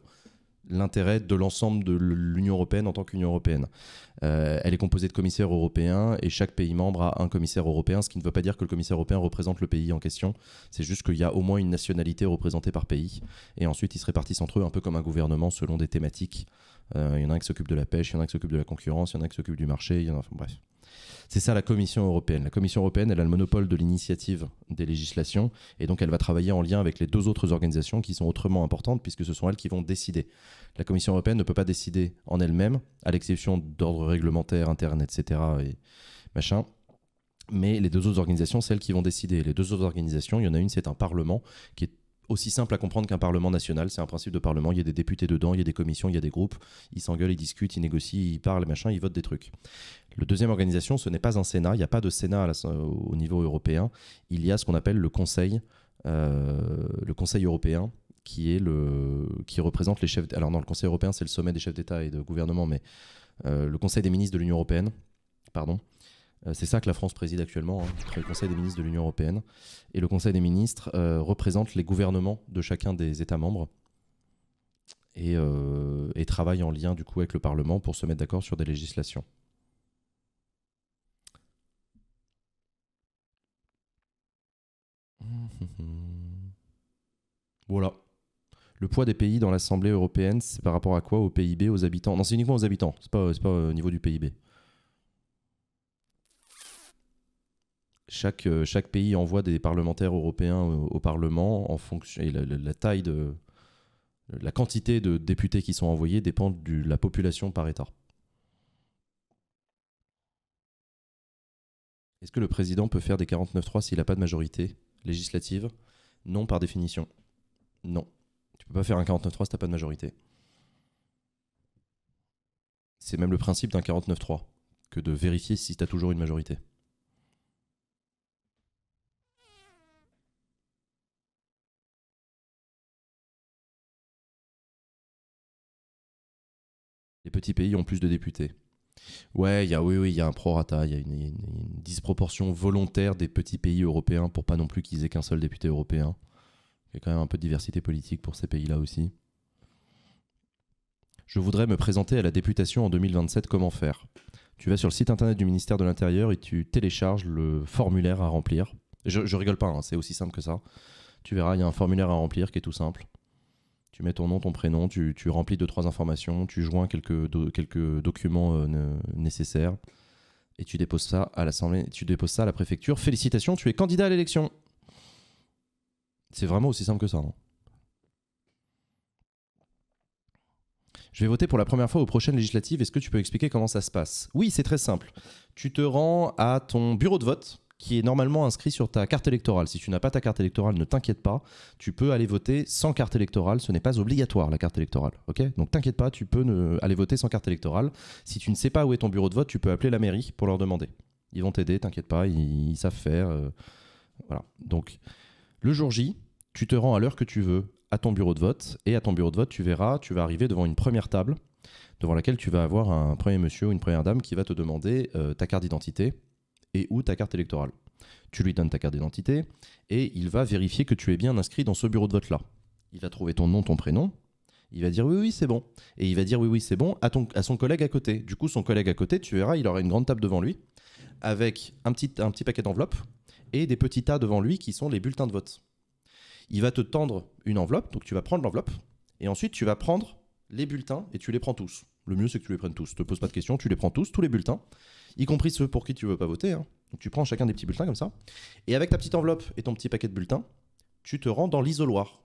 L'intérêt de l'ensemble de l'Union européenne en tant qu'Union européenne. Euh, elle est composée de commissaires européens et chaque pays membre a un commissaire européen, ce qui ne veut pas dire que le commissaire européen représente le pays en question. C'est juste qu'il y a au moins une nationalité représentée par pays. Et ensuite, ils se répartissent entre eux un peu comme un gouvernement selon des thématiques euh, il y en a un qui s'occupe de la pêche, il y en a un qui s'occupe de la concurrence, il y en a un qui s'occupe du marché, il y en a. bref. C'est ça la Commission européenne. La Commission européenne, elle a le monopole de l'initiative des législations et donc elle va travailler en lien avec les deux autres organisations qui sont autrement importantes puisque ce sont elles qui vont décider. La Commission européenne ne peut pas décider en elle-même, à l'exception d'ordre réglementaire, interne, etc. et machin. Mais les deux autres organisations, celles qui vont décider. Les deux autres organisations, il y en a une, c'est un parlement qui est aussi simple à comprendre qu'un Parlement national. C'est un principe de Parlement. Il y a des députés dedans, il y a des commissions, il y a des groupes. Ils s'engueulent, ils discutent, ils négocient, ils parlent, machin, ils votent des trucs. Le deuxième organisation, ce n'est pas un Sénat. Il n'y a pas de Sénat au niveau européen. Il y a ce qu'on appelle le Conseil, euh, le Conseil européen, qui est le qui représente les chefs. Alors non, le Conseil européen, c'est le sommet des chefs d'État et de gouvernement, mais euh, le Conseil des ministres de l'Union européenne, pardon, euh, c'est ça que la France préside actuellement, hein, le Conseil des ministres de l'Union européenne. Et le Conseil des ministres euh, représente les gouvernements de chacun des États membres euh, et, travaille en lien du coup avec le Parlement pour se mettre d'accord sur des législations. Voilà. Le poids des pays dans l'Assemblée européenne, c'est par rapport à quoi Au PIB, aux habitants Non, c'est uniquement aux habitants, c'est pas, pas au niveau du PIB. chaque, euh, chaque pays envoie des parlementaires européens euh, au, Parlement en fonction et la, taille de la quantité de députés qui sont envoyés dépend de la population par État. Est-ce que le président peut faire des 49-3 s'il n'a pas de majorité législative Non, par définition. Non. Tu ne peux pas faire un 49-3 si n'as pas de majorité. C'est même le principe d'un 49-3 que de vérifier si tu as toujours une majorité. les petits pays ont plus de députés. Ouais, il y a oui, oui, il y a un prorata, il y a une, disproportion volontaire des petits pays européens pour pas non plus qu'ils aient qu'un seul député européen. Il y a quand même un peu de diversité politique pour ces pays-là aussi. Je voudrais me présenter à la députation en 2027. Comment faire Tu vas sur le site internet du ministère de l'Intérieur et tu télécharges le formulaire à remplir. Je, rigole pas, hein, c'est aussi simple que ça. Tu verras, il y a un formulaire à remplir qui est tout simple tu mets ton nom, ton prénom, tu, remplis deux, trois informations, tu joins quelques, quelques documents euh, nécessaires et tu déposes ça à l'Assemblée, tu déposes ça à la préfecture. Félicitations, tu es candidat à l'élection. C'est vraiment aussi simple que ça. Hein. Je vais voter pour la première fois aux prochaines législatives. Est-ce que tu peux expliquer comment ça se passe Oui, c'est très simple. Tu te rends à ton bureau de vote qui est normalement inscrit sur ta carte électorale. Si tu n'as pas ta carte électorale, ne t'inquiète pas, tu peux aller voter sans carte électorale. Ce n'est pas obligatoire la carte électorale. Ok Donc t'inquiète pas, tu peux aller voter sans carte électorale. Si tu ne sais pas où est ton bureau de vote, tu peux appeler la mairie pour leur demander. Ils vont t'aider, t'inquiète pas, ils... savent faire. Euh, voilà. Donc le jour J, tu te rends à l'heure que tu veux à ton bureau de vote et à ton bureau de vote, tu verras, tu vas arriver devant une première table devant laquelle tu vas avoir un premier monsieur ou une première dame qui va te demander euh, ta carte d'identité et ou ta carte électorale. Tu lui donnes ta carte d'identité et il va vérifier que tu es bien inscrit dans ce bureau de vote-là. Il va trouver ton nom, ton prénom. Il va dire oui, oui, c'est bon. Et il va dire oui, oui, c'est bon à, ton, à son collègue à côté. Du coup, son collègue à côté, tu verras, il aura une grande table devant lui avec un petit, un petit paquet d'enveloppes et des petits tas devant lui qui sont les bulletins de vote. Il va te tendre une enveloppe, donc tu vas prendre l'enveloppe et ensuite tu vas prendre les bulletins et tu les prends tous. Le mieux, c'est que tu les prennes tous. Ne te poses pas de questions, tu les prends tous, tous les bulletins y compris ceux pour qui tu veux pas voter. Hein. tu prends chacun des petits bulletins comme ça, et avec ta petite enveloppe et ton petit paquet de bulletins, tu te rends dans l'isoloir.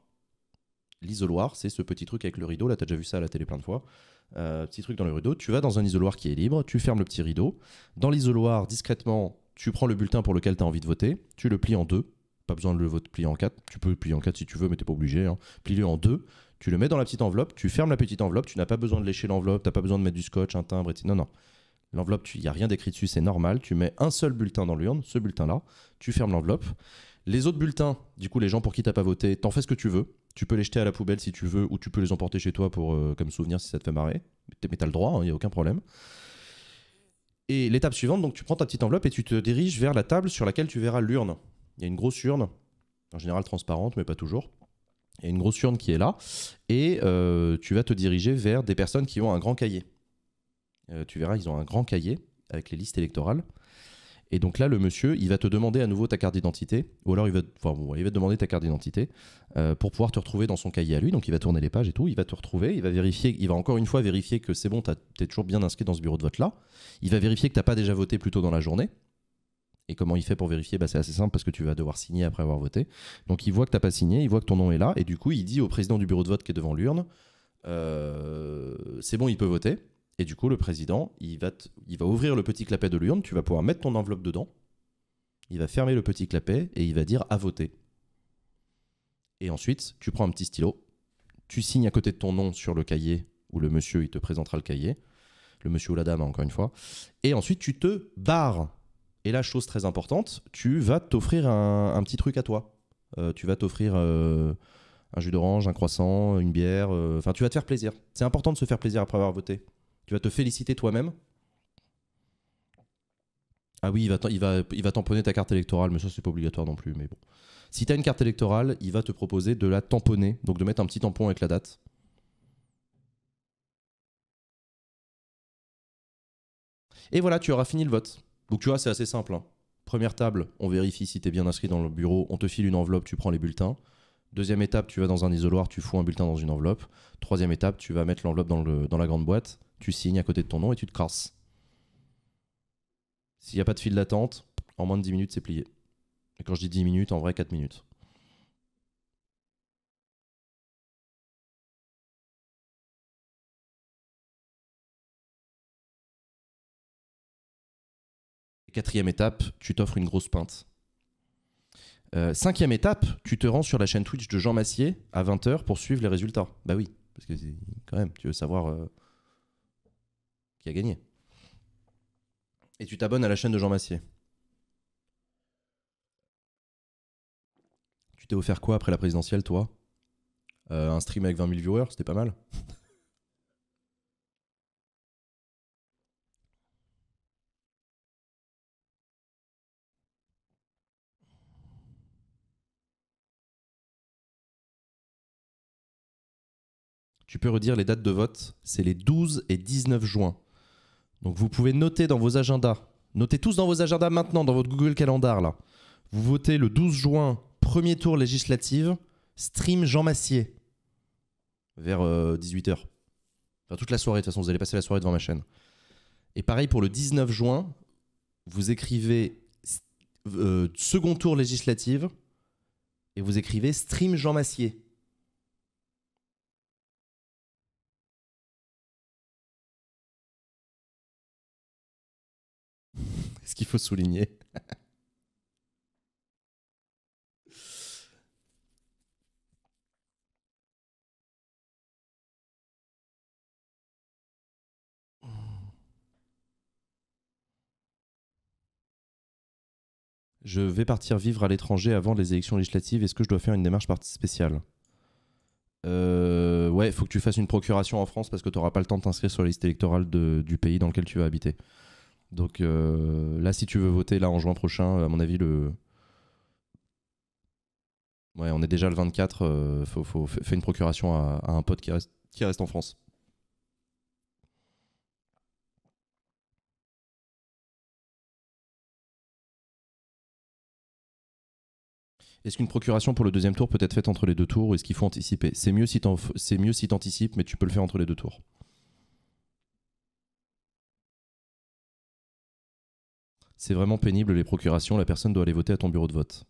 L'isoloir, c'est ce petit truc avec le rideau, là tu as déjà vu ça à la télé plein de fois. Euh, petit truc dans le rideau, tu vas dans un isoloir qui est libre, tu fermes le petit rideau. Dans l'isoloir, discrètement, tu prends le bulletin pour lequel tu as envie de voter, tu le plies en deux, pas besoin de le plier en quatre, tu peux le plier en quatre si tu veux, mais t'es pas obligé, hein. plie-le en deux, tu le mets dans la petite enveloppe, tu fermes la petite enveloppe, tu n'as pas besoin de lécher l'enveloppe, tu t'as pas besoin de mettre du scotch, un timbre, etc. Non, non, L'enveloppe, il n'y a rien d'écrit dessus, c'est normal. Tu mets un seul bulletin dans l'urne, ce bulletin-là, tu fermes l'enveloppe. Les autres bulletins, du coup, les gens pour qui tu n'as pas voté, t'en fais ce que tu veux. Tu peux les jeter à la poubelle si tu veux, ou tu peux les emporter chez toi pour, euh, comme souvenir si ça te fait marrer. Mais t'as le droit, il hein, n'y a aucun problème. Et l'étape suivante, donc tu prends ta petite enveloppe et tu te diriges vers la table sur laquelle tu verras l'urne. Il y a une grosse urne, en général transparente, mais pas toujours. Il y a une grosse urne qui est là, et euh, tu vas te diriger vers des personnes qui ont un grand cahier. Euh, tu verras, ils ont un grand cahier avec les listes électorales. Et donc là, le monsieur, il va te demander à nouveau ta carte d'identité, ou alors il va, il va te demander ta carte d'identité euh, pour pouvoir te retrouver dans son cahier à lui. Donc il va tourner les pages et tout, il va te retrouver, il va vérifier, il va encore une fois vérifier que c'est bon, t'es toujours bien inscrit dans ce bureau de vote là. Il va vérifier que t'as pas déjà voté plus tôt dans la journée. Et comment il fait pour vérifier bah, C'est assez simple parce que tu vas devoir signer après avoir voté. Donc il voit que t'as pas signé, il voit que ton nom est là, et du coup il dit au président du bureau de vote qui est devant l'urne, euh, c'est bon, il peut voter. Et du coup, le président, il va, il va ouvrir le petit clapet de l'urne, tu vas pouvoir mettre ton enveloppe dedans, il va fermer le petit clapet et il va dire à voter. Et ensuite, tu prends un petit stylo, tu signes à côté de ton nom sur le cahier où le monsieur, il te présentera le cahier, le monsieur ou la dame, encore une fois, et ensuite tu te barres. Et la chose très importante, tu vas t'offrir un, petit truc à toi. Euh, tu vas t'offrir euh, un jus d'orange, un croissant, une bière, euh, enfin tu vas te faire plaisir. C'est important de se faire plaisir après avoir voté. Tu vas te féliciter toi-même. Ah oui, il va, il, va, tamponner ta carte électorale, mais ça, c'est pas obligatoire non plus. Mais bon. Si tu as une carte électorale, il va te proposer de la tamponner, donc de mettre un petit tampon avec la date. Et voilà, tu auras fini le vote. Donc tu vois, c'est assez simple. Hein. Première table, on vérifie si tu es bien inscrit dans le bureau, on te file une enveloppe, tu prends les bulletins. Deuxième étape, tu vas dans un isoloir, tu fous un bulletin dans une enveloppe. Troisième étape, tu vas mettre l'enveloppe dans, la grande boîte, tu signes à côté de ton nom et tu te crasses. S'il n'y a pas de fil d'attente, en moins de 10 minutes, c'est plié. Et quand je dis 10 minutes, en vrai, 4 minutes. Quatrième étape, tu t'offres une grosse pinte. Euh, cinquième étape, tu te rends sur la chaîne Twitch de Jean Massier à 20h pour suivre les résultats. Bah oui, parce que quand même, tu veux savoir euh, qui a gagné. Et tu t'abonnes à la chaîne de Jean Massier. Tu t'es offert quoi après la présidentielle, toi euh, Un stream avec 20 000 viewers, c'était pas mal tu peux redire les dates de vote. C'est les 12 et 19 juin. Donc vous pouvez noter dans vos agendas. Notez tous dans vos agendas maintenant, dans votre Google Calendar là. Vous votez le 12 juin, premier tour législative, stream Jean Massier. Vers 18h. Euh, enfin toute la soirée, de toute façon, vous allez passer la soirée devant ma chaîne. Et pareil pour le 19 juin, vous écrivez euh, second tour législative et vous écrivez stream Jean Massier. ce qu'il faut souligner. Je vais partir vivre à l'étranger avant les élections législatives. Est-ce que je dois faire une démarche spéciale euh, Ouais, il faut que tu fasses une procuration en France parce que tu n'auras pas le temps de t'inscrire sur la liste électorale du pays dans lequel tu vas habiter. Donc euh, là, si tu veux voter là en juin prochain, à mon avis, le, Ouais, on est déjà le 24. Euh, faut, une procuration à, un pote qui reste, qui reste, en France. Est-ce qu'une procuration pour le deuxième tour peut être faite entre les deux tours ou est-ce qu'il faut anticiper C'est mieux si tu si mais tu peux le faire entre les deux tours. c'est vraiment pénible les procurations, la personne doit aller voter à ton bureau de vote.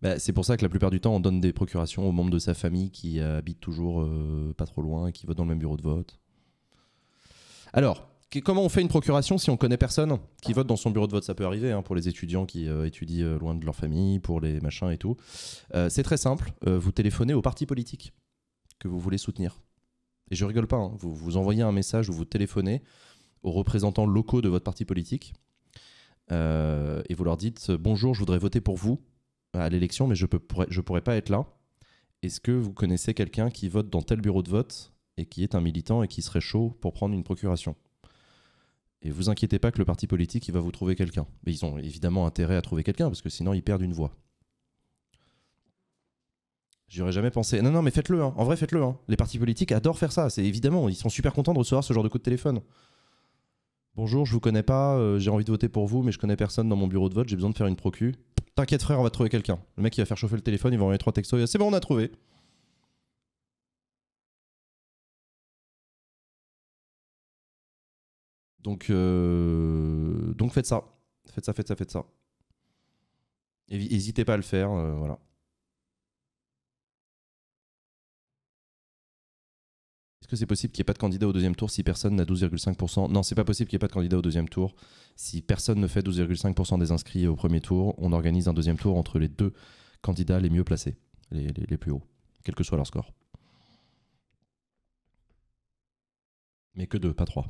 Bah, c'est pour ça que la plupart du temps, on donne des procurations aux membres de sa famille qui habitent toujours euh, pas trop loin et qui votent dans le même bureau de vote. Alors, comment on fait une procuration si on connaît personne qui vote dans son bureau de vote Ça peut arriver hein, pour les étudiants qui euh, étudient euh, loin de leur famille, pour les machins et tout. c'est très simple, vous téléphonez au parti politique que vous voulez soutenir. Et je rigole pas, hein. vous, vous envoyez un message ou vous téléphonez aux représentants locaux de votre parti politique euh, et vous leur dites euh, bonjour, je voudrais voter pour vous à l'élection, mais je ne pourrais, je pourrais pas être là. Est-ce que vous connaissez quelqu'un qui vote dans tel bureau de vote et qui est un militant et qui serait chaud pour prendre une procuration Et vous inquiétez pas que le parti politique, il va vous trouver quelqu'un. Mais ils ont évidemment intérêt à trouver quelqu'un parce que sinon ils perdent une voix. J'aurais jamais pensé. Non, non, mais faites-le. Hein. En vrai, faites-le. Hein. Les partis politiques adorent faire ça. C'est évidemment, ils sont super contents de recevoir ce genre de coup de téléphone. Bonjour, je vous connais pas, euh, j'ai envie de voter pour vous, mais je connais personne dans mon bureau de vote, j'ai besoin de faire une procu. T'inquiète frère, on va trouver quelqu'un. Le mec il va faire chauffer le téléphone, il va envoyer trois textos, c'est bon on a trouvé. Donc, euh, donc faites ça, faites ça, faites ça, faites ça. N'hésitez pas à le faire, euh, voilà. que c'est possible qu'il n'y ait pas de candidat au deuxième tour si personne n'a 12,5% Non, c'est pas possible qu'il n'y ait pas de candidat au deuxième tour. Si personne ne fait 12,5% des inscrits au premier tour, on organise un deuxième tour entre les deux candidats les mieux placés, les, plus hauts, quel que soit leur score. Mais que deux, pas trois.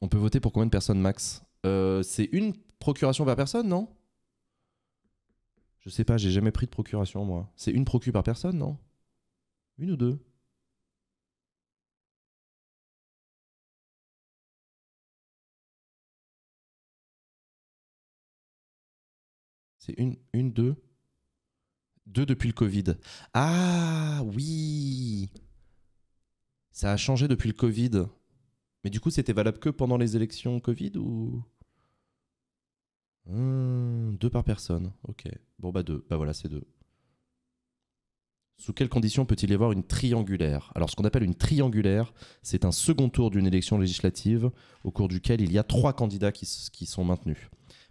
On peut voter pour combien de personnes max euh, C'est une procuration par personne, non je sais pas, j'ai jamais pris de procuration, moi. C'est une procu par personne, non Une ou deux C'est une, une, deux Deux depuis le Covid. Ah oui Ça a changé depuis le Covid. Mais du coup, c'était valable que pendant les élections Covid ou Hmm, deux par personne, ok. Bon bah deux, bah voilà c'est deux. Sous quelles conditions peut-il y avoir une triangulaire Alors, ce qu'on appelle une triangulaire, c'est un second tour d'une élection législative au cours duquel il y a trois candidats qui, sont maintenus.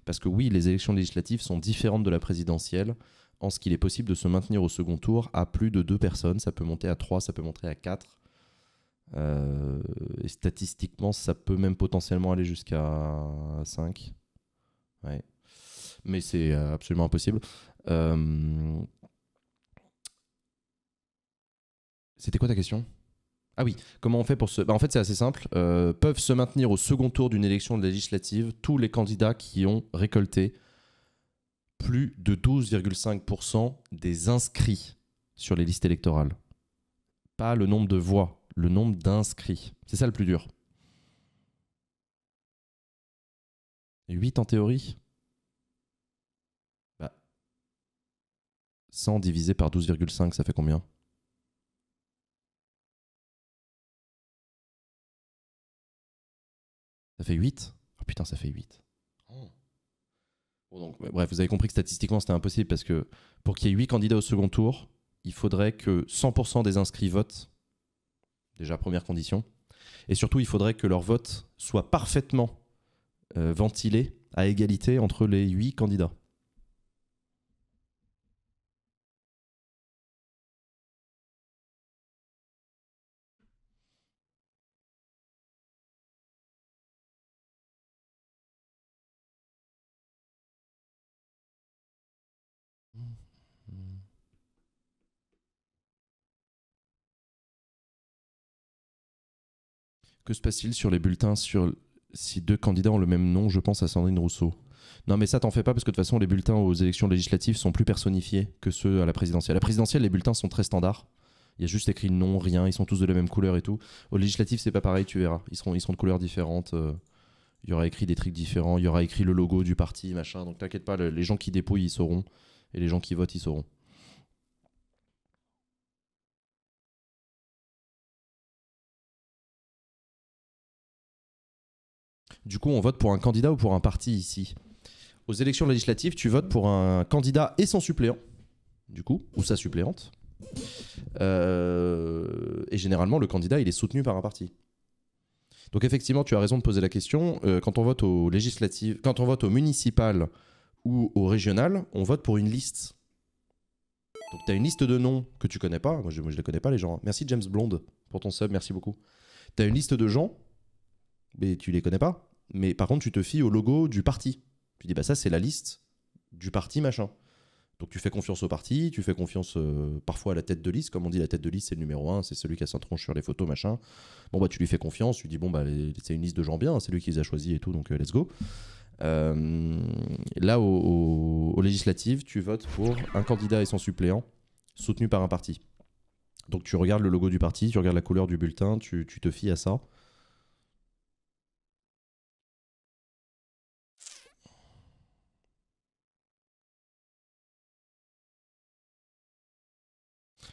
Parce que oui, les élections législatives sont différentes de la présidentielle en ce qu'il est possible de se maintenir au second tour à plus de deux personnes. Ça peut monter à trois, ça peut monter à quatre. Euh, et statistiquement, ça peut même potentiellement aller jusqu'à cinq. Ouais. Mais c'est euh, absolument impossible. C'était quoi ta question ah oui, comment on fait pour se... Bah, en fait, c'est assez simple. Euh, peuvent se maintenir au second tour d'une élection législative tous les candidats qui ont récolté plus de 12,5% des inscrits sur les listes électorales. Pas le nombre de voix, le nombre d'inscrits. C'est ça le plus dur. 8 en théorie 100 bah. divisé par 12,5, ça fait combien Ça fait 8 Oh putain, ça fait 8. donc, bah, bref, vous avez compris que statistiquement c'était impossible parce que pour qu'il y ait 8 candidats au second tour, il faudrait que 100% des inscrits votent. Déjà, première condition. Et surtout, il faudrait que leur vote soit parfaitement euh, ventilé à égalité entre les huit candidats. Que se passe-t-il sur les bulletins sur si deux candidats ont le même nom, je pense à Sandrine Rousseau. Non, mais ça, t'en fais pas parce que de toute façon, les bulletins aux élections législatives sont plus personnifiés que ceux à la présidentielle. À la présidentielle, les bulletins sont très standards. Il y a juste écrit nom, rien, ils sont tous de la même couleur et tout. Au législatif, c'est pas pareil, tu verras. Ils seront, ils de couleurs différentes. Euh. il y aura écrit des trucs différents, il y aura écrit le logo du parti, machin. Donc t'inquiète pas, les gens qui dépouillent, ils sauront. Et les gens qui votent, ils sauront. Du coup, on vote pour un candidat ou pour un parti ici. Aux élections législatives, tu votes pour un candidat et son suppléant, du coup, ou sa suppléante. Euh, et généralement, le candidat, il est soutenu par un parti. Donc effectivement, tu as raison de poser la question. Euh, quand on vote aux législatives, quand on vote au municipal ou au régional, on vote pour une liste. Donc tu as une liste de noms que tu connais pas. Moi, je, ne les connais pas les gens. Hein. Merci James Blonde pour ton sub. Merci beaucoup. Tu as une liste de gens, mais tu les connais pas mais par contre, tu te fies au logo du parti. Tu dis, bah ça, c'est la liste du parti machin. Donc tu fais confiance au parti, tu fais confiance euh, parfois à la tête de liste, comme on dit, la tête de liste c'est le numéro un. c'est celui qui a tronche sur les photos, machin. Bon bah tu lui fais confiance, tu dis bon bah c'est une liste de gens bien, c'est lui qui les a choisis et tout, donc euh, let's go. Euh, là au, aux législatives, tu votes pour un candidat et son suppléant, soutenu par un parti. Donc tu regardes le logo du parti, tu regardes la couleur du bulletin, tu, tu te fies à ça.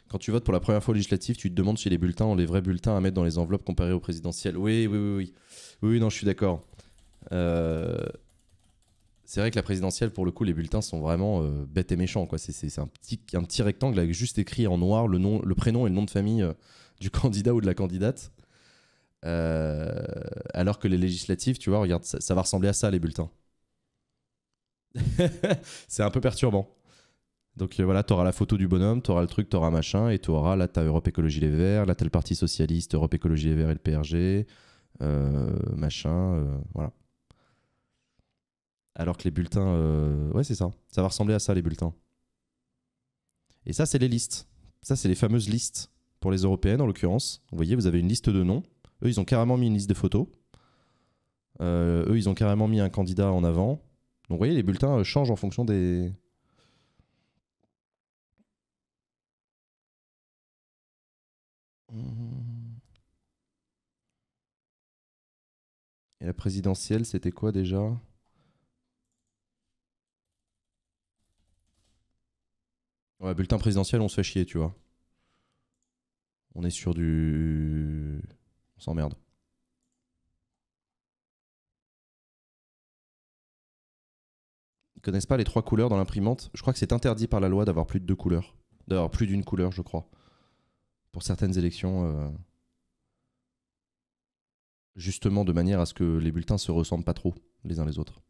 quand tu votes pour la première fois législative, tu te demandes chez les bulletins les vrais bulletins à mettre dans les enveloppes comparés aux présidentielles. Oui, oui, oui, oui. Oui, non, je suis d'accord. Euh, c'est vrai que la présidentielle, pour le coup, les bulletins sont vraiment euh, bêtes et méchants. Quoi. C'est, un, petit, petit rectangle avec juste écrit en noir le, nom, le prénom et le nom de famille euh, du candidat ou de la candidate. alors que les législatives, tu vois, regarde, ça va ressembler à ça, les bulletins. c'est un peu perturbant. Donc euh, voilà, tu auras la photo du bonhomme, tu auras le truc, tu auras machin, et tu auras là, ta Europe Écologie Les Verts, là, tu le Parti Socialiste, Europe Écologie Les Verts et le PRG, euh, machin, euh, voilà. Alors que les bulletins, ouais, c'est ça. Ça va ressembler à ça, les bulletins. Et ça, c'est les listes. Ça, c'est les fameuses listes pour les européennes, en l'occurrence. Vous voyez, vous avez une liste de noms. Eux, ils ont carrément mis une liste de photos. eux, ils ont carrément mis un candidat en avant. Donc, vous voyez, les bulletins changent en fonction des, Et la présidentielle, c'était quoi déjà Ouais, bulletin présidentiel, on se fait chier, tu vois. On est sur du. On s'emmerde. Ils connaissent pas les trois couleurs dans l'imprimante. Je crois que c'est interdit par la loi d'avoir plus de deux couleurs. D'avoir plus d'une couleur, je crois pour certaines élections, euh, justement de manière à ce que les bulletins se ressemblent pas trop les uns les autres.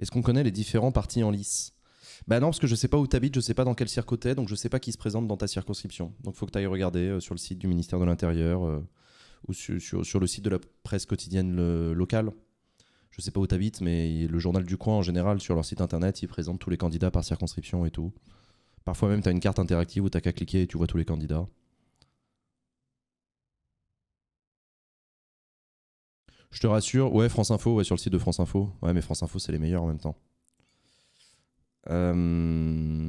Est-ce qu'on connaît les différents partis en lice bah non, parce que je sais pas où t'habites, je sais pas dans quel circo t'es, donc je sais pas qui se présente dans ta circonscription. Donc faut que tu ailles regarder euh, sur le site du ministère de l'Intérieur euh, ou sur, le site de la presse quotidienne locale. Je sais pas où t'habites, mais le journal du coin en général, sur leur site internet, ils présentent tous les candidats par circonscription et tout. Parfois même, t'as une carte interactive où t'as qu'à cliquer et tu vois tous les candidats. Je te rassure, ouais, France Info, ouais, sur le site de France Info. Ouais, mais France Info, c'est les meilleurs en même temps. Euh,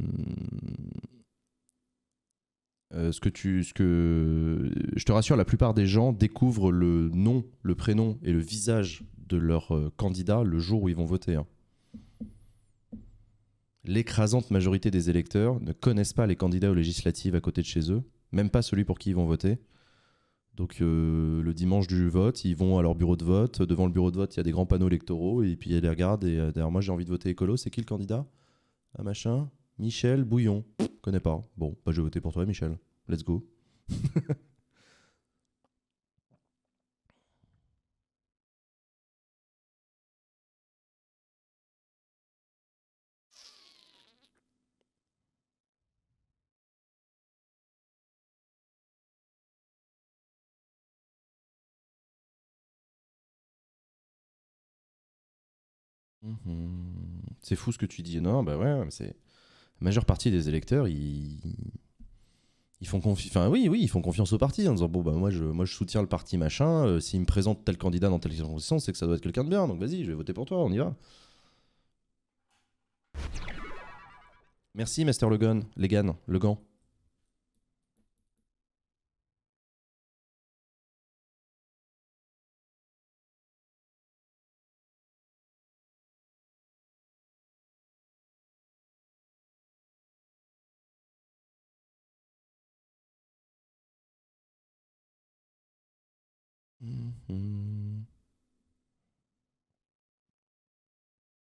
euh, ce que tu, ce que je te rassure, la plupart des gens découvrent le nom, le prénom et le visage de leur euh, candidat le jour où ils vont voter. Hein. L'écrasante majorité des électeurs ne connaissent pas les candidats aux législatives à côté de chez eux, même pas celui pour qui ils vont voter. Donc le dimanche du vote, ils vont à leur bureau de vote. Devant le bureau de vote, il y a des grands panneaux électoraux et puis ils les regardent. Et derrière moi, j'ai envie de voter écolo. C'est qui le candidat un machin, Michel Bouillon. connais pas. Bon, pas bah, je vais voter pour toi, Michel. Let's go. Mhm c'est fou ce que tu dis. Non, bah ouais, c'est. La majeure partie des électeurs, ils. Ils font confiance. Enfin, oui, oui, ils font confiance au parti en disant bon bah moi je, moi je soutiens le parti machin. Euh, s'il me présente tel candidat dans telle circonstance, c'est que ça doit être quelqu'un de bien. Donc vas-y, je vais voter pour toi. On y va. Merci, Master Legan. Legan. Legan.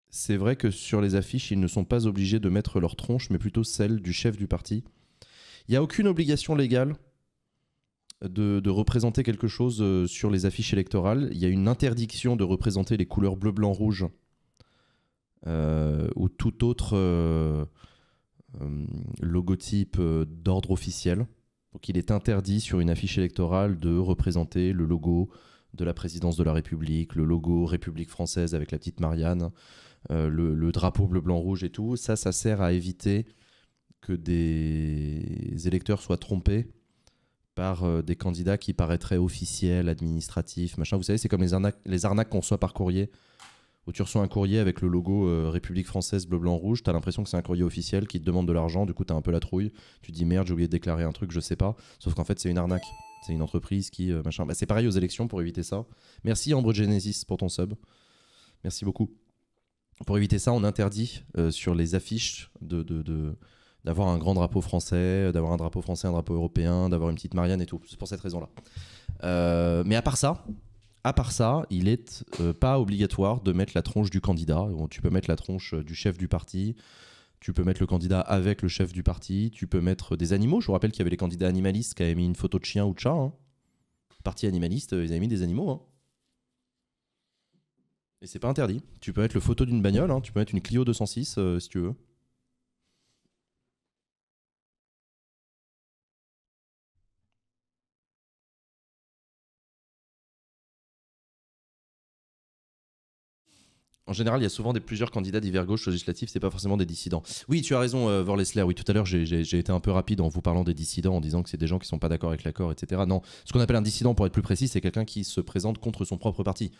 C'est vrai que sur les affiches, ils ne sont pas obligés de mettre leur tronche, mais plutôt celle du chef du parti. Il n'y a aucune obligation légale de, représenter quelque chose euh, sur les affiches électorales. Il y a une interdiction de représenter les couleurs bleu, blanc, rouge euh, ou tout autre euh, logotype d'ordre officiel. Donc il est interdit sur une affiche électorale de représenter le logo de la présidence de la République, le logo République française avec la petite Marianne, euh, le, drapeau bleu, blanc, rouge et tout, ça, ça sert à éviter que des électeurs soient trompés par euh, des candidats qui paraîtraient officiels, administratifs, machin. Vous savez, c'est comme les arnaques, les arnaques qu'on reçoit par courrier. Où tu reçois un courrier avec le logo euh, République française bleu, blanc, rouge, t'as l'impression que c'est un courrier officiel qui te demande de l'argent, du coup t'as un peu la trouille, tu dis merde, j'ai oublié de déclarer un truc, je sais pas, sauf qu'en fait c'est une arnaque c'est une entreprise qui euh, machin. Bah, c'est pareil aux élections pour éviter ça. Merci Ambre Genesis pour ton sub. Merci beaucoup. Pour éviter ça, on interdit euh, sur les affiches de, d'avoir un grand drapeau français, d'avoir un drapeau français, un drapeau européen, d'avoir une petite Marianne et tout. C'est pour cette raison-là. Euh, mais à part ça, à part ça, il est pas obligatoire de mettre la tronche du candidat. Tu peux mettre la tronche du chef du parti, tu peux mettre le candidat avec le chef du parti, tu peux mettre des animaux. Je vous rappelle qu'il y avait les candidats animalistes qui avaient mis une photo de chien ou de chat. Hein. Parti animaliste, euh, ils avaient mis des animaux. Hein. Et c'est pas interdit. Tu peux mettre le photo d'une bagnole, hein. tu peux mettre une Clio 206 euh, si tu veux. en général, il y a souvent des plusieurs candidats d'hiver gauche législatifs, c'est pas forcément des dissidents. Oui, tu as raison, euh, Vorlesler. Oui, tout à l'heure, j'ai été un peu rapide en vous parlant des dissidents, en disant que c'est des gens qui sont pas d'accord avec l'accord, etc. Non, ce qu'on appelle un dissident, pour être plus précis, c'est quelqu'un qui se présente contre son propre parti.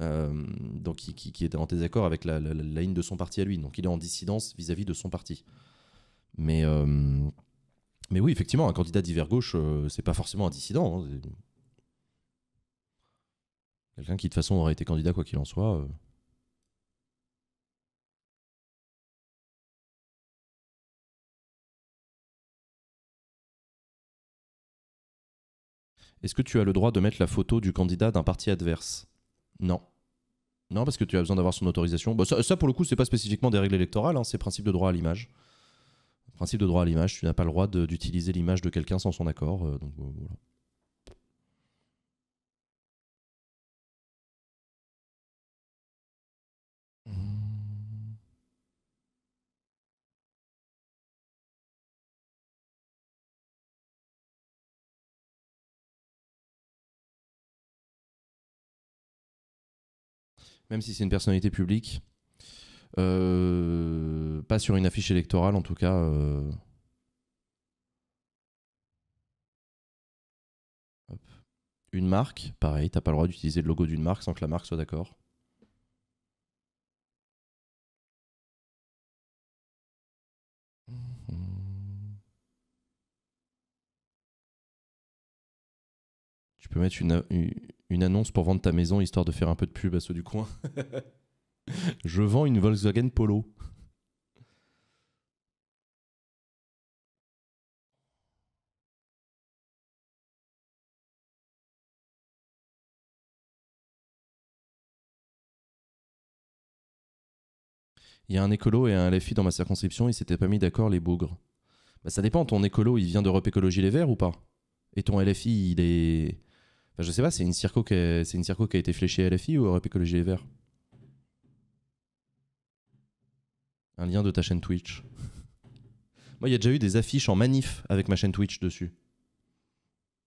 Euh, donc, qui, est en désaccord avec la, ligne de son parti à lui. Donc, il est en dissidence vis-à-vis de son parti. Mais, euh, mais oui, effectivement, un candidat divers gauche, c'est pas forcément un dissident. Hein. Quelqu'un qui, de toute façon, aurait été candidat quoi qu'il en soit. Est-ce que tu as le droit de mettre la photo du candidat d'un parti adverse Non. Non, parce que tu as besoin d'avoir son autorisation. Bah, ça, pour le coup, ce n'est pas spécifiquement des règles électorales, hein, c'est principe de droit à l'image. Principe de droit à l'image, tu n'as pas le droit d'utiliser l'image de quelqu'un sans son accord. Euh, donc, euh, voilà. même si c'est une personnalité publique, euh, pas sur une affiche électorale en tout cas. Euh, une marque, pareil, t'as pas le droit d'utiliser le logo d'une marque sans que la marque soit d'accord. Tu peux mettre une une annonce pour vendre ta maison histoire de faire un peu de pub à ceux du coin. Je vends une Volkswagen Polo. Il y a un écolo et un LFI dans ma circonscription, ils s'étaient pas mis d'accord les bougres. Bah, ça dépend, ton écolo, il vient d'Europe Écologie Les Verts ou pas Et ton LFI, il est je sais pas, c'est une, circo qui a, c'est une circo qui a été la LFI ou Europe Écologie Les Verts Un lien de ta chaîne Twitch. Moi, il y a déjà eu des affiches en manif avec ma chaîne Twitch dessus.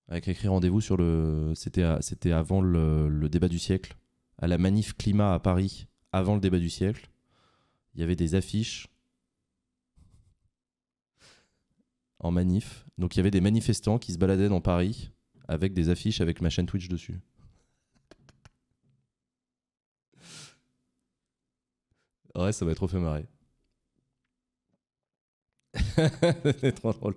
Avec écrit rendez-vous sur le. C'était, C'était avant le... le, débat du siècle. À la manif climat à Paris, avant le débat du siècle. Il y avait des affiches en manif. Donc il y avait des manifestants qui se baladaient dans Paris avec des affiches avec ma chaîne Twitch dessus. Ah ouais, ça m'a trop fait marrer. C'est trop drôle.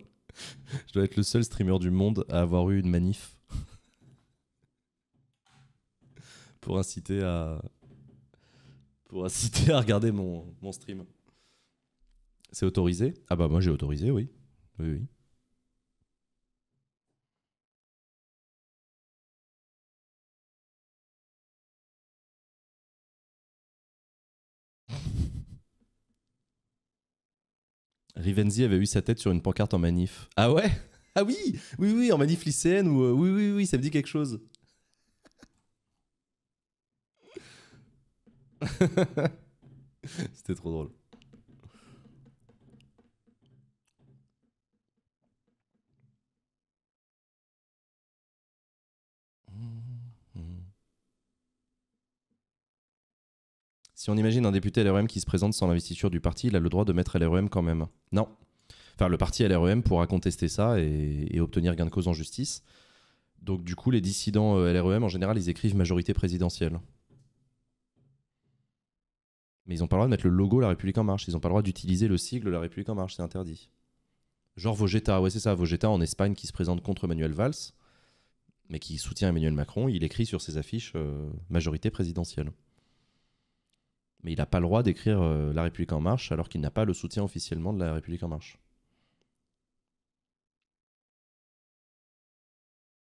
Je dois être le seul streamer du monde à avoir eu une manif pour inciter à pour inciter à regarder mon, mon stream. C'est autorisé Ah bah moi j'ai autorisé, oui. Oui oui. Rivenzi avait eu sa tête sur une pancarte en manif. Ah ouais Ah oui Oui, oui, en manif lycéenne ou. Euh, oui, oui, oui, ça me dit quelque chose. C'était trop drôle. Si on imagine un député LREM qui se présente sans l'investiture du parti, il a le droit de mettre LREM quand même. Non. Enfin, le parti LREM pourra contester ça et, obtenir gain de cause en justice. Donc, du coup, les dissidents euh, LREM, en général, ils écrivent majorité présidentielle. Mais ils n'ont pas le droit de mettre le logo La République En Marche. Ils n'ont pas le droit d'utiliser le sigle La République En Marche. C'est interdit. Genre Vogeta, Ouais, c'est ça. Vogeta en Espagne qui se présente contre Manuel Valls, mais qui soutient Emmanuel Macron. Il écrit sur ses affiches euh, majorité présidentielle mais il n'a pas le droit d'écrire euh, La République en marche alors qu'il n'a pas le soutien officiellement de La République en marche.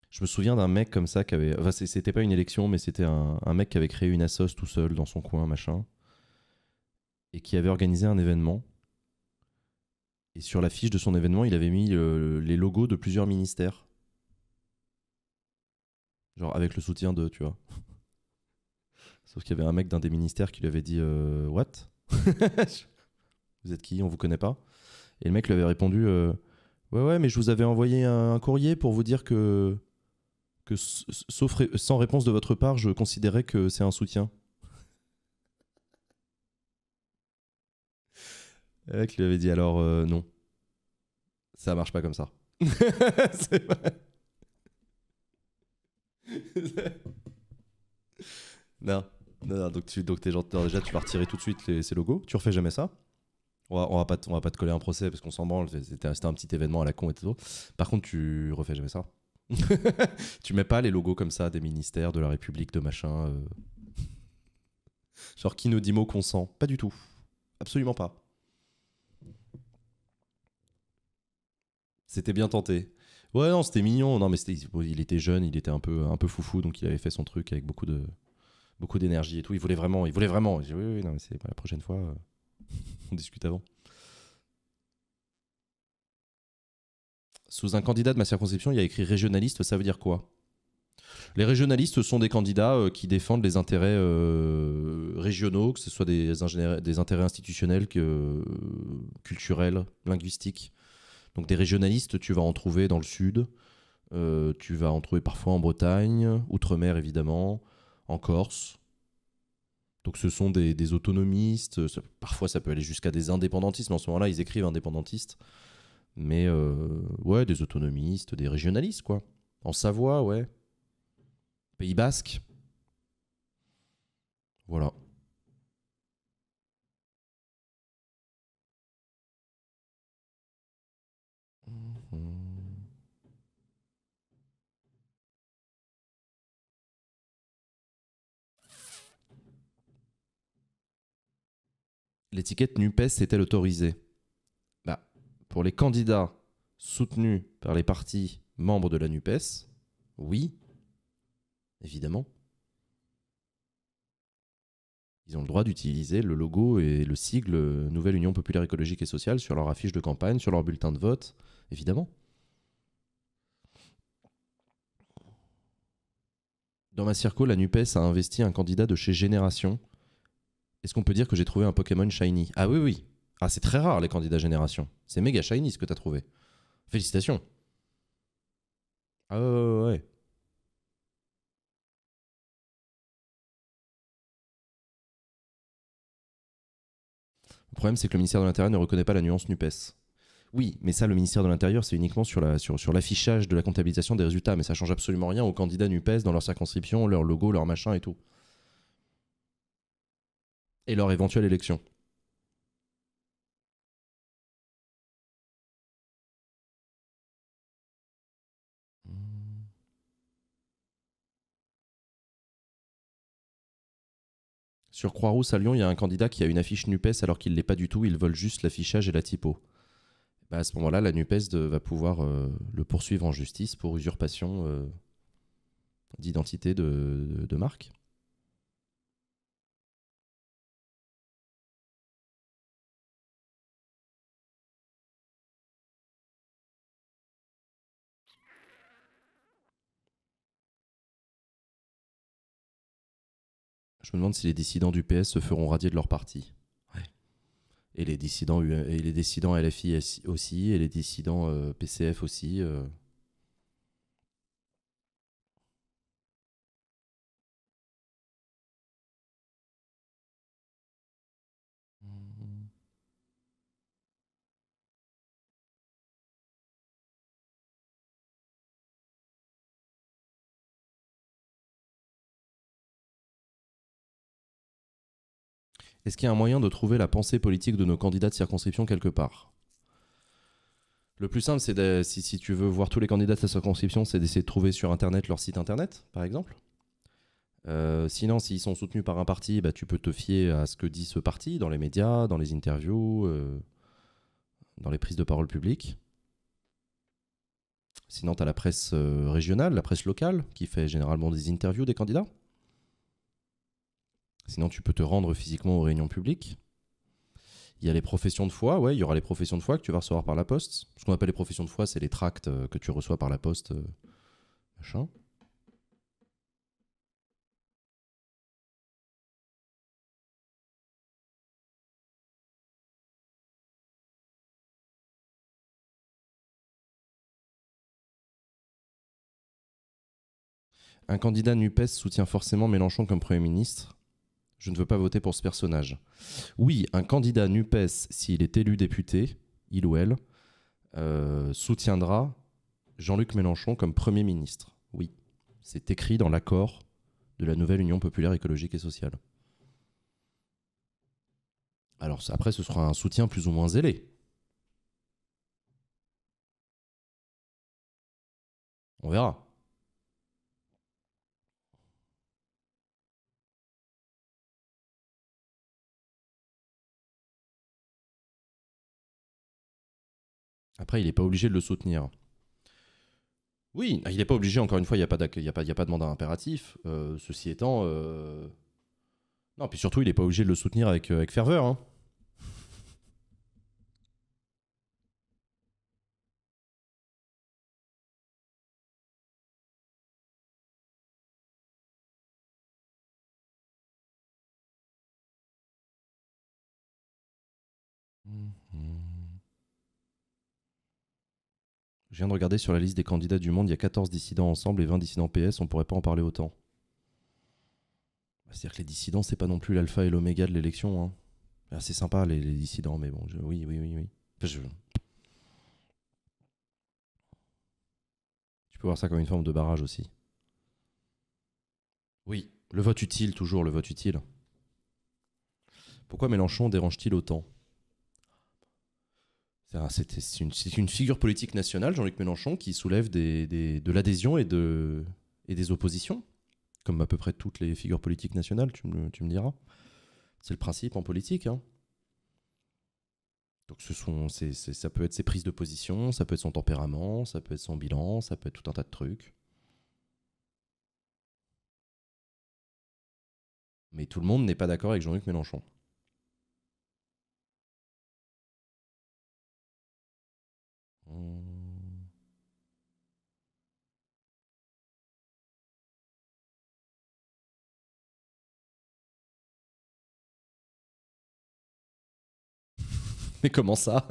Je me souviens d'un mec comme ça qui avait. Enfin, c'était pas une élection, mais c'était un, mec qui avait créé une assos tout seul dans son coin, machin. Et qui avait organisé un événement. Et sur la fiche de son événement, il avait mis euh, les logos de plusieurs ministères. Genre avec le soutien de, tu vois. Sauf qu'il y avait un mec d'un des ministères qui lui avait dit euh, What Vous êtes qui On vous connaît pas. Et le mec lui avait répondu euh, Ouais, ouais, mais je vous avais envoyé un, courrier pour vous dire que, que sauf sans réponse de votre part, je considérais que c'est un soutien. Le mec lui avait dit alors euh, non, ça marche pas comme ça. c'est vrai. non donc tu donc déjà, tu vas retirer tout de suite ces logos. Tu refais jamais ça. On va, pas te, pas te coller un procès parce qu'on s'en branle. C'était un petit événement à la con et tout. Par contre, tu refais jamais ça. tu mets pas les logos comme ça des ministères, de la République, de machin. euh. Genre qui nous dit mot consent. Pas du tout. Absolument pas. C'était bien tenté. Ouais, non, c'était mignon. Non, mais il était jeune, il était un peu, un peu foufou, donc il avait fait son truc avec beaucoup de, beaucoup d'énergie et tout. Il voulait vraiment, il voulait vraiment. oui, oui, non, mais c'est la prochaine fois, euh, on discute avant. Sous un candidat de ma circonscription, il y a écrit régionaliste, ça veut dire quoi Les régionalistes sont des candidats euh, qui défendent les intérêts euh, régionaux, que ce soit des, des intérêts institutionnels, que, culturels, linguistiques. Donc des régionalistes, tu vas en trouver dans le sud, tu vas en trouver parfois en Bretagne, outre-mer évidemment, en Corse. Donc ce sont des, autonomistes, parfois ça peut aller jusqu'à des indépendantistes, mais en ce moment-là ils écrivent indépendantistes. Mais euh, ouais, des autonomistes, des régionalistes quoi. En Savoie, ouais. Pays basque. Voilà. l'étiquette NUPES est-elle autorisée bah, Pour les candidats soutenus par les partis membres de la NUPES, oui, évidemment. Ils ont le droit d'utiliser le logo et le sigle Nouvelle Union Populaire Écologique et Sociale sur leur affiche de campagne, sur leur bulletin de vote, évidemment. Dans ma circo, la NUPES a investi un candidat de chez Génération est-ce qu'on peut dire que j'ai trouvé un Pokémon shiny Ah oui, oui. Ah, c'est très rare les candidats génération. C'est méga shiny ce que as trouvé. Félicitations. Ah ouais, Le problème, c'est que le ministère de l'Intérieur ne reconnaît pas la nuance NUPES. Oui, mais ça, le ministère de l'Intérieur, c'est uniquement sur, la, sur, sur l'affichage de la comptabilisation des résultats, mais ça change absolument rien aux candidats NUPES dans leur circonscription, leur logo, leur machin et tout et leur éventuelle élection. Sur Croix-Rousse à Lyon, il y a un candidat qui a une affiche NUPES alors qu'il ne l'est pas du tout, il vole juste l'affichage et la typo. Bah, à ce moment-là, la NUPES va pouvoir euh, le poursuivre en justice pour usurpation euh, d'identité de marque. Je me demande si les dissidents du PS se feront radier de leur parti. Et les dissidents, et les LFI aussi, et les dissidents euh, PCF aussi. Euh. Est-ce qu'il y a un moyen de trouver la pensée politique de nos candidats de circonscription quelque part le plus simple, c'est si, tu veux voir tous les candidats de ta circonscription, c'est d'essayer de trouver sur Internet leur site Internet, par exemple. Euh, sinon, s'ils sont soutenus par un parti, bah, tu peux te fier à ce que dit ce parti dans les médias, dans les interviews, euh, dans les prises de parole publiques. Sinon, tu as la presse euh, régionale, la presse locale, qui fait généralement des interviews des candidats. Sinon, tu peux te rendre physiquement aux réunions publiques. Il y a les professions de foi, ouais, il y aura les professions de foi que tu vas recevoir par la poste. Ce qu'on appelle les professions de foi, c'est les tracts euh, que tu reçois par la poste, euh, Un candidat NUPES soutient forcément Mélenchon comme Premier ministre je ne veux pas voter pour ce personnage. Oui, un candidat NUPES, s'il est élu député, il ou elle, euh, soutiendra Jean-Luc Mélenchon comme Premier ministre. Oui, c'est écrit dans l'accord de la nouvelle Union populaire écologique et sociale. Alors après, ce sera un soutien plus ou moins zélé. On verra. Après, il n'est pas obligé de le soutenir. Oui, ah, il n'est pas obligé, encore une fois, il n'y a, pas a, pas, a pas de mandat impératif. Euh, ceci étant. Euh, non, puis surtout, il n'est pas obligé de le soutenir avec, euh, avec ferveur. Hein. Mmh, mmh. Je viens de regarder sur la liste des candidats du monde, il y a 14 dissidents ensemble et 20 dissidents PS, on pourrait pas en parler autant. C'est-à-dire que les dissidents, c'est pas non plus l'alpha et l'oméga de l'élection. Hein. Ah, c'est sympa, les, dissidents, mais bon, oui, oui, oui, oui. Tu peux voir ça comme une forme de barrage aussi. Oui, le vote utile, toujours le vote utile. Pourquoi Mélenchon dérange-t-il autant ah, c'est une, figure politique nationale, Jean-Luc Mélenchon, qui soulève de l'adhésion et, des oppositions, comme à peu près toutes les figures politiques nationales, tu me, diras. C'est le principe en politique. Hein. Donc ce sont, ça peut être ses prises de position, ça peut être son tempérament, ça peut être son bilan, ça peut être tout un tas de trucs. Mais tout le monde n'est pas d'accord avec Jean-Luc Mélenchon. Hmm. Mais comment ça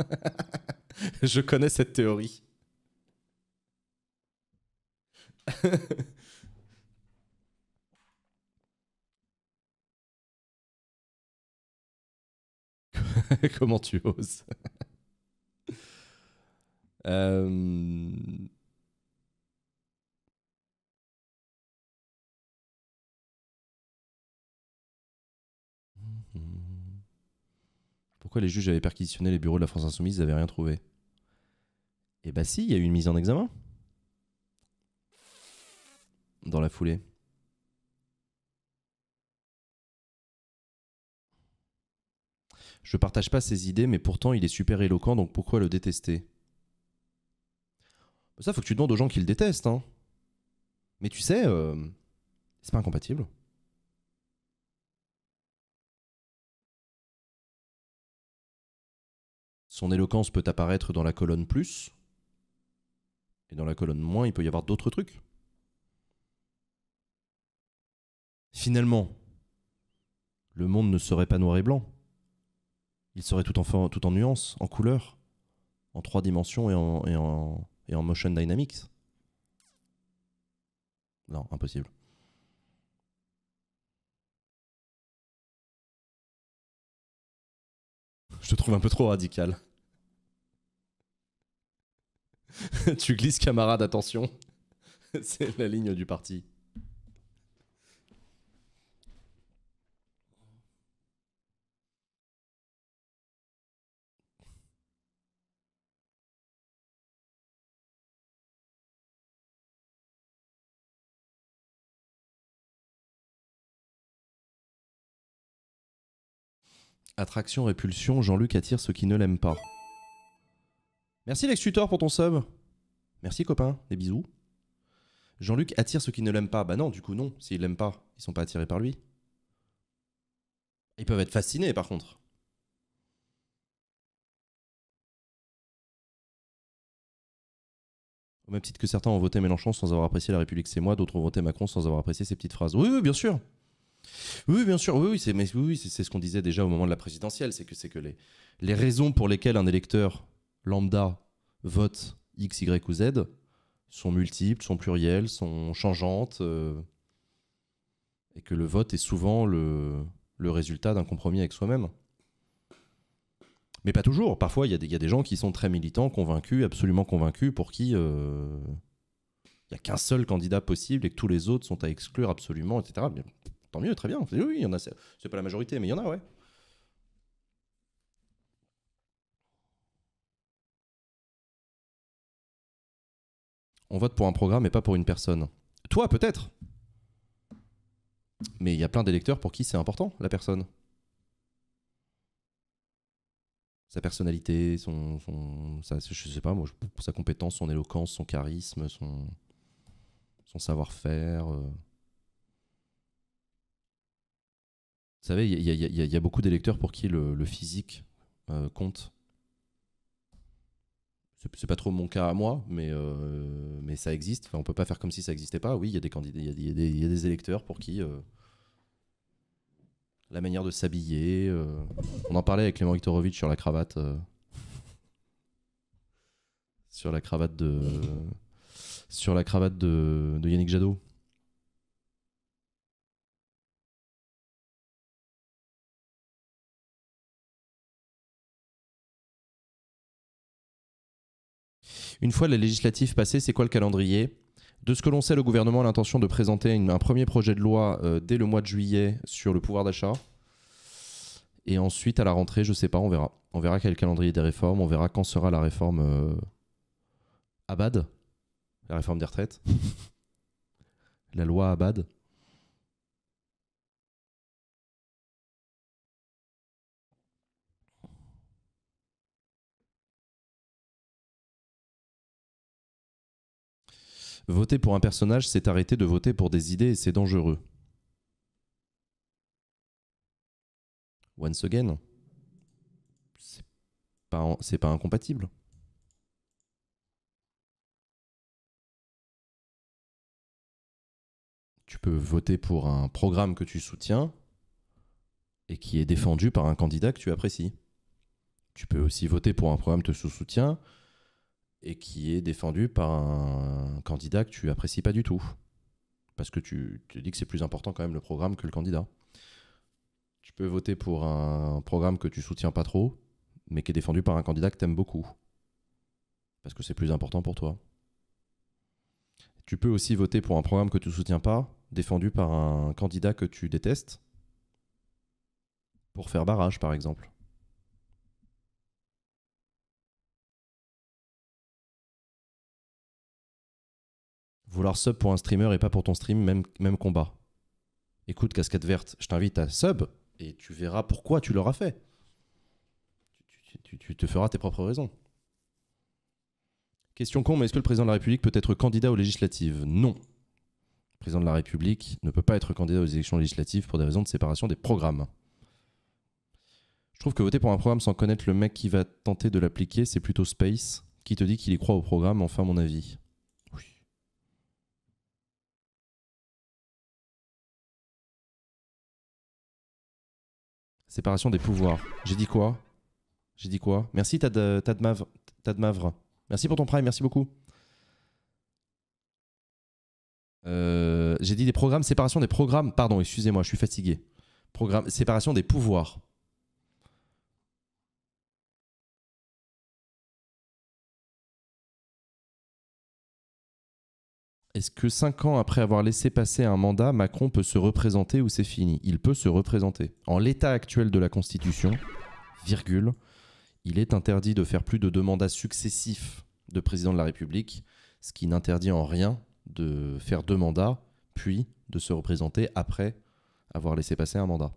Je connais cette théorie. comment tu oses euh, pourquoi les juges avaient perquisitionné les bureaux de la France Insoumise, ils n'avaient rien trouvé Eh bah si, il y a eu une mise en examen. Dans la foulée. Je partage pas ses idées, mais pourtant il est super éloquent, donc pourquoi le détester ça, faut que tu demandes aux gens qui le détestent. Hein. Mais tu sais, euh, c'est pas incompatible. Son éloquence peut apparaître dans la colonne plus. Et dans la colonne moins, il peut y avoir d'autres trucs. Finalement, le monde ne serait pas noir et blanc. Il serait tout en, tout en nuances, en couleurs, en trois dimensions et en, et en motion dynamics Non, impossible. Je te trouve un peu trop radical. tu glisses camarade, attention. C'est la ligne du parti. Attraction-répulsion, Jean-Luc attire ceux qui ne l'aiment pas. Merci Lex Tutor pour ton sub. Merci copain, des bisous. Jean-Luc attire ceux qui ne l'aiment pas. Bah non, du coup non, s'ils l'aiment pas, ils sont pas attirés par lui. Ils peuvent être fascinés par contre. Au même titre que certains ont voté Mélenchon sans avoir apprécié la République, c'est moi, d'autres ont voté Macron sans avoir apprécié ses petites phrases. Oui, oui, bien sûr. Oui, bien sûr, oui, oui c'est oui, c'est ce qu'on disait déjà au moment de la présidentielle, c'est que c'est que les, les raisons pour lesquelles un électeur lambda vote X, Y ou Z sont multiples, sont plurielles, sont changeantes, euh, et que le vote est souvent le, résultat d'un compromis avec soi-même. Mais pas toujours. Parfois, il y, y, a des gens qui sont très militants, convaincus, absolument convaincus, pour qui euh, il n'y a qu'un seul candidat possible et que tous les autres sont à exclure absolument, etc. Tant mieux, très bien. Oui, il y en a. C'est pas la majorité, mais il y en a, ouais. On vote pour un programme et pas pour une personne. Toi, peut-être. Mais il y a plein d'électeurs pour qui c'est important, la personne. Sa personnalité, son, sa, je sais pas, moi, sa compétence, son éloquence, son charisme, son, son savoir-faire. Euh. Vous savez, il y, a beaucoup d'électeurs pour qui le, physique euh, compte. C'est pas trop mon cas à moi, euh, mais, ça existe. Enfin, on peut pas faire comme si ça n'existait pas. Oui, il y a des candidats, électeurs pour qui euh, la manière de s'habiller. on en parlait avec Clément Viktorovitch sur la cravate, sur la cravate de, sur la cravate de Yannick Jadot. Une fois la législative passée, c'est quoi le calendrier de ce que l'on sait, le gouvernement a l'intention de présenter un premier projet de loi euh, dès le mois de juillet sur le pouvoir d'achat. Et ensuite, à la rentrée, je sais pas, on verra. On verra quel calendrier des réformes, on verra quand sera la réforme euh, Abad, la réforme des retraites, la loi Abad. Voter pour un personnage, c'est arrêter de voter pour des idées et c'est dangereux. Once again, c'est pas, pas incompatible. Tu peux voter pour un programme que tu soutiens et qui est défendu par un candidat que tu apprécies. Tu peux aussi voter pour un programme que tu soutiens et qui est défendu par un candidat que tu apprécies pas du tout. Parce que tu te dis que c'est plus important quand même le programme que le candidat. Tu peux voter pour un programme que tu soutiens pas trop, mais qui est défendu par un candidat que aimes beaucoup. Parce que c'est plus important pour toi. Tu peux aussi voter pour un programme que tu soutiens pas, défendu par un candidat que tu détestes, pour faire barrage par exemple. Vouloir sub pour un streamer et pas pour ton stream, même, même combat. Écoute, casquette verte, je t'invite à sub et tu verras pourquoi tu l'auras fait. Tu, tu, te feras tes propres raisons. Question con, mais est-ce que le président de la République peut être candidat aux législatives Non. Le président de la République ne peut pas être candidat aux élections législatives pour des raisons de séparation des programmes. Je trouve que voter pour un programme sans connaître le mec qui va tenter de l'appliquer, c'est plutôt Space, qui te dit qu'il y croit au programme, enfin mon avis. Séparation des pouvoirs. J'ai dit quoi J'ai dit quoi Merci Tad, euh, Merci pour ton prime, merci beaucoup. Euh, j'ai dit des programmes, séparation des programmes, pardon, excusez-moi, je suis fatigué. Programme, séparation des pouvoirs. Est-ce que cinq ans après avoir laissé passer un mandat, Macron peut se représenter ou c'est fini Il peut se représenter. En l'état actuel de la Constitution, virgule, il est interdit de faire plus de deux mandats successifs de président de la République, ce qui n'interdit en rien de faire deux mandats, puis de se représenter après avoir laissé passer un mandat.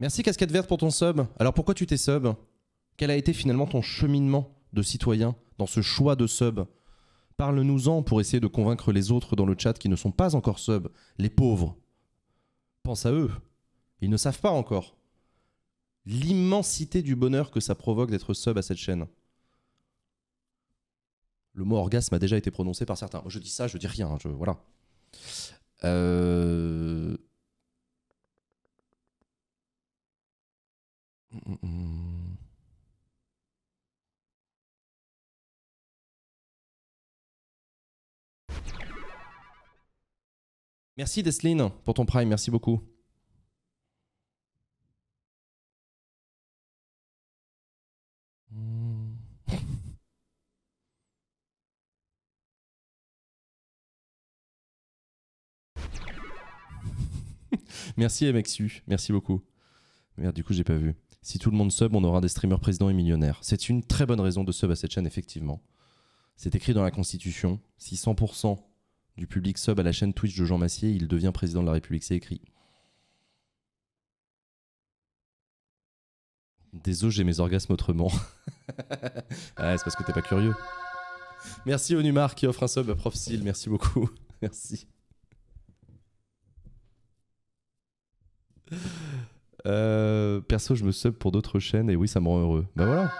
Merci Casquette Verte pour ton sub. Alors pourquoi tu t'es sub Quel a été finalement ton cheminement de citoyen dans ce choix de sub Parle-nous-en pour essayer de convaincre les autres dans le chat qui ne sont pas encore sub, les pauvres. Pense à eux. Ils ne savent pas encore l'immensité du bonheur que ça provoque d'être sub à cette chaîne. Le mot orgasme a déjà été prononcé par certains. je dis ça, je dis rien. Hein, je, voilà. Euh... Mm, mm, mm. Merci Desline pour ton prime, merci beaucoup. merci MXU, merci beaucoup. Merde, du coup j'ai pas vu. Si tout le monde sub, on aura des streamers présidents et millionnaires. C'est une très bonne raison de sub à cette chaîne, effectivement. C'est écrit dans la Constitution. Si 100% du public sub à la chaîne Twitch de Jean Massier, il devient président de la République. C'est écrit. Désolé, j'ai mes orgasmes autrement. ah, c'est parce que t'es pas curieux. Merci Onumar qui offre un sub à Prof Merci beaucoup. Merci. Euh, perso, je me sub pour d'autres chaînes et oui, ça me rend heureux. Bah voilà.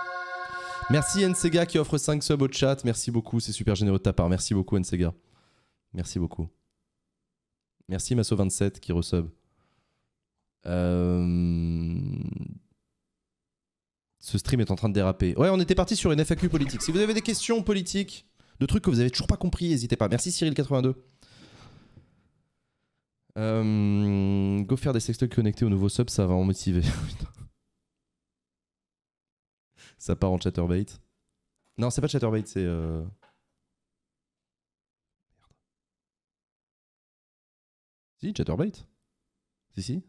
Merci Nsega qui offre 5 subs au chat. Merci beaucoup, c'est super généreux de ta part. Merci beaucoup Nsega. Merci beaucoup. Merci Masso27 qui resub. Euh... Ce stream est en train de déraper. Ouais, on était parti sur une FAQ politique. Si vous avez des questions politiques, de trucs que vous avez toujours pas compris, n'hésitez pas. Merci Cyril82. Euh, go faire des sextos connectés au nouveau sub, ça va en motiver. ça part en chatterbait. Non, c'est pas chatterbait, c'est. Euh... Si, chatterbait. Si, si.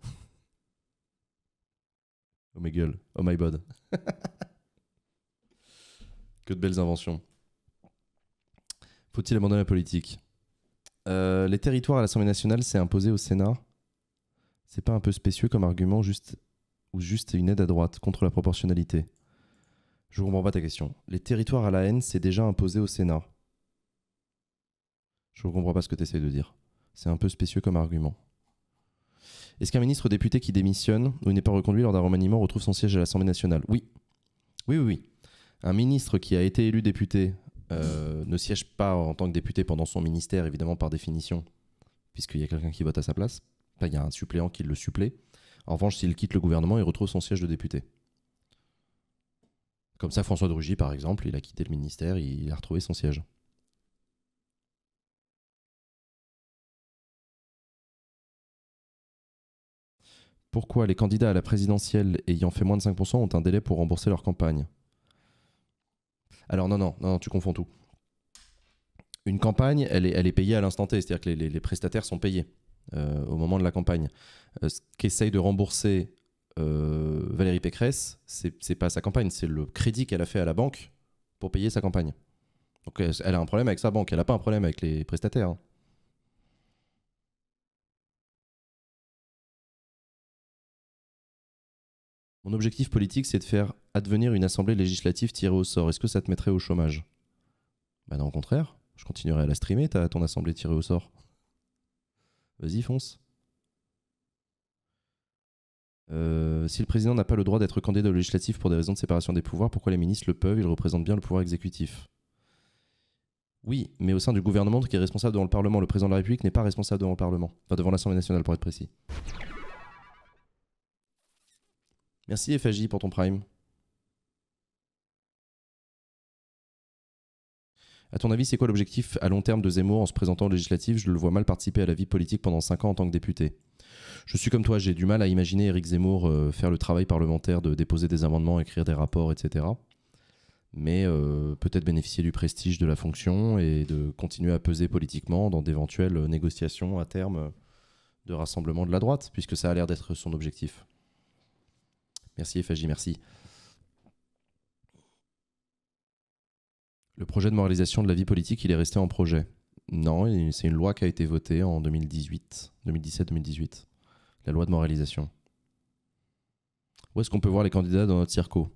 Oh my gueule, oh my god. que de belles inventions. Faut-il abandonner la politique euh, les territoires à l'Assemblée nationale, c'est imposé au Sénat. C'est pas un peu spécieux comme argument, juste ou juste une aide à droite contre la proportionnalité Je comprends pas ta question. Les territoires à la haine, c'est déjà imposé au Sénat. Je ne comprends pas ce que tu essaies de dire. C'est un peu spécieux comme argument. Est-ce qu'un ministre député qui démissionne ou n'est pas reconduit lors d'un remaniement retrouve son siège à l'Assemblée nationale Oui. Oui, oui, oui. Un ministre qui a été élu député euh, ne siège pas en tant que député pendant son ministère, évidemment par définition, puisqu'il y a quelqu'un qui vote à sa place. il y a un suppléant qui le supplée. En revanche, s'il quitte le gouvernement, il retrouve son siège de député. Comme ça, François de par exemple, il a quitté le ministère, il a retrouvé son siège. Pourquoi les candidats à la présidentielle ayant fait moins de 5% ont un délai pour rembourser leur campagne alors non, non, non, tu confonds tout. Une campagne, elle est, payée à l'instant T, c'est-à-dire que les, prestataires sont payés euh, au moment de la campagne. Euh, ce qu'essaye de rembourser euh, Valérie Pécresse, c'est pas sa campagne, c'est le crédit qu'elle a fait à la banque pour payer sa campagne. Donc elle a un problème avec sa banque, elle n'a pas un problème avec les prestataires. Hein. Mon objectif politique, c'est de faire advenir une assemblée législative tirée au sort. Est-ce que ça te mettrait au chômage bah non, au contraire. Je continuerai à la streamer, t'as ton assemblée tirée au sort. Vas-y, fonce. Euh, si le président n'a pas le droit d'être candidat au législatif pour des raisons de séparation des pouvoirs, pourquoi les ministres le peuvent Ils représentent bien le pouvoir exécutif. Oui, mais au sein du gouvernement qui est responsable devant le Parlement, le président de la République n'est pas responsable devant le Parlement, enfin devant l'Assemblée nationale pour être précis. Merci FAJ pour ton prime. À ton avis, c'est quoi l'objectif à long terme de Zemmour en se présentant aux législatives Je le vois mal participer à la vie politique pendant 5 ans en tant que député. Je suis comme toi, j'ai du mal à imaginer Éric Zemmour euh, faire le travail parlementaire de déposer des amendements, écrire des rapports, etc. Mais euh, peut-être bénéficier du prestige de la fonction et de continuer à peser politiquement dans d'éventuelles négociations à terme de rassemblement de la droite, puisque ça a l'air d'être son objectif. Merci FHJ, merci. Le projet de moralisation de la vie politique, il est resté en projet. Non, c'est une loi qui a été votée en 2018, 2017-2018. La loi de moralisation. Où est-ce qu'on peut voir les candidats dans notre circo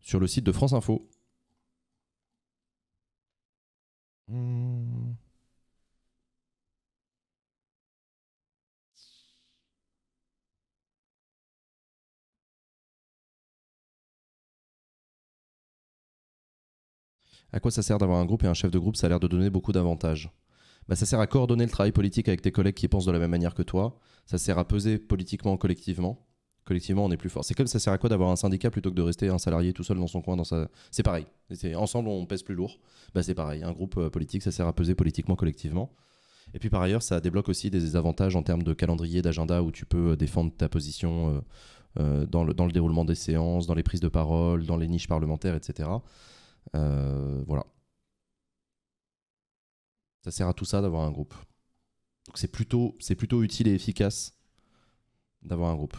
Sur le site de France Info. Hmm. à quoi ça sert d'avoir un groupe et un chef de groupe Ça a l'air de donner beaucoup d'avantages. Bah, ça sert à coordonner le travail politique avec tes collègues qui pensent de la même manière que toi. Ça sert à peser politiquement collectivement. Collectivement, on est plus fort. C'est comme ça sert à quoi d'avoir un syndicat plutôt que de rester un salarié tout seul dans son coin dans sa... C'est pareil. Ensemble, on pèse plus lourd. Bah, c'est pareil. Un groupe euh, politique, ça sert à peser politiquement collectivement. Et puis par ailleurs, ça débloque aussi des avantages en termes de calendrier, d'agenda où tu peux euh, défendre ta position euh, dans le déroulement des séances, dans les prises de parole, dans les niches parlementaires, etc. Euh, voilà. Ça sert à tout ça d'avoir un groupe. Donc c'est plutôt, c'est plutôt utile et efficace d'avoir un groupe.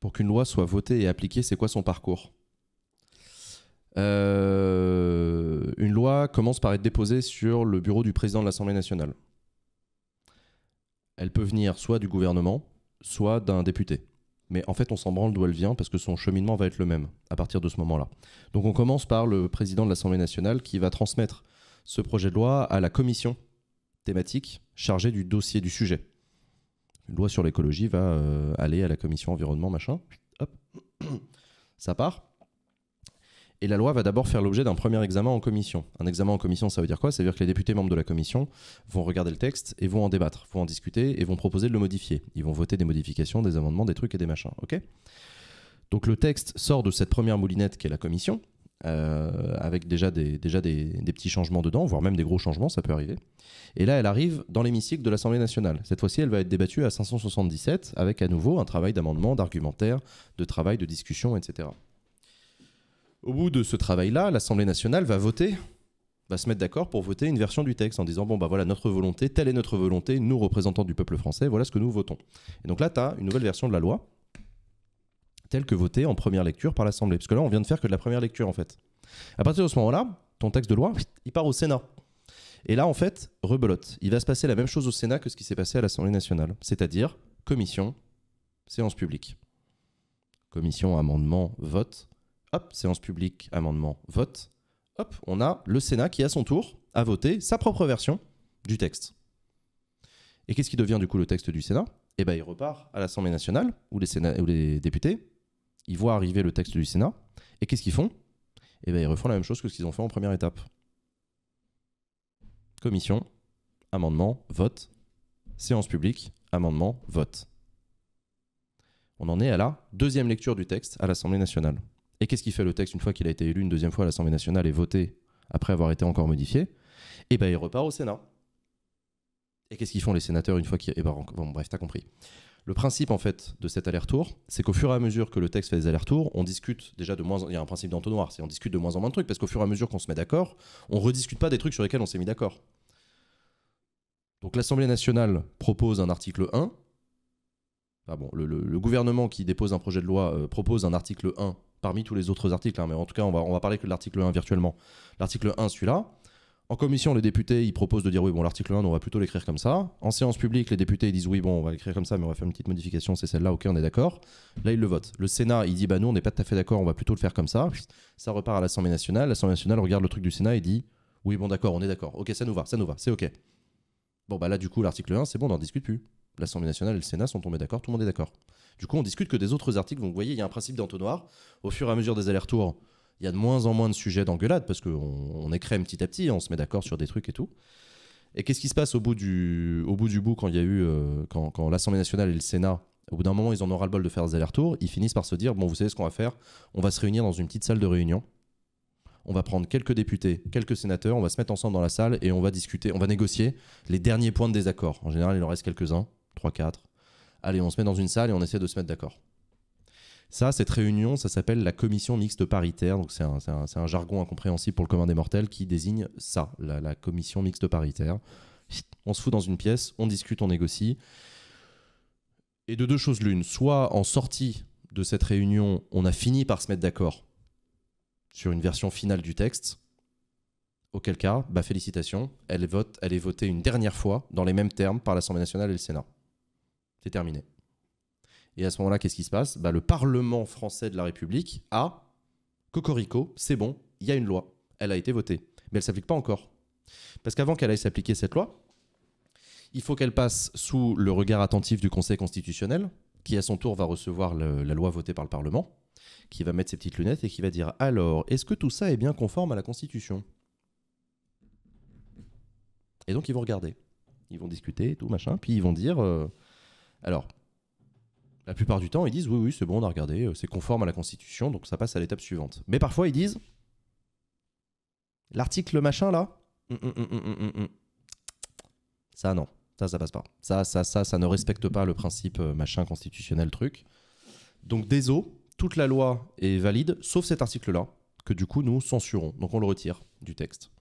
Pour qu'une loi soit votée et appliquée, c'est quoi son parcours euh, une loi commence par être déposée sur le bureau du président de l'Assemblée nationale. Elle peut venir soit du gouvernement, soit d'un député. Mais en fait, on s'en branle d'où elle vient parce que son cheminement va être le même à partir de ce moment-là. Donc on commence par le président de l'Assemblée nationale qui va transmettre ce projet de loi à la commission thématique chargée du dossier du sujet. Une loi sur l'écologie va euh, aller à la commission environnement, machin. Hop. Ça part. Et la loi va d'abord faire l'objet d'un premier examen en commission. Un examen en commission, ça veut dire quoi Ça veut dire que les députés membres de la commission vont regarder le texte et vont en débattre, vont en discuter et vont proposer de le modifier. Ils vont voter des modifications, des amendements, des trucs et des machins. Ok Donc le texte sort de cette première moulinette qui est la commission, euh, avec déjà, des, déjà des, petits changements dedans, voire même des gros changements, ça peut arriver. Et là, elle arrive dans l'hémicycle de l'Assemblée nationale. Cette fois-ci, elle va être débattue à 577, avec à nouveau un travail d'amendement, d'argumentaire, de travail, de discussion, etc. Au bout de ce travail-là, l'Assemblée nationale va voter, va se mettre d'accord pour voter une version du texte en disant bon, bah voilà notre volonté, telle est notre volonté, nous représentants du peuple français, voilà ce que nous votons. Et donc là, tu as une nouvelle version de la loi, telle que votée en première lecture par l'Assemblée. Parce que là, on vient de faire que de la première lecture en fait. À partir de ce moment-là, ton texte de loi, il part au Sénat. Et là, en fait, rebelote. Il va se passer la même chose au Sénat que ce qui s'est passé à l'Assemblée nationale, c'est-à-dire commission, séance publique. Commission, amendement, vote hop, séance publique, amendement, vote, hop, on a le Sénat qui, à son tour, a voté sa propre version du texte. Et qu'est-ce qui devient du coup le texte du Sénat Eh bien, il repart à l'Assemblée nationale, où les, les députés, ils voient arriver le texte du Sénat, et qu'est-ce qu'ils font Eh bien, ils refont la même chose que ce qu'ils ont fait en première étape. Commission, amendement, vote, séance publique, amendement, vote. On en est à la deuxième lecture du texte à l'Assemblée nationale. Et qu'est-ce qui fait le texte une fois qu'il a été élu une deuxième fois à l'Assemblée nationale et voté après avoir été encore modifié Eh bien, il repart au Sénat. Et qu'est-ce qu'ils font les sénateurs une fois qu'ils. Eh ben, bon, bref, t'as compris. Le principe en fait de cet aller-retour, c'est qu'au fur et à mesure que le texte fait des allers-retours, on discute déjà de moins. En... Il y a un principe d'entonnoir, c'est on discute de moins en moins de trucs parce qu'au fur et à mesure qu'on se met d'accord, on rediscute pas des trucs sur lesquels on s'est mis d'accord. Donc l'Assemblée nationale propose un article 1. bon, le, gouvernement qui dépose un projet de loi euh, propose un article 1 parmi tous les autres articles, hein, mais en tout cas, on va, va parler que de l'article 1 virtuellement. L'article 1, celui-là, en commission, les députés, ils proposent de dire oui, bon, l'article 1, on va plutôt l'écrire comme ça. En séance publique, les députés, ils disent oui, bon, on va l'écrire comme ça, mais on va faire une petite modification, c'est celle-là, ok, on est d'accord. Là, ils le votent. Le Sénat, il dit, bah nous, on n'est pas tout à fait d'accord, on va plutôt le faire comme ça. Ça repart à l'Assemblée nationale. L'Assemblée nationale regarde le truc du Sénat et dit, oui, bon, d'accord, on est d'accord. Ok, ça nous va, ça nous va, c'est ok. Bon, bah là, du coup, l'article 1, c'est bon, on n'en discute plus l'Assemblée nationale et le Sénat sont tombés d'accord, tout le monde est d'accord. Du coup, on discute que des autres articles. vous voyez, il y a un principe d'entonnoir. Au fur et à mesure des allers-retours, il y a de moins en moins de sujets d'engueulade parce qu'on on petit à petit, on se met d'accord sur des trucs et tout. Et qu'est-ce qui se passe au bout du, au bout, du bout quand il y a eu, euh, quand, quand l'Assemblée nationale et le Sénat, au bout d'un moment, ils en ont ras le bol de faire des allers-retours. Ils finissent par se dire bon, vous savez ce qu'on va faire On va se réunir dans une petite salle de réunion. On va prendre quelques députés, quelques sénateurs, on va se mettre ensemble dans la salle et on va discuter, on va négocier les derniers points de désaccord. En général, il en reste quelques-uns. 3-4. Allez, on se met dans une salle et on essaie de se mettre d'accord. Ça, cette réunion, ça s'appelle la commission mixte paritaire. Donc, c'est un, jargon incompréhensible pour le commun des mortels qui désigne ça, la, la commission mixte paritaire. On se fout dans une pièce, on discute, on négocie. Et de deux choses l'une, soit en sortie de cette réunion, on a fini par se mettre d'accord sur une version finale du texte, auquel cas, bah félicitations, elle, vote, elle est votée une dernière fois dans les mêmes termes par l'Assemblée nationale et le Sénat. C'est terminé. Et à ce moment-là, qu'est-ce qui se passe bah, Le Parlement français de la République a Cocorico, c'est bon, il y a une loi. Elle a été votée. Mais elle ne s'applique pas encore. Parce qu'avant qu'elle aille s'appliquer cette loi, il faut qu'elle passe sous le regard attentif du Conseil constitutionnel, qui à son tour va recevoir la loi votée par le Parlement, qui va mettre ses petites lunettes et qui va dire alors, est-ce que tout ça est bien conforme à la Constitution Et donc ils vont regarder, ils vont discuter, tout machin, puis ils vont dire euh, alors, la plupart du temps, ils disent oui, oui, c'est bon, on a regardé, euh, c'est conforme à la Constitution, donc ça passe à l'étape suivante. Mais parfois, ils disent l'article machin là, hum, hum, hum, ça non, ça, ça passe pas. Ça, ça, ça, ça ne respecte pas le principe euh, machin constitutionnel truc. Donc, désolé, toute la loi est valide, sauf cet article là, que du coup, nous censurons. Donc, on le retire du texte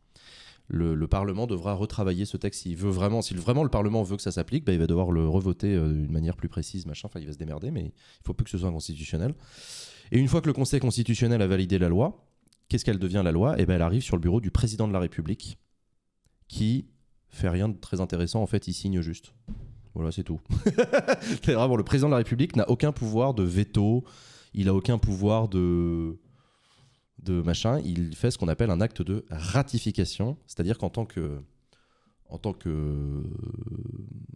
le, Parlement devra retravailler ce texte. veut vraiment, si vraiment le Parlement veut que ça s'applique, bah, il va devoir le revoter euh, d'une manière plus précise, machin. Enfin, il va se démerder, mais il faut plus que ce soit constitutionnel. Et une fois que le Conseil constitutionnel a validé la loi, qu'est-ce qu'elle devient la loi Et eh ben, elle arrive sur le bureau du président de la République, qui fait rien de très intéressant. En fait, il signe juste. Voilà, c'est tout. c'est le président de la République n'a aucun pouvoir de veto. Il a aucun pouvoir de de machin, il fait ce qu'on appelle un acte de ratification, c'est-à-dire qu'en tant que en tant que euh,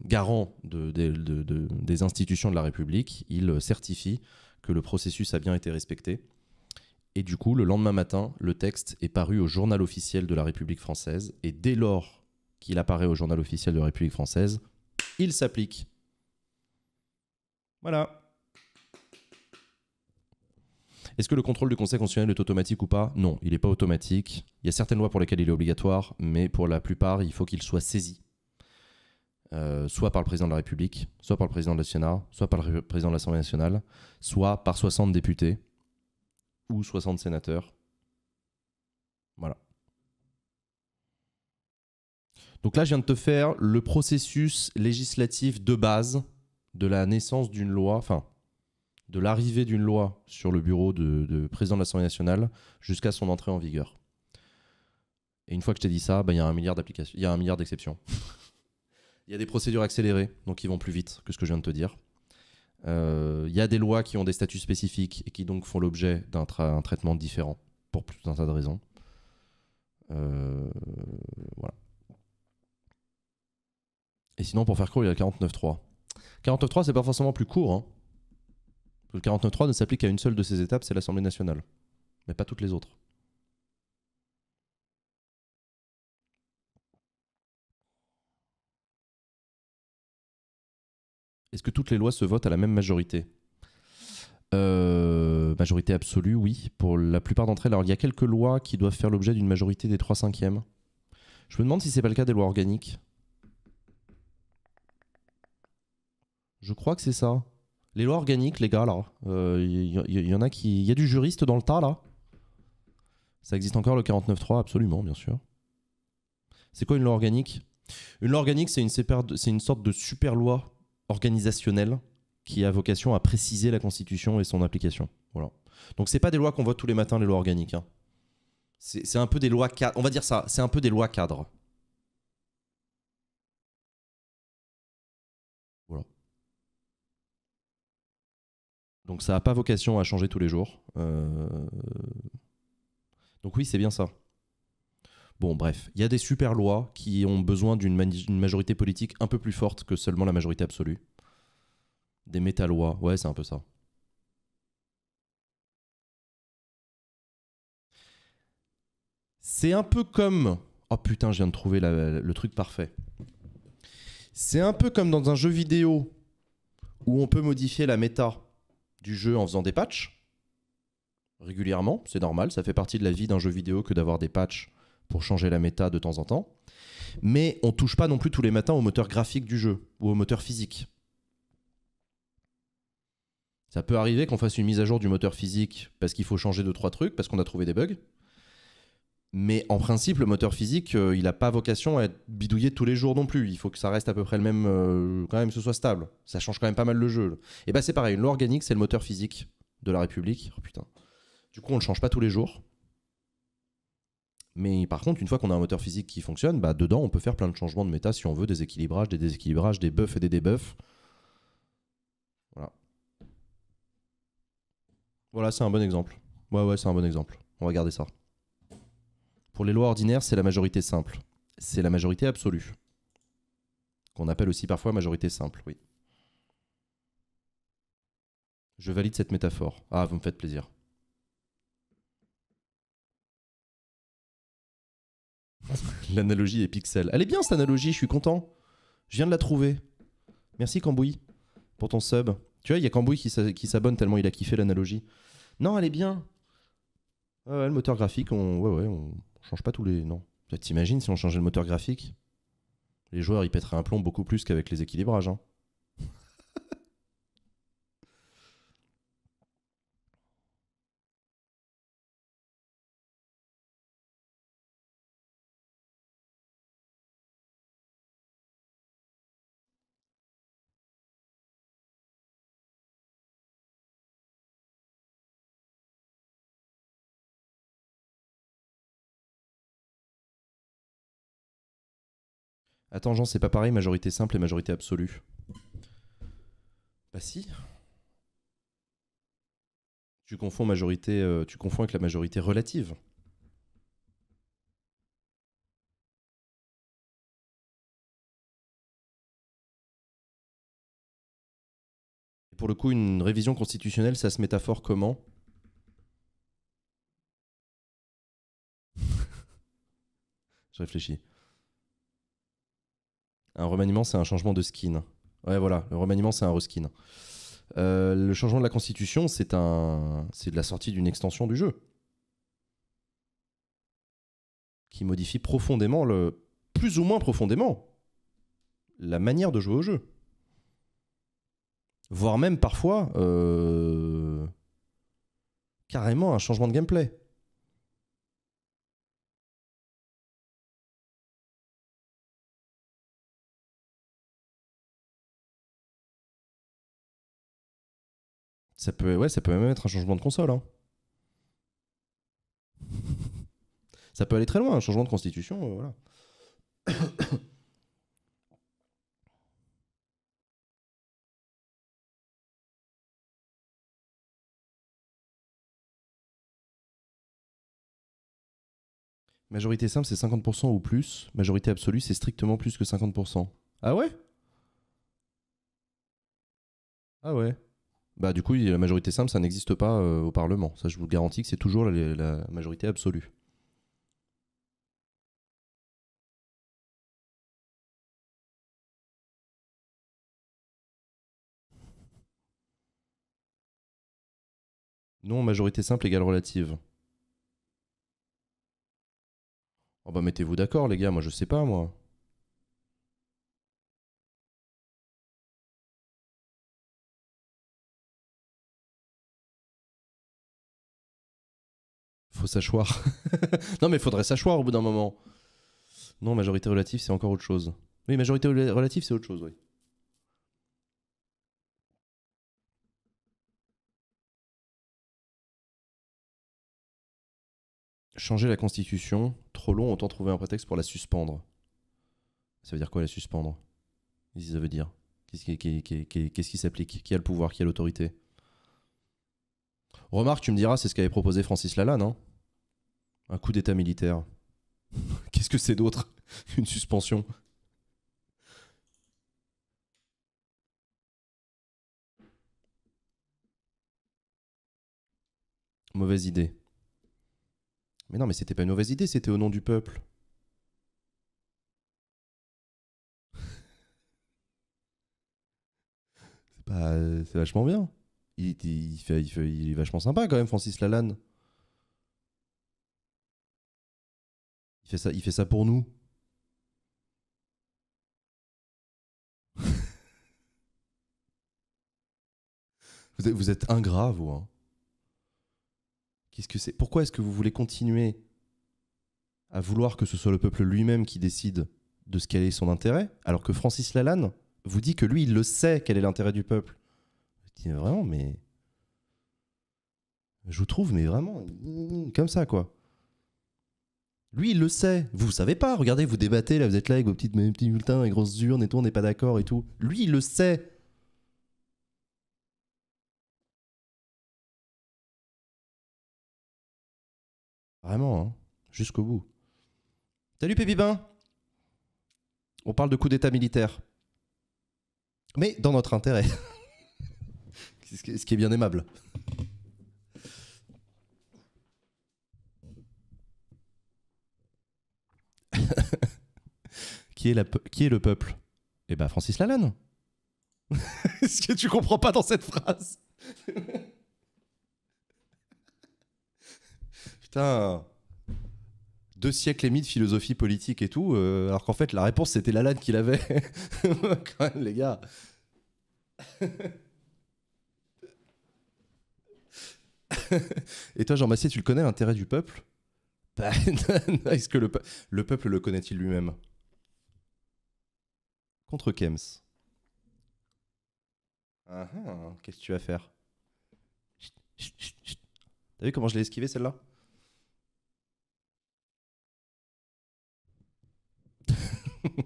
garant des institutions de la République, il certifie que le processus a bien été respecté. Et du coup, le lendemain matin, le texte est paru au journal officiel de la République française. Et dès lors qu'il apparaît au journal officiel de la République française, il s'applique. Voilà. Est-ce que le contrôle du Conseil constitutionnel est automatique ou pas Non, il n'est pas automatique. Il y a certaines lois pour lesquelles il est obligatoire, mais pour la plupart, il faut qu'il soit saisi. Euh, soit par le président de la République, soit par le président la Sénat, soit par le président de l'Assemblée nationale, soit par 60 députés ou 60 sénateurs. Voilà. Donc là, je viens de te faire le processus législatif de base de la naissance d'une loi, enfin, de l'arrivée d'une loi sur le bureau de, président de l'Assemblée nationale jusqu'à son entrée en vigueur. Et une fois que je t'ai dit ça, bah, il y a un milliard d'exceptions. Il y a un milliard d'exceptions. Il y a des procédures accélérées, donc qui vont plus vite que ce que je viens de te dire. Euh, il y a des lois qui ont des statuts spécifiques et qui donc font l'objet d'un traitement différent pour tout un tas de raisons. Euh, voilà. Et sinon, pour faire court, il y a le 49.3. 49.3, c'est pas forcément plus court, hein. Le 49.3 ne s'applique qu'à une seule de ces étapes, c'est l'Assemblée nationale, mais pas toutes les autres. Est-ce que toutes les lois se votent à la même majorité euh, Majorité absolue, oui, pour la plupart d'entre elles. Alors il y a quelques lois qui doivent faire l'objet d'une majorité des 3 cinquièmes. Je me demande si c'est pas le cas des lois organiques. Je crois que c'est ça. Les lois organiques, les gars, Il euh, y, en a qui. Il y a du juriste dans le tas, là. Ça existe encore, le 49.3, absolument, bien sûr. C'est quoi une loi organique Une loi organique, c'est une, une sorte de super loi organisationnelle qui a vocation à préciser la Constitution et son application. Voilà. Donc, c'est pas des lois qu'on voit tous les matins, les lois organiques. Hein. C'est un peu des lois cadres. On va dire ça, c'est un peu des lois cadres. Donc ça n'a pas vocation à changer tous les jours. Euh, donc oui, c'est bien ça. Bon, bref, il y a des super lois qui ont besoin d'une majorité politique un peu plus forte que seulement la majorité absolue. Des métal-lois. ouais, c'est un peu ça. C'est un peu comme... Oh putain, je viens de trouver le truc parfait. C'est un peu comme dans un jeu vidéo où on peut modifier la méta du jeu en faisant des patchs régulièrement, c'est normal, ça fait partie de la vie d'un jeu vidéo que d'avoir des patchs pour changer la méta de temps en temps. Mais on touche pas non plus tous les matins au moteur graphique du jeu ou au moteur physique. Ça peut arriver qu'on fasse une mise à jour du moteur physique parce qu'il faut changer deux trois trucs parce qu'on a trouvé des bugs. Mais en principe, le moteur physique, euh, il n'a pas vocation à être bidouillé tous les jours non plus. Il faut que ça reste à peu près le même, euh, quand même, que ce soit stable. Ça change quand même pas mal le jeu. Et bah c'est pareil, une loi organique, c'est le moteur physique de la République. Oh, du coup, on ne le change pas tous les jours. Mais par contre, une fois qu'on a un moteur physique qui fonctionne, bah dedans, on peut faire plein de changements de méta si on veut, des équilibrages, des déséquilibrages, des buffs et des debuffs. Voilà. Voilà, c'est un bon exemple. Ouais, ouais, c'est un bon exemple. On va garder ça. Pour les lois ordinaires, c'est la majorité simple. C'est la majorité absolue, qu'on appelle aussi parfois majorité simple, oui. Je valide cette métaphore. Ah, vous me faites plaisir. L'analogie est pixel. Elle est bien cette analogie, je suis content. Je viens de la trouver. Merci Cambouille pour ton sub. Tu vois, il y a Cambouille qui s'abonne tellement il a kiffé l'analogie. Non, elle est bien. le moteur graphique, on, ouais, ouais, on, change pas tous les noms. T'imagines si on changeait le moteur graphique Les joueurs, ils pèteraient un plomb beaucoup plus qu'avec les équilibrages. Hein. Attends, Jean, c'est pas pareil, majorité simple et majorité absolue. Bah si. Tu confonds majorité, euh, tu confonds avec la majorité relative. pour le coup, une révision constitutionnelle, ça se métaphore comment Je réfléchis. Un remaniement, c'est un changement de skin. Ouais, voilà, le remaniement, c'est un reskin. Euh, le changement de la constitution, c'est un, c'est de la sortie d'une extension du jeu qui modifie profondément plus ou moins profondément, la manière de jouer au jeu, voire même parfois euh, carrément un changement de gameplay. Ça peut, ouais, ça peut même être un changement de console. Hein. ça peut aller très loin, un changement de constitution, euh, voilà. Majorité simple, c'est 50% ou plus. Majorité absolue, c'est strictement plus que 50%. Ah ouais Ah ouais bah, du coup, la majorité simple, ça n'existe pas euh, au Parlement. Ça, je vous garantis que c'est toujours la, la majorité absolue. Non, majorité simple égale relative. Oh bah mettez-vous d'accord les gars, moi je sais pas moi. Faut s'achoir. non, mais il faudrait s'achoir au bout d'un moment. Non, majorité relative, c'est encore autre chose. Oui, majorité relative, c'est autre chose, oui. Changer la constitution, trop long, autant trouver un prétexte pour la suspendre. Ça veut dire quoi la suspendre Qu'est-ce ça veut dire Qu'est-ce qui, s'applique Qui a le pouvoir Qui a l'autorité Remarque, tu me diras, c'est ce qu'avait proposé Francis Lalanne. non hein. Un coup d'état militaire. Qu'est-ce que c'est d'autre Une suspension Mauvaise idée. Mais non, mais c'était pas une mauvaise idée, c'était au nom du peuple. Euh, c'est vachement bien. Il, fait, il, il est vachement sympa quand même, Francis Lalanne. Il fait ça, il fait ça pour nous. vous, êtes, ingrat, vous. Hein. Qu'est-ce que c'est Pourquoi est-ce que vous voulez continuer à vouloir que ce soit le peuple lui-même qui décide de ce qu'est son intérêt, alors que Francis Lalanne vous dit que lui, il le sait quel est l'intérêt du peuple. Je vraiment, mais. Je vous trouve, mais vraiment, comme ça, quoi. Lui, il le sait. Vous savez pas. Regardez, vous débattez, là, vous êtes là avec vos petites, petits bulletins, les grosses urnes et tout, on n'est pas d'accord et tout. Lui, il le sait. Vraiment, hein. Jusqu'au bout. Salut Pépibin On parle de coup d'état militaire. Mais dans notre intérêt. ce qui est bien aimable. qui est, le peuple Eh ben Francis Lalanne. Ce que tu comprends pas dans cette phrase. Putain. Deux siècles et demi de philosophie politique et tout, euh, alors qu'en fait la réponse c'était Lalanne qui l'avait. Quand même, les gars. et toi, Jean Massier, tu le connais l'intérêt du peuple bah, Est-ce que le peuple le connaît-il lui-même contre Kems. Ah, ah, Qu'est-ce que tu vas faire T'as vu comment je l'ai esquivé celle-là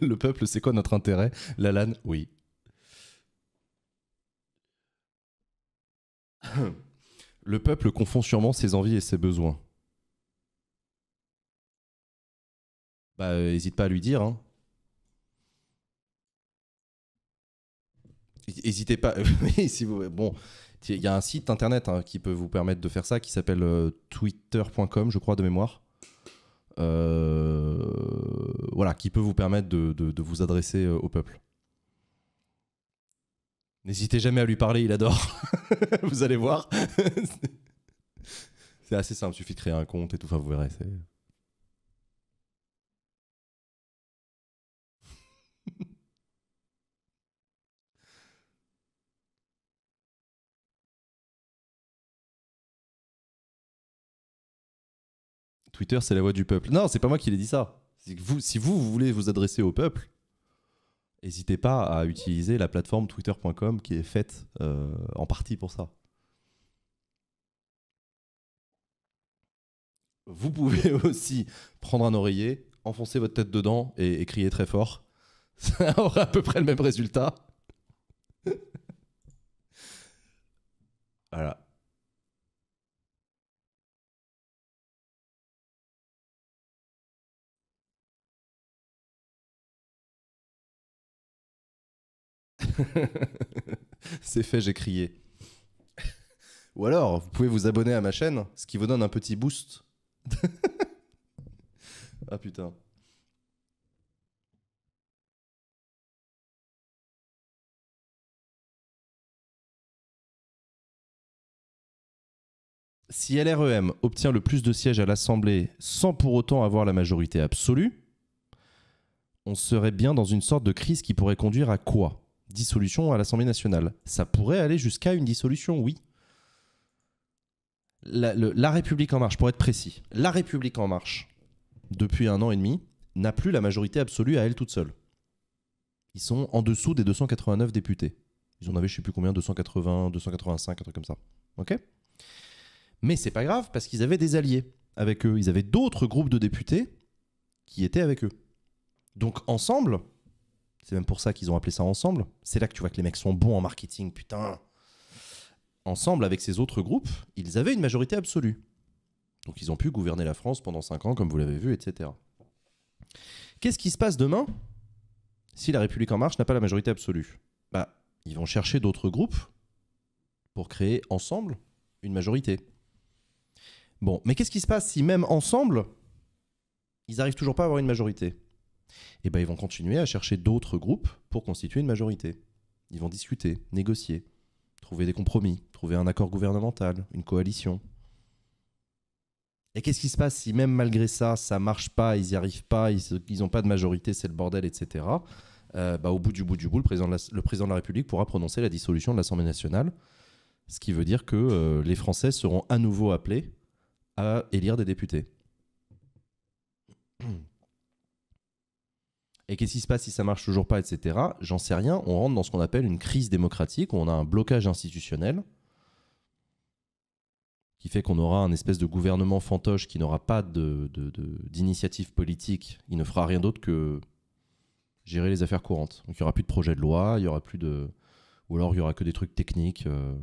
Le peuple, c'est quoi notre intérêt La LAN, oui. Le peuple confond sûrement ses envies et ses besoins. Bah, euh, pas à lui dire. Hein. Hésitez pas. Bon, il y a un site internet hein, qui peut vous permettre de faire ça, qui s'appelle euh, twitter.com, je crois, de mémoire. Euh, voilà, qui peut vous permettre de vous adresser au peuple. N'hésitez jamais à lui parler, il adore. vous allez voir. c'est assez simple, il suffit de créer un compte et tout, enfin vous verrez. Twitter, c'est la voix du peuple. Non, c'est pas moi qui l'ai dit ça. si vous, vous voulez vous adresser au peuple, n'hésitez pas à utiliser la plateforme twitter.com qui est faite euh, en partie pour ça. Vous pouvez aussi prendre un oreiller, enfoncer votre tête dedans et, et crier très fort. Ça aura à peu près le même résultat. voilà. C'est fait, j'ai crié. Ou alors, vous pouvez vous abonner à ma chaîne, ce qui vous donne un petit boost. ah putain. Si LREM obtient le plus de sièges à l'Assemblée sans pour autant avoir la majorité absolue, on serait bien dans une sorte de crise qui pourrait conduire à quoi dissolution à l'Assemblée nationale. Ça pourrait aller jusqu'à une dissolution, oui. La, République en marche, pour être précis, la République en marche, depuis un an et demi, n'a plus la majorité absolue à elle toute seule. Ils sont en dessous des 289 députés. Ils en avaient je sais plus combien, 280, 285, un truc comme ça. Ok Mais c'est pas grave parce qu'ils avaient des alliés avec eux. Ils avaient d'autres groupes de députés qui étaient avec eux. Donc ensemble, c'est même pour ça qu'ils ont appelé ça ensemble. C'est là que tu vois que les mecs sont bons en marketing, putain. Ensemble, avec ces autres groupes, ils avaient une majorité absolue. Donc ils ont pu gouverner la France pendant 5 ans, comme vous l'avez vu, etc. Qu'est-ce qui se passe demain si la République en marche n'a pas la majorité absolue Bah, ils vont chercher d'autres groupes pour créer ensemble une majorité. Bon, mais qu'est-ce qui se passe si même ensemble, ils n'arrivent toujours pas à avoir une majorité et eh ben, ils vont continuer à chercher d'autres groupes pour constituer une majorité. Ils vont discuter, négocier, trouver des compromis, trouver un accord gouvernemental, une coalition. Et qu'est-ce qui se passe si même malgré ça, ça marche pas, ils n'y arrivent pas, ils n'ont pas de majorité, c'est le bordel, etc. Euh, bah, au bout du bout du bout, le président, de la, République pourra prononcer la dissolution de l'Assemblée nationale, ce qui veut dire que euh, les Français seront à nouveau appelés à élire des députés. Et qu'est-ce qui se passe si ça marche toujours pas, etc. J'en sais rien. On rentre dans ce qu'on appelle une crise démocratique, où on a un blocage institutionnel qui fait qu'on aura un espèce de gouvernement fantoche qui n'aura pas d'initiative de, politique. Il ne fera rien d'autre que gérer les affaires courantes. Donc il n'y aura plus de projet de loi, il n'y aura plus de... Ou alors il n'y aura que des trucs techniques. Euh,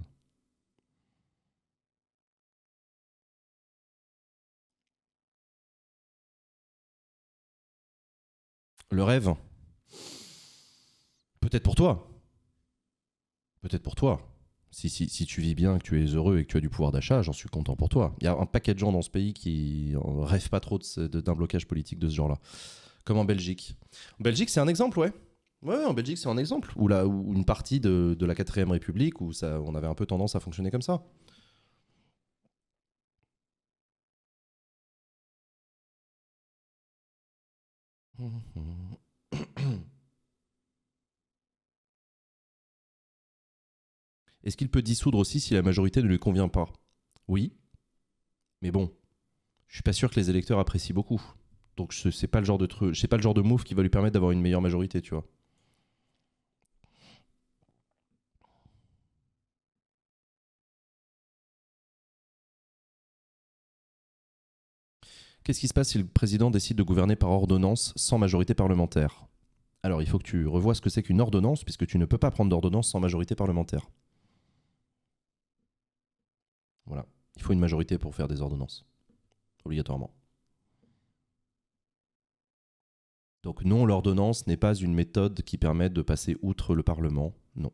Le rêve. Peut-être pour toi. Peut-être pour toi. Si, tu vis bien, que tu es heureux et que tu as du pouvoir d'achat, j'en suis content pour toi. Il y a un paquet de gens dans ce pays qui euh, rêvent pas trop d'un blocage politique de ce genre-là. Comme en Belgique. En Belgique, c'est un exemple, ouais. Ouais, en Belgique, c'est un exemple. Ou là, une partie de, la 4ème République, où ça, on avait un peu tendance à fonctionner comme ça. Est-ce qu'il peut dissoudre aussi si la majorité ne lui convient pas Oui. Mais bon, je suis pas sûr que les électeurs apprécient beaucoup. Donc c'est pas le genre de truc, c'est pas le genre de move qui va lui permettre d'avoir une meilleure majorité, tu vois. Qu'est-ce qui se passe si le président décide de gouverner par ordonnance sans majorité parlementaire Alors il faut que tu revoies ce que c'est qu'une ordonnance, puisque tu ne peux pas prendre d'ordonnance sans majorité parlementaire. Voilà. Il faut une majorité pour faire des ordonnances. Obligatoirement. Donc non, l'ordonnance n'est pas une méthode qui permet de passer outre le Parlement. Non.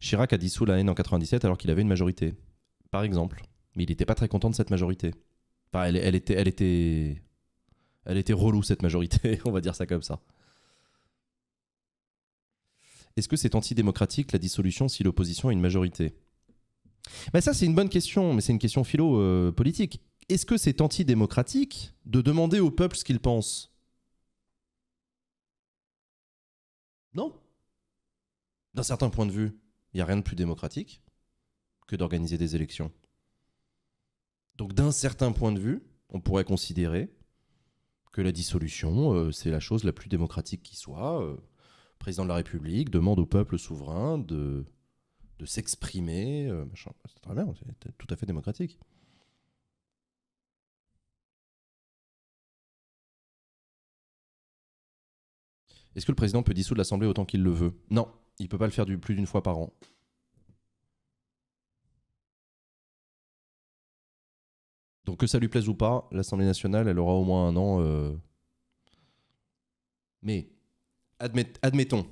Chirac a dissous la haine en 97 alors qu'il avait une majorité, par exemple. Mais il n'était pas très content de cette majorité. Enfin, elle, était, elle, était, elle était relou, cette majorité, on va dire ça comme ça. Est-ce que c'est antidémocratique la dissolution si l'opposition a une majorité Mais ben Ça, c'est une bonne question, mais c'est une question philo-politique. Euh, Est-ce que c'est antidémocratique de demander au peuple ce qu'il pense Non D'un certain point de vue. Il n'y a rien de plus démocratique que d'organiser des élections. Donc d'un certain point de vue, on pourrait considérer que la dissolution, euh, c'est la chose la plus démocratique qui soit. le euh, président de la République demande au peuple souverain de, de s'exprimer. Euh, ah, c'est très bien, c'est tout à fait démocratique. Est-ce que le président peut dissoudre l'Assemblée autant qu'il le veut Non, il peut pas le faire plus d'une fois par an. Donc que ça lui plaise ou pas, l'Assemblée nationale, elle aura au moins un an. Euh. Mais admettons,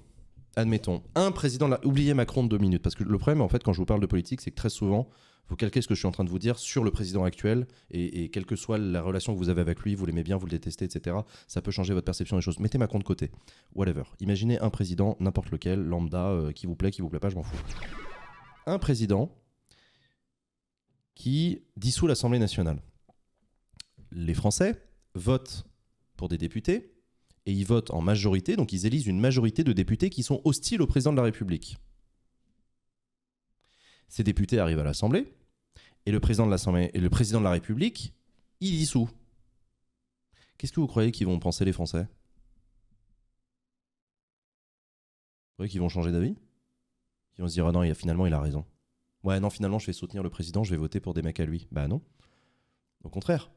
admettons, un président, la... oubliez Macron de deux minutes, parce que le problème, en fait, quand je vous parle de politique, c'est que très souvent, vous calquez ce que je suis en train de vous dire sur le président actuel et, quelle que soit la relation que vous avez avec lui, vous l'aimez bien, vous le détestez, etc. Ça peut changer votre perception des choses. Mettez Macron de côté. Whatever. Imaginez un président, n'importe lequel, lambda, euh, qui vous plaît, qui vous plaît pas, je m'en fous. Un président qui dissout l'Assemblée nationale. Les Français votent pour des députés et ils votent en majorité, donc ils élisent une majorité de députés qui sont hostiles au président de la République. Ces députés arrivent à l'Assemblée, et le président de l'Assemblée et le président de la République, il dissout. Qu'est-ce que vous croyez qu'ils vont penser les Français Vous croyez qu'ils vont changer d'avis Ils vont se dire ah non, il a, finalement il a raison. Ouais non finalement je vais soutenir le président, je vais voter pour des mecs à lui. Bah non. Au contraire,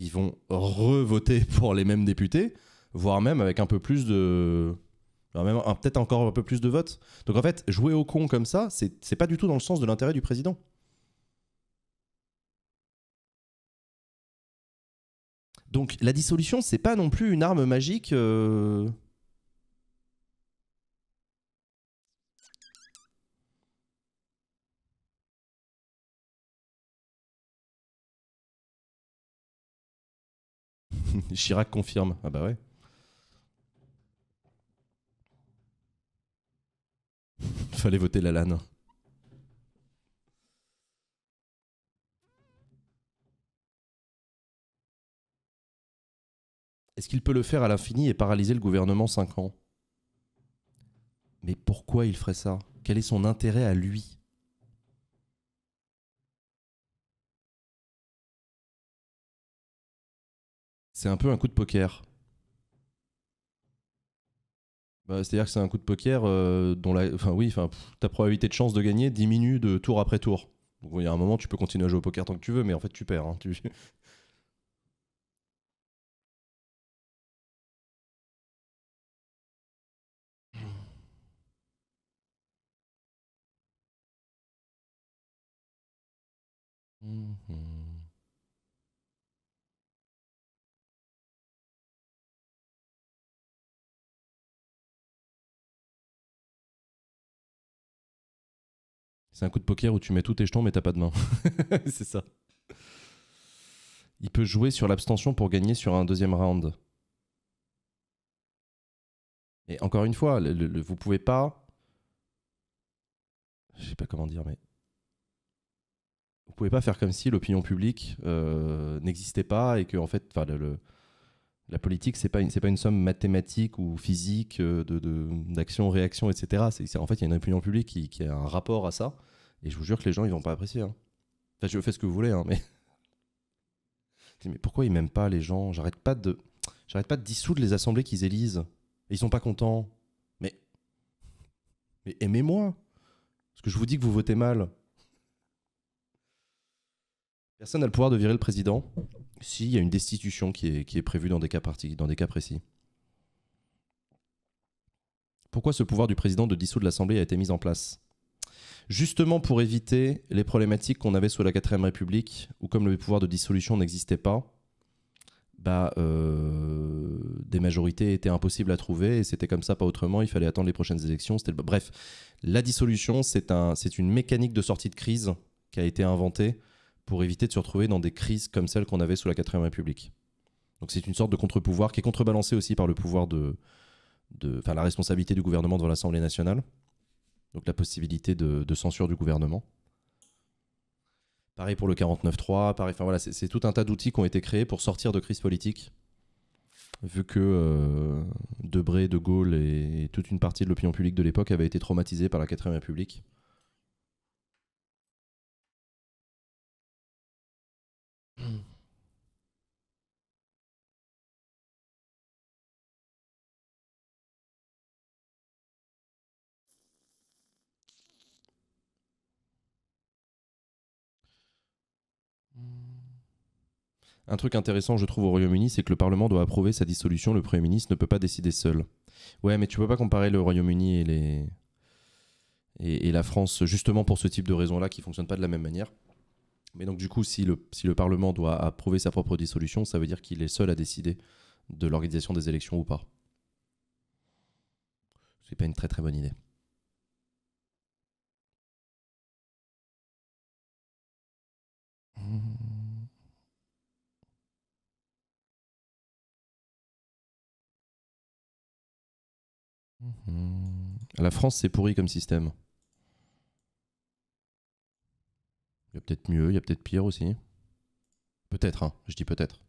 ils vont re-voter pour les mêmes députés, voire même avec un peu plus de peut-être encore un peu plus de votes. Donc en fait, jouer au con comme ça, c'est pas du tout dans le sens de l'intérêt du président. Donc la dissolution, c'est pas non plus une arme magique. Euh. Chirac confirme. Ah bah ouais. Fallait voter la LAN. Est-ce qu'il peut le faire à l'infini et paralyser le gouvernement 5 ans Mais pourquoi il ferait ça Quel est son intérêt à lui C'est un peu un coup de poker. Bah, C'est-à-dire que c'est un coup de poker euh, dont la, enfin, oui, enfin, ta probabilité de chance de gagner diminue de tour après tour. il y a un moment, tu peux continuer à jouer au poker tant que tu veux, mais en fait, tu perds. Hein, tu, Mm-hmm. C'est un coup de poker où tu mets tous tes jetons mais t'as pas de main. c'est ça. Il peut jouer sur l'abstention pour gagner sur un deuxième round. Et encore une fois, vous pouvez pas. Je sais pas comment dire, mais vous pouvez pas faire comme si l'opinion publique euh, n'existait pas et que en fait, enfin, le, la politique c'est pas c'est pas une somme mathématique ou physique euh, de d'action réaction etc. en fait il y a une opinion publique qui, a un rapport à ça et je vous jure que les gens ils vont pas apprécier. Hein. Enfin, je fais ce que vous voulez hein, mais mais pourquoi ils m'aiment pas les gens J'arrête pas de j'arrête pas de dissoudre les assemblées qu'ils élisent et ils sont pas contents. Mais mais aimez-moi parce que je vous dis que vous votez mal. Personne n'a le pouvoir de virer le président s'il y a une destitution qui est, prévue dans des, cas précis. Pourquoi ce pouvoir du président de dissoudre l'Assemblée a été mis en place Justement pour éviter les problématiques qu'on avait sous la 4ème République, où comme le pouvoir de dissolution n'existait pas, bah, euh, des majorités étaient impossibles à trouver et c'était comme ça, pas autrement. Il fallait attendre les prochaines élections. Bref, la dissolution, c'est un, une mécanique de sortie de crise qui a été inventée pour éviter de se retrouver dans des crises comme celles qu'on avait sous la 4ème République. Donc c'est une sorte de contre-pouvoir qui est contrebalancé aussi par le pouvoir de, enfin la responsabilité du gouvernement devant l'Assemblée nationale, donc la possibilité de, censure du gouvernement. Pareil pour le 49-3. pareil, voilà, c'est tout un tas d'outils qui ont été créés pour sortir de crises politiques, vu que euh, Debré, De Gaulle et, toute une partie de l'opinion publique de l'époque avait été traumatisée par la 4ème République. Un truc intéressant, je trouve, au Royaume-Uni, c'est que le Parlement doit approuver sa dissolution. Le Premier ministre ne peut pas décider seul. Ouais, mais tu peux pas comparer le Royaume-Uni et, les... et, la France, justement pour ce type de raisons-là, qui fonctionnent pas de la même manière. Mais donc, du coup, si le, si le Parlement doit approuver sa propre dissolution, ça veut dire qu'il est seul à décider de l'organisation des élections ou pas. C'est pas une très très bonne idée. Mhm. La France, c'est pourri comme système. Il y a peut-être mieux, il y a peut-être pire aussi. Peut-être, hein. je dis peut-être.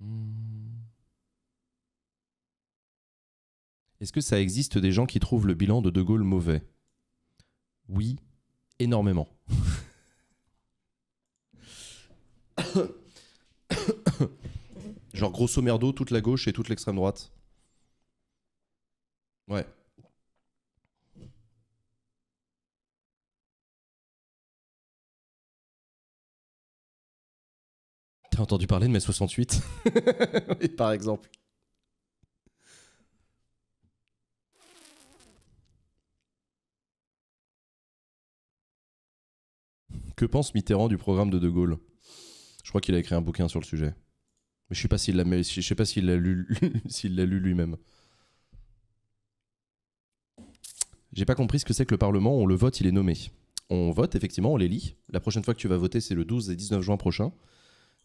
Hmm. Est-ce que ça existe des gens qui trouvent le bilan de De Gaulle mauvais Oui, énormément. Genre grosso merdo, toute la gauche et toute l'extrême droite. Ouais. T'as entendu parler de mai 68 Par exemple. Que pense Mitterrand du programme de De Gaulle Je crois qu'il a écrit un bouquin sur le sujet je sais pas s'il l'a, sais pas s'il l'a lu, lui-même. J'ai pas compris ce que c'est que le Parlement. On le vote, il est nommé. On vote, effectivement, on l'élit. La prochaine fois que tu vas voter, c'est le 12 et 19 juin prochain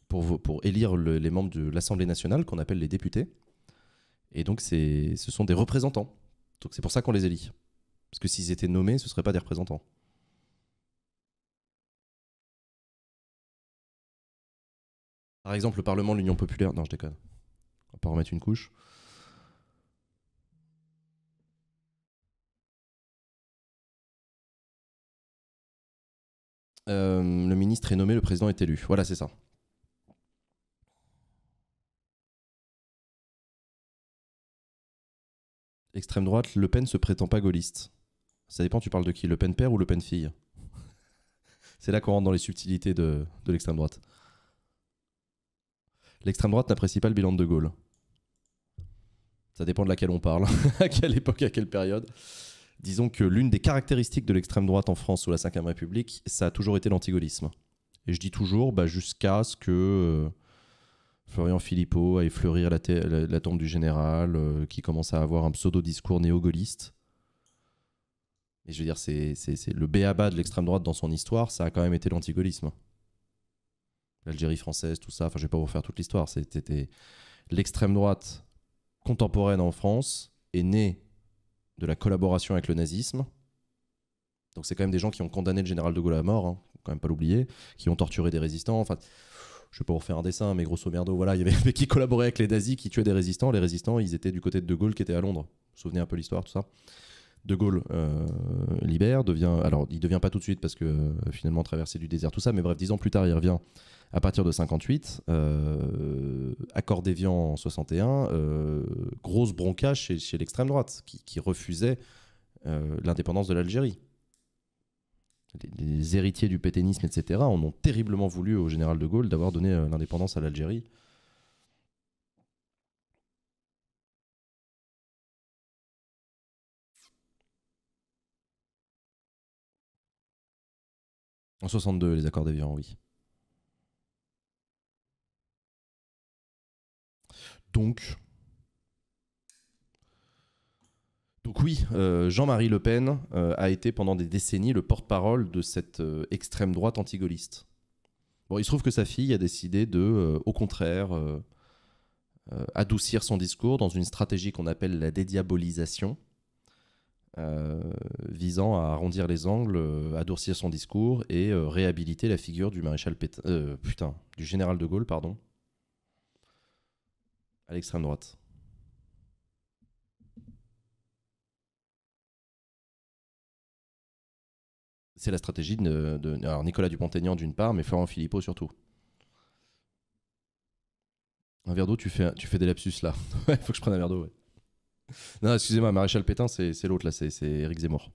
pour, élire les membres de l'Assemblée nationale, qu'on appelle les députés. Et donc, ce sont des représentants. Donc, c'est pour ça qu'on les élit. Parce que s'ils étaient nommés, ce ne seraient pas des représentants. Par exemple, le Parlement l'Union populaire. Non, je déconne. On va pas remettre une couche. Euh, le ministre est nommé, le président est élu. Voilà, c'est ça. Extrême droite, Le Pen se prétend pas gaulliste. Ça dépend, tu parles de qui Le Pen père ou Le Pen fille C'est là qu'on rentre dans les subtilités de l'extrême droite. L'extrême droite n'apprécie pas le bilan de Gaulle. Ça dépend de laquelle on parle, à quelle époque, à quelle période. Disons que l'une des caractéristiques de l'extrême droite en France sous la Ve République, ça a toujours été l'antigaullisme. Et je dis toujours, bah, jusqu'à ce que euh, Florian Philippot aille fleurir la, tombe du général, euh, qui commence à avoir un pseudo-discours néo-gaulliste. Et je veux dire, c'est le béaba de l'extrême droite dans son histoire, ça a quand même été l'antigaullisme l'Algérie française, tout ça. Enfin, je vais pas vous refaire toute l'histoire. C'était l'extrême droite contemporaine en France est née de la collaboration avec le nazisme. Donc c'est quand même des gens qui ont condamné le général de Gaulle à mort, hein, quand même pas l'oublier, qui ont torturé des résistants. Enfin, je vais pas vous refaire un dessin, mais grosso merdo, voilà, il y avait des qui collaboraient avec les nazis, qui tuaient des résistants. Les résistants, ils étaient du côté de De Gaulle, qui était à Londres. Vous vous souvenez un peu l'histoire, tout ça. De Gaulle euh, libère, devient. Alors, il devient pas tout de suite parce que euh, finalement, traversé du désert, tout ça, mais bref, dix ans plus tard, il revient à partir de 58, euh, accord déviant en 61, euh, grosse bronca chez, l'extrême droite qui, refusait euh, l'indépendance de l'Algérie. Les, héritiers du pétainisme, etc., en ont terriblement voulu au général de Gaulle d'avoir donné euh, l'indépendance à l'Algérie. En 62, les accords d'Évian, oui. Donc, donc oui, euh, Jean-Marie Le Pen euh, a été pendant des décennies le porte-parole de cette euh, extrême droite anti Bon, il se trouve que sa fille a décidé de, au contraire, adoucir son discours dans une stratégie qu'on appelle la dédiabolisation, visant à arrondir les angles, adoucir son discours et réhabiliter la figure du maréchal du général de Gaulle, pardon, à l'extrême droite. C'est la stratégie de, alors Nicolas Dupont-Aignan d'une part, mais Florent Philippot surtout. Un verre d'eau, tu fais, tu fais des lapsus là. Il faut que je prenne un verre d'eau. Non, excusez-moi, Maréchal Pétain, c'est l'autre là, c'est Éric Zemmour.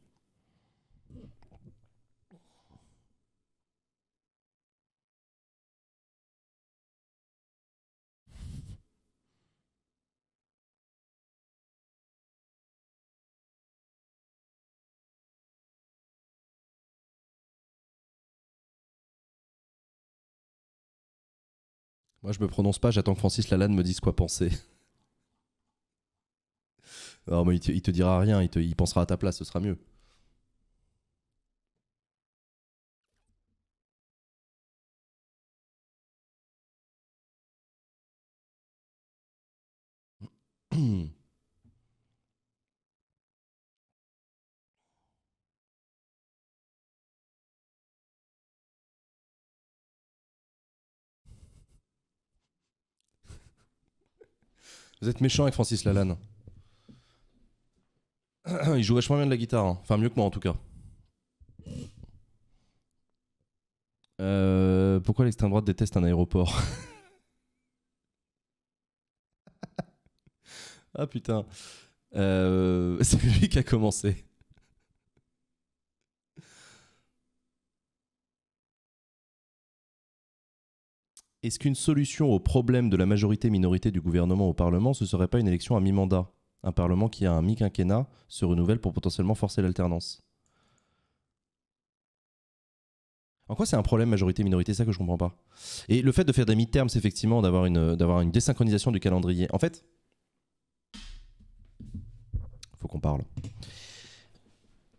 Moi, je me prononce pas, j'attends que Francis Lalanne me dise quoi penser. Alors il te, il te dira rien, il, te, il pensera à ta place, ce sera mieux. Vous êtes méchant avec Francis Lalanne. Il joue vachement bien de la guitare, hein. enfin mieux que moi en tout cas. Euh, pourquoi l'extrême droite déteste un aéroport Ah putain. Euh, c'est lui qui a commencé. est-ce qu'une solution au problème de la majorité-minorité du gouvernement au Parlement, ce serait pas une élection à mi-mandat Un Parlement qui a un mi-quinquennat se renouvelle pour potentiellement forcer l'alternance En quoi c'est un problème majorité-minorité C'est Ça que je comprends pas. Et le fait de faire des mi-termes, c'est effectivement d'avoir une, d'avoir une désynchronisation du calendrier. En fait, faut qu'on parle.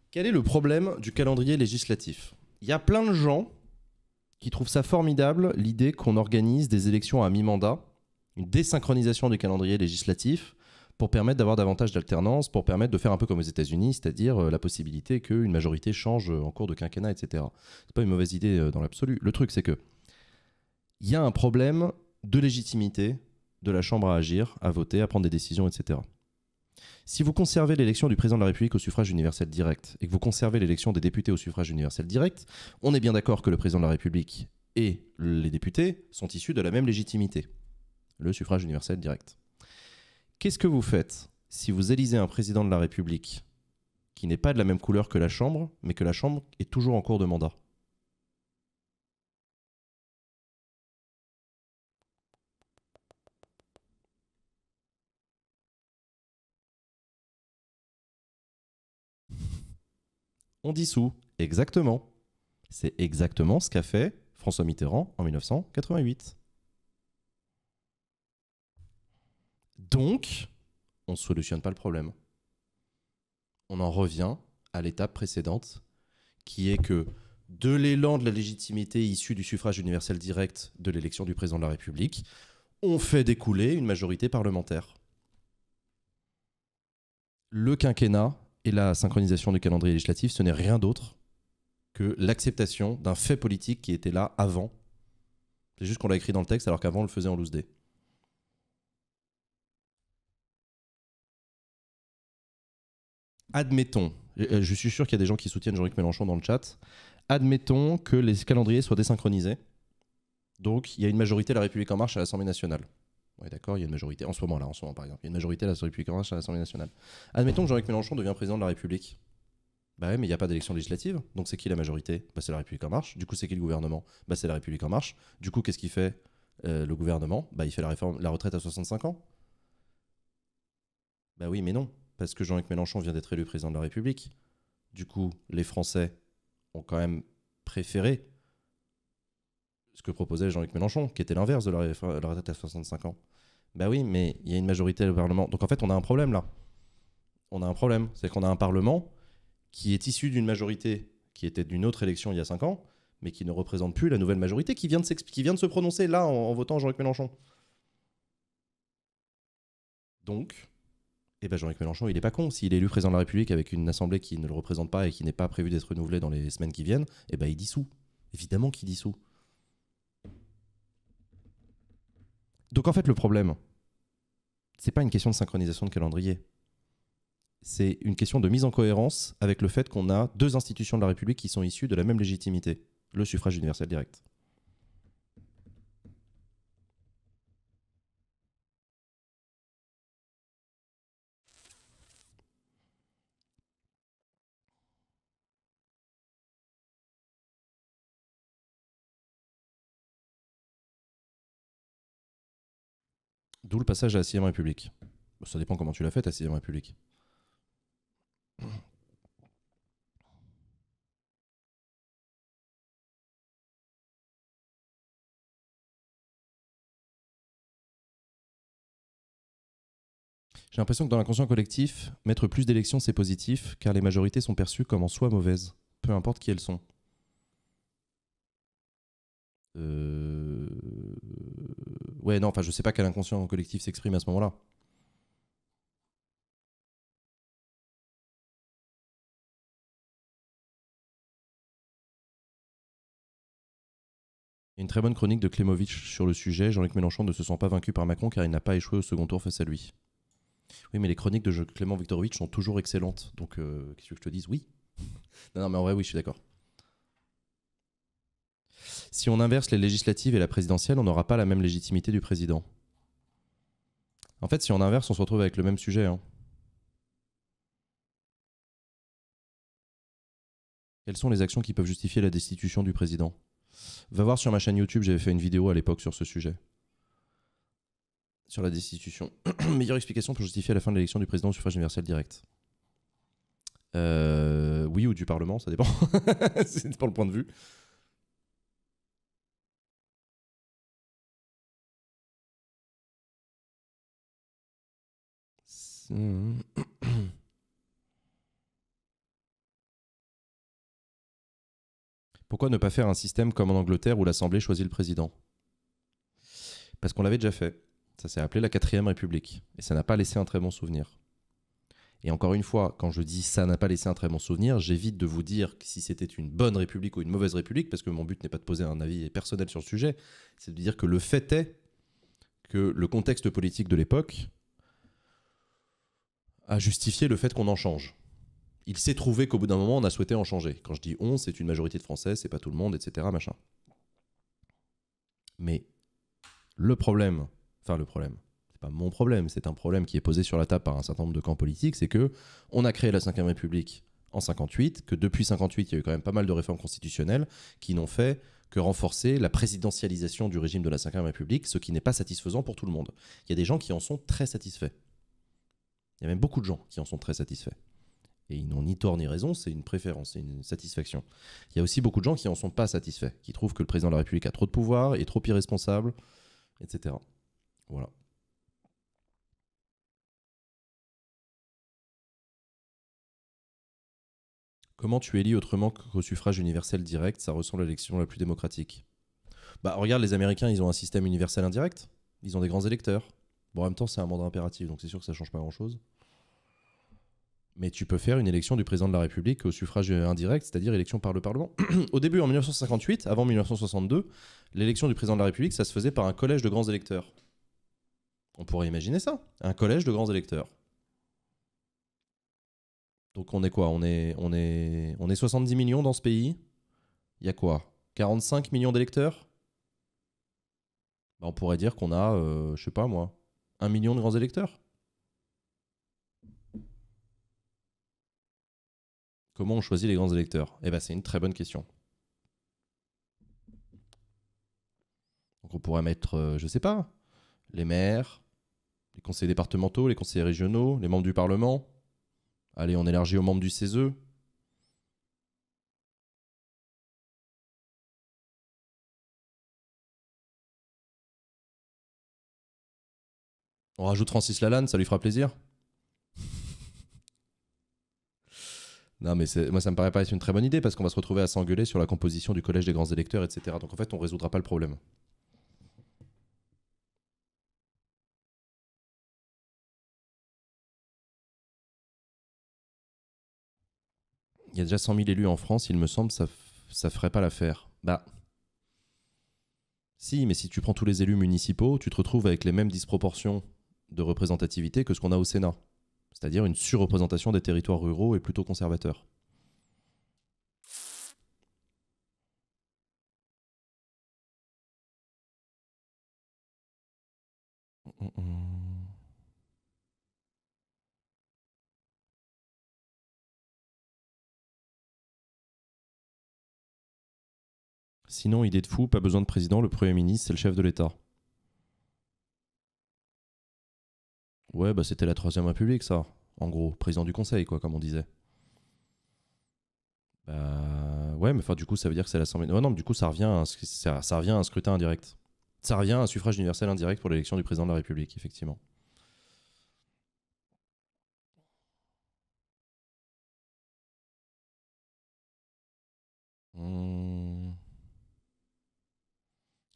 Quel est le problème du calendrier législatif Il y a plein de gens qui trouve ça formidable, l'idée qu'on organise des élections à mi-mandat, une désynchronisation du calendrier législatif, pour permettre d'avoir davantage d'alternance, pour permettre de faire un peu comme aux États-Unis, c'est-à-dire euh, la possibilité qu'une majorité change euh, en cours de quinquennat, etc. C'est pas une mauvaise idée euh, dans l'absolu. Le truc, c'est que il y a un problème de légitimité de la Chambre à agir, à voter, à prendre des décisions, etc. Si vous conservez l'élection du président de la République au suffrage universel direct et que vous conservez l'élection des députés au suffrage universel direct, on est bien d'accord que le président de la République et les députés sont issus de la même légitimité, le suffrage universel direct. Qu'est-ce que vous faites si vous élisez un président de la République qui n'est pas de la même couleur que la Chambre, mais que la Chambre est toujours en cours de mandat on dissout. Exactement. C'est exactement ce qu'a fait François Mitterrand en 1988. Donc, on ne solutionne pas le problème. On en revient à l'étape précédente, qui est que de l'élan de la légitimité issue du suffrage universel direct de l'élection du président de la République, on fait découler une majorité parlementaire. Le quinquennat et la synchronisation du calendrier législatif, ce n'est rien d'autre que l'acceptation d'un fait politique qui était là avant. C'est juste qu'on l'a écrit dans le texte alors qu'avant on le faisait en loose day. Admettons, euh, je suis sûr qu'il y a des gens qui soutiennent Jean-Luc Mélenchon dans le chat, admettons que les calendriers soient désynchronisés. Donc il y a une majorité de la République en marche à l'Assemblée nationale d'accord, il y a une majorité, en ce moment là, en ce moment par exemple, il y a une majorité à en marche à l'Assemblée nationale. Admettons que Jean-Luc Mélenchon devient président de la République. Bah ouais, mais il n'y a pas d'élection législative, donc c'est qui la majorité bah, C'est la République en marche. Du coup, c'est qui le gouvernement bah, C'est la République en marche. Du coup, qu'est-ce qu'il fait euh, le gouvernement Bah il fait la réforme, la retraite à 65 ans. Bah oui, mais non, parce que Jean-Luc Mélenchon vient d'être élu président de la République. Du coup, les Français ont quand même préféré ce que proposait Jean-Luc Mélenchon, qui était l'inverse de la, la retraite à 65 ans. Ben oui, mais il y a une majorité au Parlement. Donc en fait, on a un problème là. On a un problème. C'est qu'on a un Parlement qui est issu d'une majorité qui était d'une autre élection il y a 5 ans, mais qui ne représente plus la nouvelle majorité qui vient de, qui vient se prononcer là en, votant Jean-Luc Mélenchon. Donc, eh ben Jean-Luc Mélenchon, il n'est pas con. S'il est élu président de la République avec une assemblée qui ne le représente pas et qui n'est pas prévue d'être renouvelée dans les semaines qui viennent, eh ben il dissout. Évidemment qu'il dissout. Donc en fait, le problème, c'est pas une question de synchronisation de calendrier. C'est une question de mise en cohérence avec le fait qu'on a deux institutions de la République qui sont issues de la même légitimité, le suffrage universel direct. D'où le passage à la 6 République. Bah, ça dépend comment tu l'as fait, la 6 République. J'ai l'impression que dans l'inconscient collectif, mettre plus d'élections, c'est positif, car les majorités sont perçues comme en soi mauvaises, peu importe qui elles sont. Euh... Ouais, non, enfin, je sais pas quel inconscient collectif s'exprime à ce moment-là. Une très bonne chronique de Klemovic sur le sujet. Jean-Luc Mélenchon ne se sent pas vaincu par Macron car il n'a pas échoué au second tour face à lui. Oui, mais les chroniques de Clément Viktorovitch sont toujours excellentes. Donc, euh, qu'est-ce que je te dise Oui. non, non, mais en vrai, oui, je suis d'accord. Si on inverse les législatives et la présidentielle, on n'aura pas la même légitimité du président. En fait, si on inverse, on se retrouve avec le même sujet. Hein. Quelles sont les actions qui peuvent justifier la destitution du président Va voir sur ma chaîne YouTube, j'avais fait une vidéo à l'époque sur ce sujet. Sur la destitution. Meilleure explication pour justifier la fin de l'élection du président au suffrage universel direct. Euh, oui ou du Parlement, ça dépend. C'est pour le point de vue. Mm. Pourquoi ne pas faire un système comme en Angleterre où l'Assemblée choisit le président Parce qu'on l'avait déjà fait. Ça s'est appelé la quatrième République. Et ça n'a pas laissé un très bon souvenir. Et encore une fois, quand je dis ça n'a pas laissé un très bon souvenir, j'évite de vous dire si c'était une bonne République ou une mauvaise République, parce que mon but n'est pas de poser un avis personnel sur le sujet, c'est de dire que le fait est que le contexte politique de l'époque à justifier le fait qu'on en change. Il s'est trouvé qu'au bout d'un moment, on a souhaité en changer. Quand je dis on, c'est une majorité de Français, c'est pas tout le monde, etc. Machin. Mais le problème, enfin le problème, c'est pas mon problème, c'est un problème qui est posé sur la table par un certain nombre de camps politiques, c'est que on a créé la Ve République en 58, que depuis 58, il y a eu quand même pas mal de réformes constitutionnelles qui n'ont fait que renforcer la présidentialisation du régime de la ème République, ce qui n'est pas satisfaisant pour tout le monde. Il y a des gens qui en sont très satisfaits. Il y a même beaucoup de gens qui en sont très satisfaits. Et ils n'ont ni tort ni raison, c'est une préférence, c'est une satisfaction. Il y a aussi beaucoup de gens qui en sont pas satisfaits, qui trouvent que le président de la République a trop de pouvoir, est trop irresponsable, etc. Voilà. Comment tu élis autrement qu'au suffrage universel direct Ça ressemble à l'élection la plus démocratique. Bah regarde, les Américains, ils ont un système universel indirect. Ils ont des grands électeurs. Bon, en même temps, c'est un mandat impératif, donc c'est sûr que ça ne change pas grand-chose mais tu peux faire une élection du président de la République au suffrage indirect, c'est-à-dire élection par le Parlement. au début, en 1958, avant 1962, l'élection du président de la République, ça se faisait par un collège de grands électeurs. On pourrait imaginer ça, un collège de grands électeurs. Donc on est quoi on est, on, est, on est 70 millions dans ce pays Il y a quoi 45 millions d'électeurs ben, On pourrait dire qu'on a, euh, je sais pas moi, un million de grands électeurs Comment on choisit les grands électeurs Eh bien, c'est une très bonne question. Donc, on pourrait mettre, euh, je ne sais pas, les maires, les conseillers départementaux, les conseillers régionaux, les membres du Parlement. Allez, on élargit aux membres du CESE. On rajoute Francis Lalanne, ça lui fera plaisir. Non, mais moi, ça me paraît pas être une très bonne idée parce qu'on va se retrouver à s'engueuler sur la composition du collège des grands électeurs, etc. Donc en fait, on résoudra pas le problème. Il y a déjà 100 000 élus en France, il me semble, ça, ça ferait pas l'affaire. Bah. Si, mais si tu prends tous les élus municipaux, tu te retrouves avec les mêmes disproportions de représentativité que ce qu'on a au Sénat c'est-à-dire une surreprésentation des territoires ruraux et plutôt conservateurs. Sinon, idée de fou, pas besoin de président, le Premier ministre, c'est le chef de l'État. Ouais, bah c'était la Troisième République, ça. En gros, président du Conseil, quoi, comme on disait. Bah ouais, mais enfin, du coup, ça veut dire que c'est l'Assemblée. Ouais, non, du coup, ça revient, à un, ça, revient un scrutin indirect. Ça revient à un suffrage universel indirect pour l'élection du président de la République, effectivement. Hmm.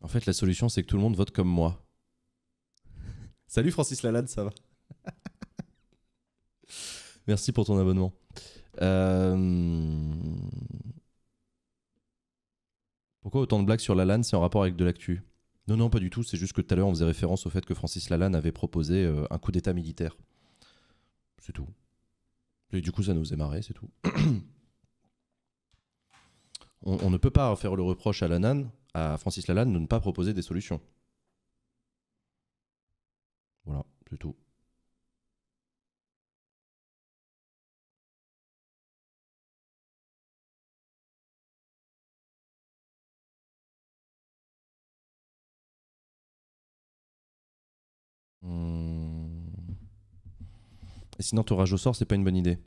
En fait, la solution, c'est que tout le monde vote comme moi. Salut Francis Lalanne, ça va Merci pour ton abonnement. Euh, pourquoi autant de blagues sur Lalanne C'est en rapport avec de l'actu Non, non, pas du tout. C'est juste que tout à l'heure, on faisait référence au fait que Francis Lalanne avait proposé euh, un coup d'état militaire. C'est tout. Et du coup, ça nous est marré, c'est tout. on, ne peut pas faire le reproche à Lalanne, à Francis Lalanne, de ne pas proposer des solutions. Voilà, c'est tout. Hmm. Et sinon, tirage au sort, c'est pas une bonne idée.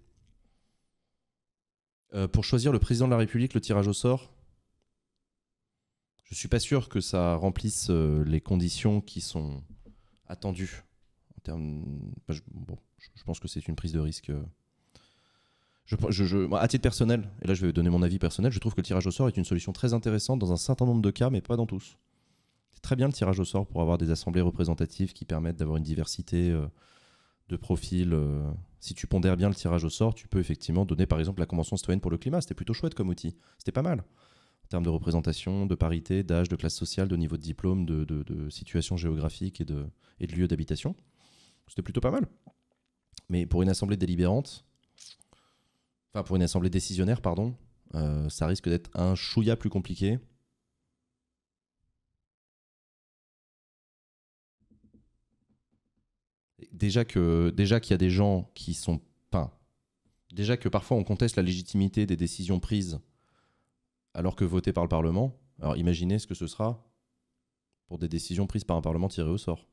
Euh, pour choisir le président de la République, le tirage au sort, je suis pas sûr que ça remplisse euh, les conditions qui sont attendues. En termes... Bah, je, pense que c'est une prise de risque. Euh. je, à titre personnel, et là je vais donner mon avis personnel, je trouve que le tirage au sort est une solution très intéressante dans un certain nombre de cas, mais pas dans tous. C'est très bien le tirage au sort pour avoir des assemblées représentatives qui permettent d'avoir une diversité euh, de profils. Euh. Si tu pondères bien le tirage au sort, tu peux effectivement donner par exemple la Convention citoyenne pour le climat. C'était plutôt chouette comme outil. C'était pas mal. En termes de représentation, de parité, d'âge, de classe sociale, de niveau de diplôme, de, situation géographique et de, lieu d'habitation. C'était plutôt pas mal. Mais pour une assemblée délibérante, enfin pour une assemblée décisionnaire, pardon, euh, ça risque d'être un chouïa plus compliqué déjà que déjà qu'il y a des gens qui sont peints, déjà que parfois on conteste la légitimité des décisions prises alors que votées par le Parlement. Alors imaginez ce que ce sera pour des décisions prises par un Parlement tiré au sort.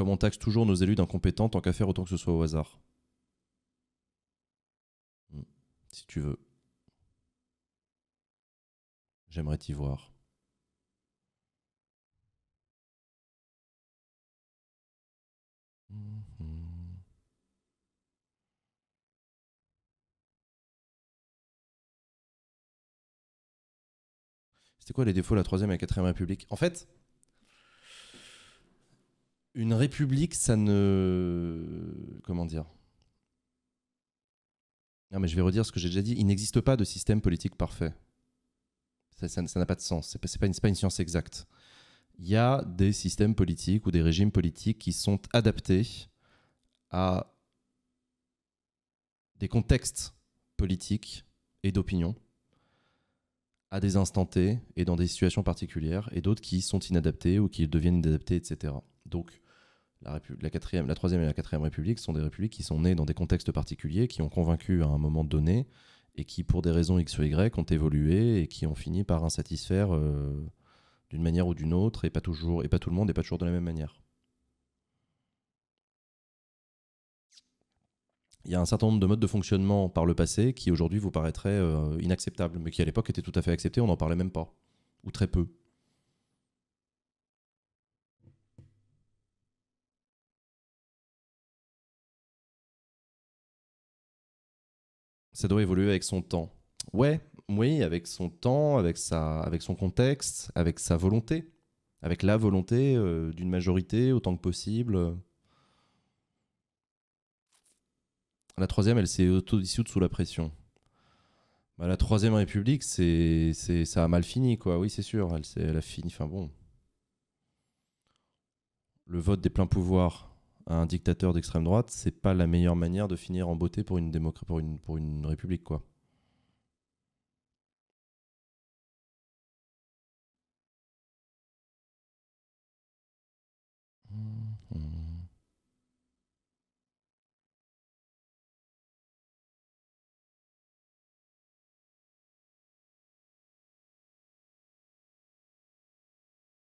Comme on taxe toujours nos élus d'incompétents, tant qu'à faire autant que ce soit au hasard. Hmm, si tu veux. J'aimerais t'y voir. C'était quoi les défauts de la troisième et la quatrième république En fait, une république, ça ne. Comment dire Non, mais je vais redire ce que j'ai déjà dit. Il n'existe pas de système politique parfait. Ça n'a pas de sens. Ce n'est pas, une, pas une science exacte. Il y a des systèmes politiques ou des régimes politiques qui sont adaptés à des contextes politiques et d'opinion à des instants T et dans des situations particulières, et d'autres qui sont inadaptés ou qui deviennent inadaptés, etc. Donc, la, la troisième et la quatrième république sont des républiques qui sont nées dans des contextes particuliers, qui ont convaincu à un moment donné et qui, pour des raisons X ou Y, ont évolué et qui ont fini par insatisfaire euh, d'une manière ou d'une autre et pas toujours et pas tout le monde et pas toujours de la même manière. Il y a un certain nombre de modes de fonctionnement par le passé qui aujourd'hui vous paraîtraient euh, inacceptables, mais qui à l'époque étaient tout à fait acceptés, on n'en parlait même pas, ou très peu. Ça doit évoluer avec son temps. Ouais, oui, avec son temps, avec, sa, avec son contexte, avec sa volonté, avec la volonté euh, d'une majorité autant que possible. La troisième, elle s'est autodissoute sous la pression. Bah, la troisième République, c'est, ça a mal fini, quoi. Oui, c'est sûr, elle, elle a fini. Enfin bon. Le vote des pleins pouvoirs, un dictateur d'extrême droite, c'est pas la meilleure manière de finir en beauté pour une, démocratie, pour une, pour une république, quoi.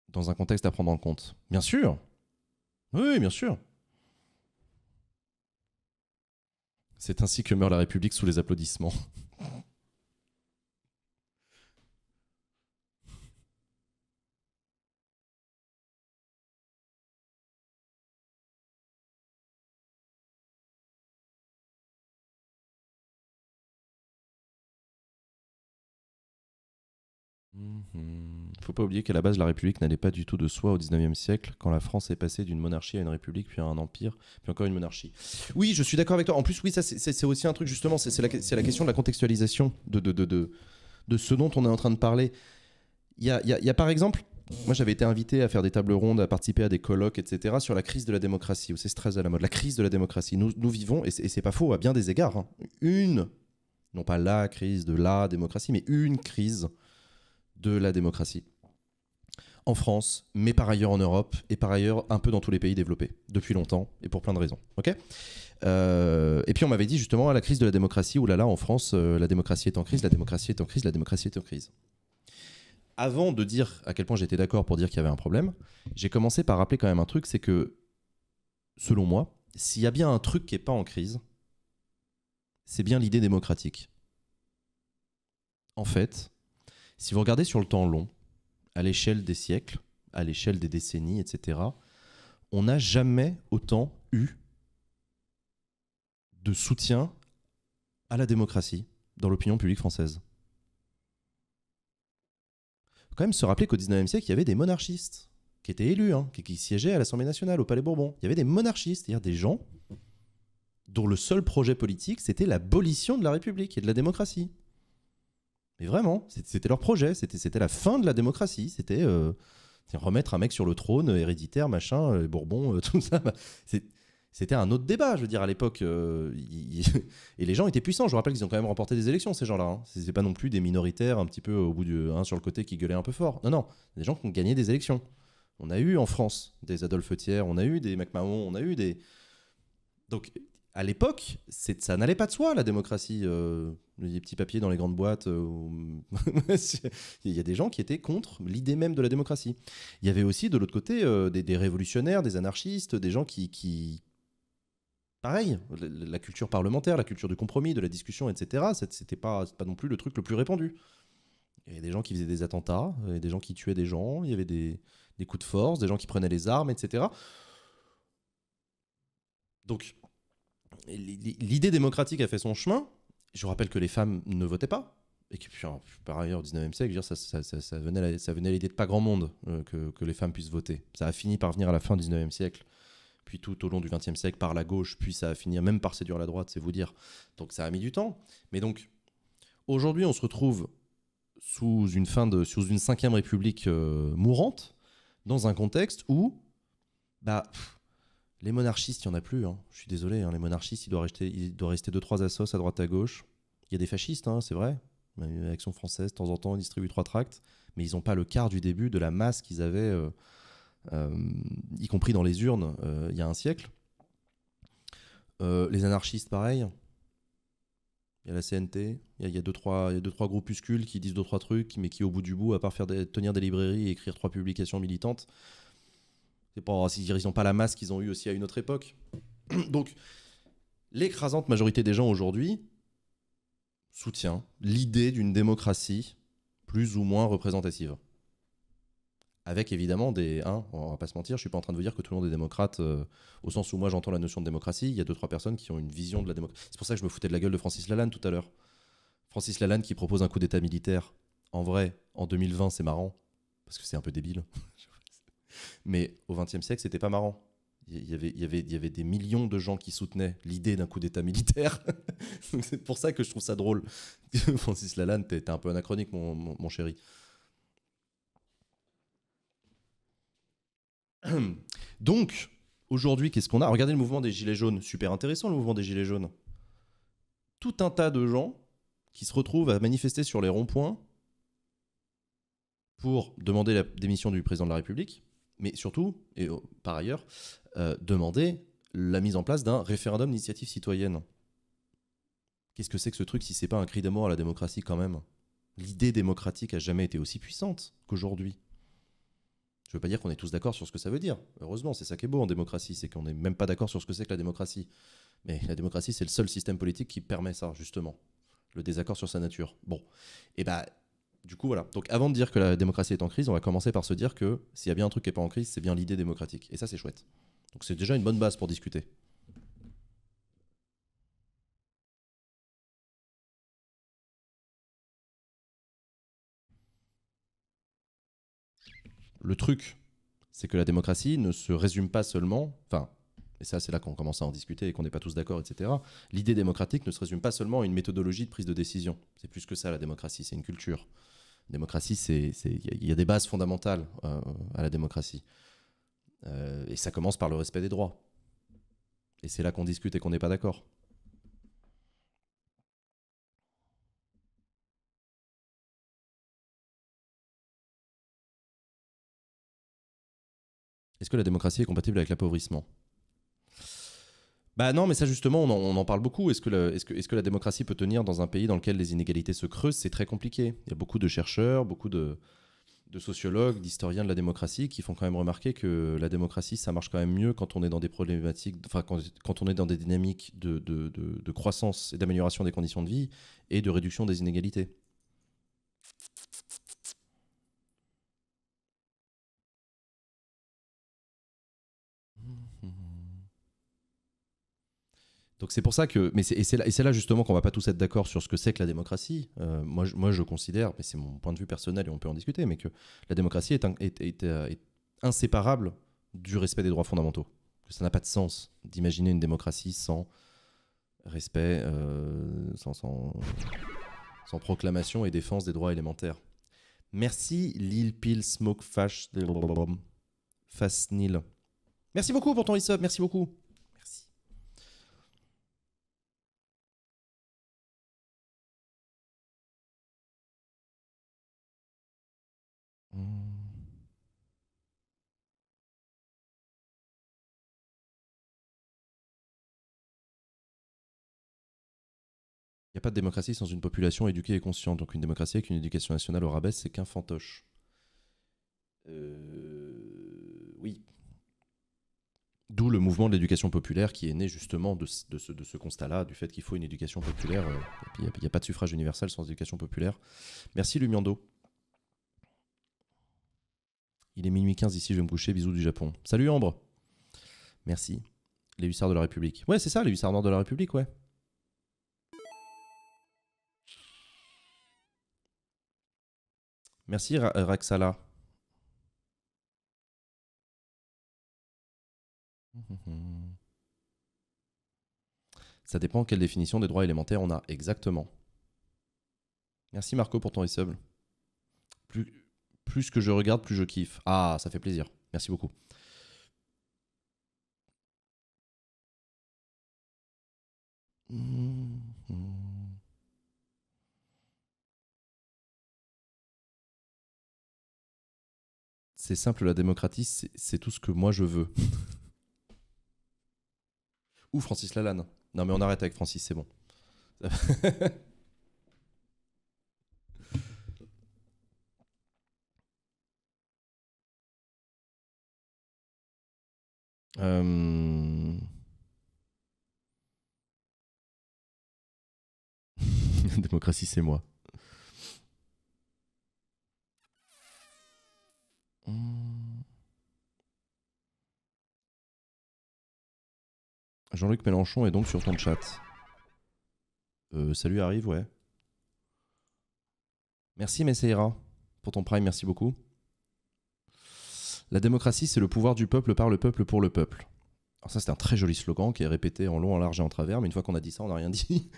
Dans un contexte à prendre en compte. Bien sûr. Oui, bien sûr. C'est ainsi que meurt la République sous les applaudissements. Il mmh. faut pas oublier qu'à la base, la République n'allait pas du tout de soi au 19e siècle, quand la France est passée d'une monarchie à une république, puis à un empire, puis encore une monarchie. Oui, je suis d'accord avec toi. En plus, oui, c'est aussi un truc, justement, c'est la, la, question de la contextualisation de, de, ce dont on est en train de parler. Il y a, par exemple, moi, j'avais été invité à faire des tables rondes, à participer à des colloques, etc., sur la crise de la démocratie, où c'est stress à la mode. La crise de la démocratie. Nous, nous vivons, et c'est pas faux à bien des égards, hein. une, non pas la crise de la démocratie, mais une crise de la démocratie en France, mais par ailleurs en Europe et par ailleurs un peu dans tous les pays développés depuis longtemps et pour plein de raisons. Ok euh, et puis on m'avait dit justement à la crise de la démocratie, oulala, oh là là, en France, euh, la démocratie est en crise, la démocratie est en crise, la démocratie est en crise. Avant de dire à quel point j'étais d'accord pour dire qu'il y avait un problème, j'ai commencé par rappeler quand même un truc, c'est que, selon moi, s'il y a bien un truc qui n'est pas en crise, c'est bien l'idée démocratique. En fait, si vous regardez sur le temps long, à l'échelle des siècles, à l'échelle des décennies, etc., on n'a jamais autant eu de soutien à la démocratie dans l'opinion publique française. Faut quand même se rappeler qu'au 19e siècle, il y avait des monarchistes qui étaient élus, hein, qui, qui siégeaient à l'Assemblée nationale, au Palais Bourbon. Il y avait des monarchistes, c'est-à-dire des gens dont le seul projet politique, c'était l'abolition de la République et de la démocratie. Mais vraiment, c'était leur projet, c'était la fin de la démocratie, c'était euh, remettre un mec sur le trône, euh, héréditaire, machin, les euh, Bourbons, tout ça. Bah, c'était un autre débat, je veux dire, à l'époque. et les gens étaient puissants. Je vous rappelle qu'ils ont quand même remporté des élections, ces gens-là. Hein. C'est pas non plus des minoritaires un petit peu au bout du. un sur le côté qui gueulaient un peu fort. Non, non, des gens qui ont gagné des élections. On a eu en France des Adolphe Thiers, on a eu des McMahon, on a eu des. Donc à l'époque, ça n'allait pas de soi, la démocratie. les euh, petits papiers dans les grandes boîtes. Euh, il y a des gens qui étaient contre l'idée même de la démocratie. Il y avait aussi, de l'autre côté, euh, des, révolutionnaires, des anarchistes, des gens qui. Pareil, la, culture parlementaire, la culture du compromis, de la discussion, etc., c'était pas, pas non plus le truc le plus répandu. Il y avait des gens qui faisaient des attentats, des gens qui tuaient des gens, il y avait des, des coups de force, des gens qui prenaient les armes, etc. Donc, l'idée démocratique a fait son chemin. Je rappelle que les femmes ne votaient pas. Et puis, par ailleurs, au 19e siècle, ça, venait à, ça venait l'idée de pas grand monde euh, que, les femmes puissent voter. Ça a fini par venir à la fin du 19e siècle, puis tout au long du 20e siècle par la gauche, puis ça a fini même par séduire la droite, c'est vous dire. Donc ça a mis du temps. Mais donc, aujourd'hui, on se retrouve sous une fin de sous une cinquième république euh, mourante dans un contexte où bah les monarchistes, il n'y en a plus. Hein. Je suis désolé, hein. les monarchistes, il doit rester, rester deux, trois assos à droite, à gauche. Il y a des fascistes, hein, c'est vrai. Action française, de temps en temps, distribue trois tracts. Mais ils n'ont pas le quart du début de la masse qu'ils avaient, euh, euh, y compris dans les urnes, euh, il y a un siècle. les anarchistes, pareil. Il y a la CNT, il y a, deux, trois, groupuscules qui disent deux, trois trucs, mais qui, au bout du bout, à part faire tenir des librairies et écrire trois publications militantes, c'est pas s'ils n'ont pas la masse qu'ils ont eue aussi à une autre époque. Donc, l'écrasante majorité des gens aujourd'hui soutient l'idée d'une démocratie plus ou moins représentative. Avec évidemment des. Hein, on va pas se mentir, je suis pas en train de vous dire que tout le monde est démocrate, euh, au sens où moi j'entends la notion de démocratie. Il y a deux, trois personnes qui ont une vision de la démocratie. C'est pour ça que je me foutais de la gueule de Francis Lalanne tout à l'heure. Francis Lalanne qui propose un coup d'état militaire. En vrai, en 2020, c'est marrant, parce que c'est un peu débile. Mais au XXe siècle, c'était pas marrant. Il y, avait, des millions de gens qui soutenaient l'idée d'un coup d'État militaire. c'est pour ça que je trouve ça drôle. Francis Lalanne, t'es un peu anachronique, mon, mon chéri. Donc, aujourd'hui, qu'est-ce qu'on a Regardez le mouvement des Gilets jaunes. Super intéressant, le mouvement des Gilets jaunes. Tout un tas de gens qui se retrouvent à manifester sur les ronds-points pour demander la démission du président de la République, mais surtout, et oh, par ailleurs, euh, demander la mise en place d'un référendum d'initiative citoyenne. Qu'est-ce que c'est que ce truc si c'est pas un cri mort à la démocratie quand même L'idée démocratique a jamais été aussi puissante qu'aujourd'hui. Je veux pas dire qu'on est tous d'accord sur ce que ça veut dire. Heureusement, c'est ça qui est beau en démocratie, c'est qu'on n'est même pas d'accord sur ce que c'est que la démocratie. Mais la démocratie, c'est le seul système politique qui permet ça, justement. Le désaccord sur sa nature. Bon. Et eh bah, ben, du coup, voilà. Donc avant de dire que la démocratie est en crise, on va commencer par se dire que s'il y a bien un truc qui n'est pas en crise, c'est bien l'idée démocratique. Et ça, c'est chouette. Donc c'est déjà une bonne base pour discuter. Le truc, c'est que la démocratie ne se résume pas seulement, enfin, et ça c'est là qu'on commence à en discuter et qu'on n'est pas tous d'accord, etc., l'idée démocratique ne se résume pas seulement à une méthodologie de prise de décision. C'est plus que ça la démocratie, c'est une culture. La démocratie, il y a des bases fondamentales euh, à la démocratie. Euh, et ça commence par le respect des droits. Et c'est là qu'on discute et qu'on n'est pas d'accord. Est-ce que la démocratie est compatible avec l'appauvrissement bah non, mais ça justement, on en, parle beaucoup. Est-ce que, la, est que, est que la démocratie peut tenir dans un pays dans lequel les inégalités se creusent C'est très compliqué. Il y a beaucoup de chercheurs, beaucoup de, sociologues, d'historiens de la démocratie qui font quand même remarquer que la démocratie, ça marche quand même mieux quand on est dans des problématiques, enfin quand, on est dans des dynamiques de, de, de croissance et d'amélioration des conditions de vie et de réduction des inégalités. Donc c'est pour ça que, mais et c'est là, justement qu'on va pas tous être d'accord sur ce que c'est que la démocratie. Euh, moi, je, moi, je considère, mais c'est mon point de vue personnel et on peut en discuter, mais que la démocratie est, euh, inséparable du respect des droits fondamentaux. Que ça n'a pas de sens d'imaginer une démocratie sans respect, euh, sans, proclamation et défense des droits élémentaires. Merci Lil Pil Smoke Fash Fasnil. Merci beaucoup pour ton e merci beaucoup. pas de démocratie sans une population éduquée et consciente. Donc une démocratie avec une éducation nationale au rabais, c'est qu'un fantoche. Euh, oui. D'où le mouvement de l'éducation populaire qui est né justement de, de ce, constat-là, du fait qu'il faut une éducation populaire. Euh, il n'y a, pas de suffrage universel sans éducation populaire. Merci Lumiando. Il est minuit 15 ici, je vais me coucher. Bisous du Japon. Salut Ambre. Merci. Les hussards de la République. Ouais, c'est ça, les hussards noirs de la République, ouais. Merci euh, Raxala. Ça dépend quelle définition des droits élémentaires on a exactement. Merci Marco pour ton resub. Plus, plus que je regarde, plus je kiffe. Ah, ça fait plaisir. Merci beaucoup. Hmm. C'est simple, la démocratie, c'est tout ce que moi je veux. Ou Francis Lalanne. Non, mais on arrête avec Francis, c'est bon. la euh, démocratie, c'est moi. Hmm. Jean-Luc Mélenchon est donc sur ton chat. Salut, euh, ça arrive, ouais. Merci Messeira, pour ton prime, merci beaucoup. La démocratie, c'est le pouvoir du peuple par le peuple pour le peuple. Alors ça, c'est un très joli slogan qui est répété en long, en large et en travers, mais une fois qu'on a dit ça, on n'a rien dit.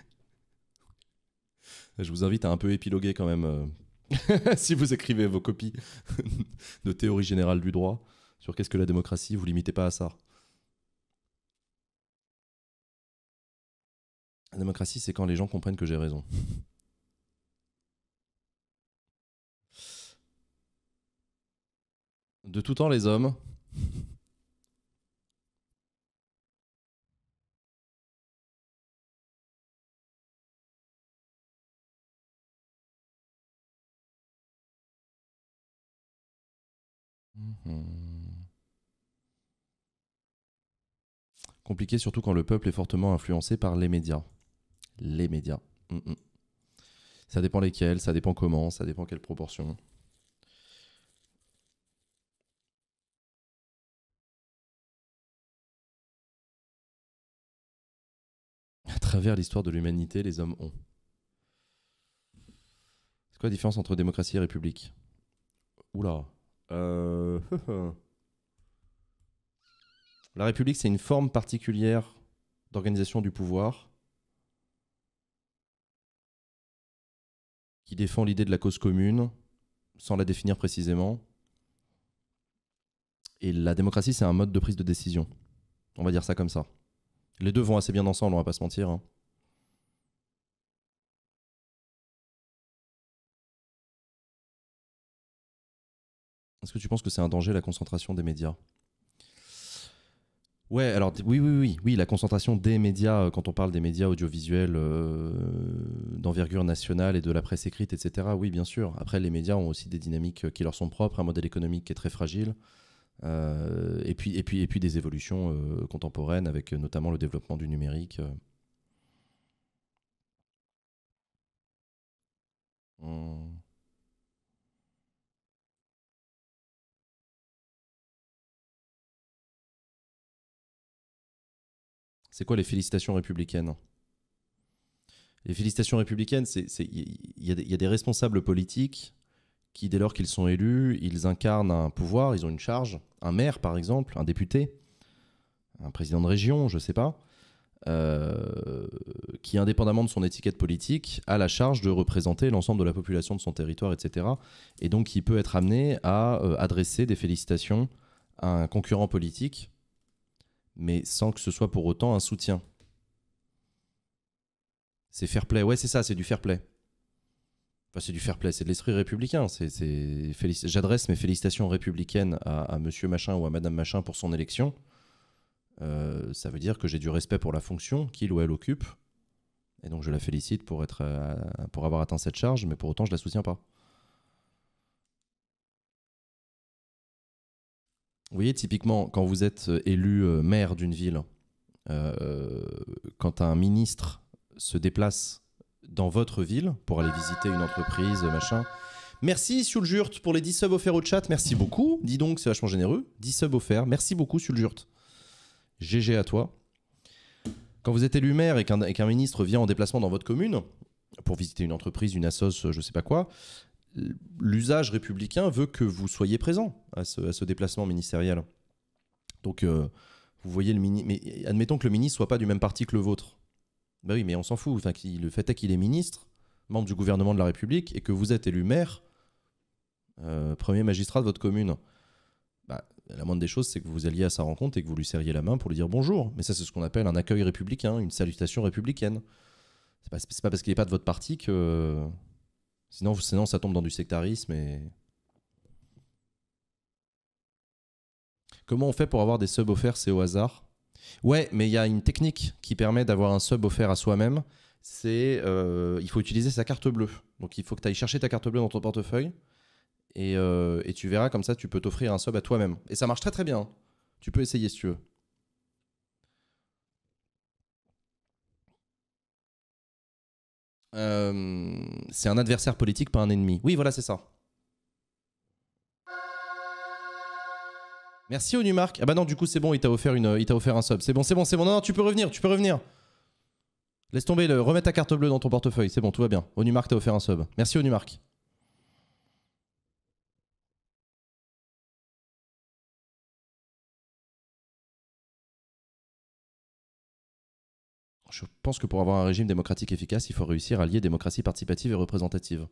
Je vous invite à un peu épiloguer quand même euh, si vous écrivez vos copies de théorie générale du droit sur qu'est-ce que la démocratie, vous limitez pas à ça. La démocratie, c'est quand les gens comprennent que j'ai raison. De tout temps, les hommes Mhm. Compliqué surtout quand le peuple est fortement influencé par les médias. Les médias. Ça dépend lesquels, ça dépend comment, ça dépend quelle proportion. À travers l'histoire de l'humanité, les hommes ont. C'est quoi la différence entre démocratie et république Oula, euh, la République, c'est une forme particulière d'organisation du pouvoir qui défend l'idée de la cause commune sans la définir précisément. Et la démocratie, c'est un mode de prise de décision. On va dire ça comme ça. Les deux vont assez bien ensemble, on va pas se mentir. Hein. Est-ce que tu penses que c'est un danger la concentration des médias Ouais, alors oui, oui, oui, oui, la concentration des médias, euh, quand on parle des médias audiovisuels euh, d'envergure nationale et de la presse écrite, etc., oui, bien sûr. Après, les médias ont aussi des dynamiques euh, qui leur sont propres, un modèle économique qui est très fragile, et, puis, et, puis, et puis des évolutions contemporaines avec notamment le développement du numérique. Hmm. C'est quoi les félicitations républicaines Les félicitations républicaines, c'est il y, a des responsables politiques qui, dès lors qu'ils sont élus, ils incarnent un pouvoir, ils ont une charge, un maire par exemple, un député, un président de région, je ne sais pas, euh, qui, indépendamment de son étiquette politique, a la charge de représenter l'ensemble de la population de son territoire, etc. Et donc, qui peut être amené à euh, adresser des félicitations à un concurrent politique mais sans que ce soit pour autant un soutien. C'est fair play, ouais c'est ça, c'est du fair play. Enfin, c'est du fair play, c'est de l'esprit républicain. J'adresse mes félicitations républicaines à, monsieur machin ou à madame machin pour son élection. Euh, ça veut dire que j'ai du respect pour la fonction qu'il ou elle occupe. Et donc je la félicite pour, être, euh, pour avoir atteint cette charge, mais pour autant je la soutiens pas. Vous voyez, typiquement, quand vous êtes euh, élu euh, maire d'une ville, euh, quand un ministre se déplace dans votre ville pour aller visiter une entreprise, machin. Merci Suljurt pour les 10 subs offerts au chat. Merci beaucoup. Dis donc, c'est vachement généreux. 10 subs offerts. Merci beaucoup Suljurt. GG à toi. Quand vous êtes élu maire et qu'un ministre vient en déplacement dans votre commune pour visiter une entreprise, une assoce, je sais pas quoi, l'usage républicain veut que vous soyez présent à ce, déplacement ministériel. Donc, euh, vous voyez le ministre. Mais admettons que le ministre soit pas du même parti que le vôtre. Ben oui, mais on s'en fout. Enfin, le fait est qu'il est ministre, membre du gouvernement de la République, et que vous êtes élu maire, euh, premier magistrat de votre commune. Bah, la moindre des choses, c'est que vous alliez à sa rencontre et que vous lui serriez la main pour lui dire bonjour. Mais ça, c'est ce qu'on appelle un accueil républicain, une salutation républicaine. C'est pas, pas parce qu'il n'est pas de votre parti que Sinon, ça tombe dans du sectarisme et. Comment on fait pour avoir des subs offerts C'est au hasard. Ouais, mais il y a une technique qui permet d'avoir un sub offert à soi-même. C'est euh, il faut utiliser sa carte bleue. Donc il faut que tu ailles chercher ta carte bleue dans ton portefeuille. Et, euh, et tu verras, comme ça, tu peux t'offrir un sub à toi-même. Et ça marche très très bien. Hein. Tu peux essayer si tu veux. Euh, c'est un adversaire politique, pas un ennemi. Oui, voilà, c'est ça. Merci Onumark. Ah bah non, du coup, c'est bon, il t'a offert, une, il t'a offert un sub. C'est bon, c'est bon, c'est bon. Non, non, tu peux revenir, tu peux revenir. Laisse tomber, le, remets ta carte bleue dans ton portefeuille. C'est bon, tout va bien. Onumark t'a offert un sub. Merci Onumark. je pense que pour avoir un régime démocratique efficace, il faut réussir à lier démocratie participative et représentative.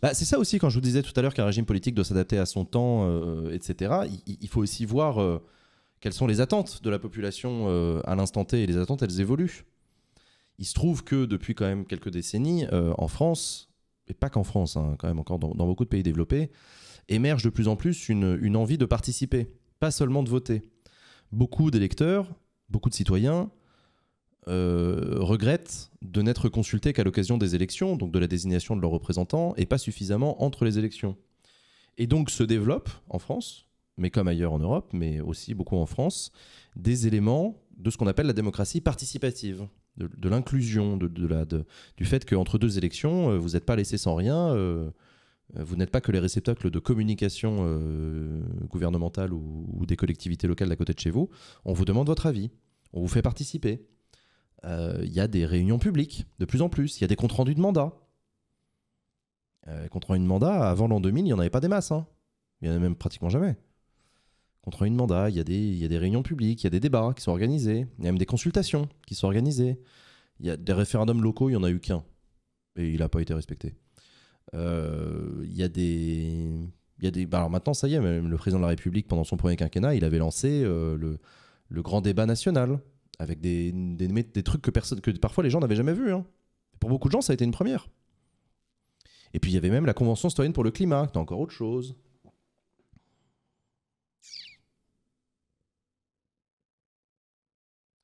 Bah, c'est ça aussi, quand je vous disais tout à l'heure qu'un régime politique doit s'adapter à son temps, euh, etc., il, faut aussi voir euh, quelles sont les attentes de la population euh, à l'instant T, et les attentes, elles évoluent. Il se trouve que depuis quand même quelques décennies, en France, et pas qu'en France, hein, quand même encore dans, beaucoup de pays développés, émerge de plus en plus une envie de participer, pas seulement de voter. Beaucoup d'électeurs, beaucoup de citoyens regrette euh, regrettent de n'être consultés qu'à l'occasion des élections, donc de la désignation de leurs représentants, et pas suffisamment entre les élections. Et donc se développent en France, mais comme ailleurs en Europe, mais aussi beaucoup en France, des éléments de ce qu'on appelle la démocratie participative, de, l'inclusion, de, du fait qu'entre deux élections, euh, vous n'êtes pas laissé sans rien. Euh, vous n'êtes pas que les réceptacles de communication gouvernementale ou, des collectivités locales à côté de chez vous. On vous demande votre avis. On vous fait participer il euh, y a des réunions publiques, de plus en plus. Il y a des comptes rendus de mandat. Euh, contre rendu de mandat, avant l'an 2000, il n'y en avait pas des masses. Il hein. n'y en a même pratiquement jamais. Contre de mandat, il y, a des, réunions publiques, il y a des débats qui sont organisés, il y a même des consultations qui sont organisées. Il y a des référendums locaux, il n'y en a eu qu'un. Et il n'a pas été respecté. il euh, y a des. Il y a des bah, alors maintenant, ça y est, même le président de la République, pendant son premier quinquennat, il avait lancé le grand débat national avec des, trucs que, parfois les gens n'avaient jamais vus. Hein. Pour beaucoup de gens, ça a été une première. Et puis il y avait même la Convention citoyenne pour le climat, t'as encore autre chose.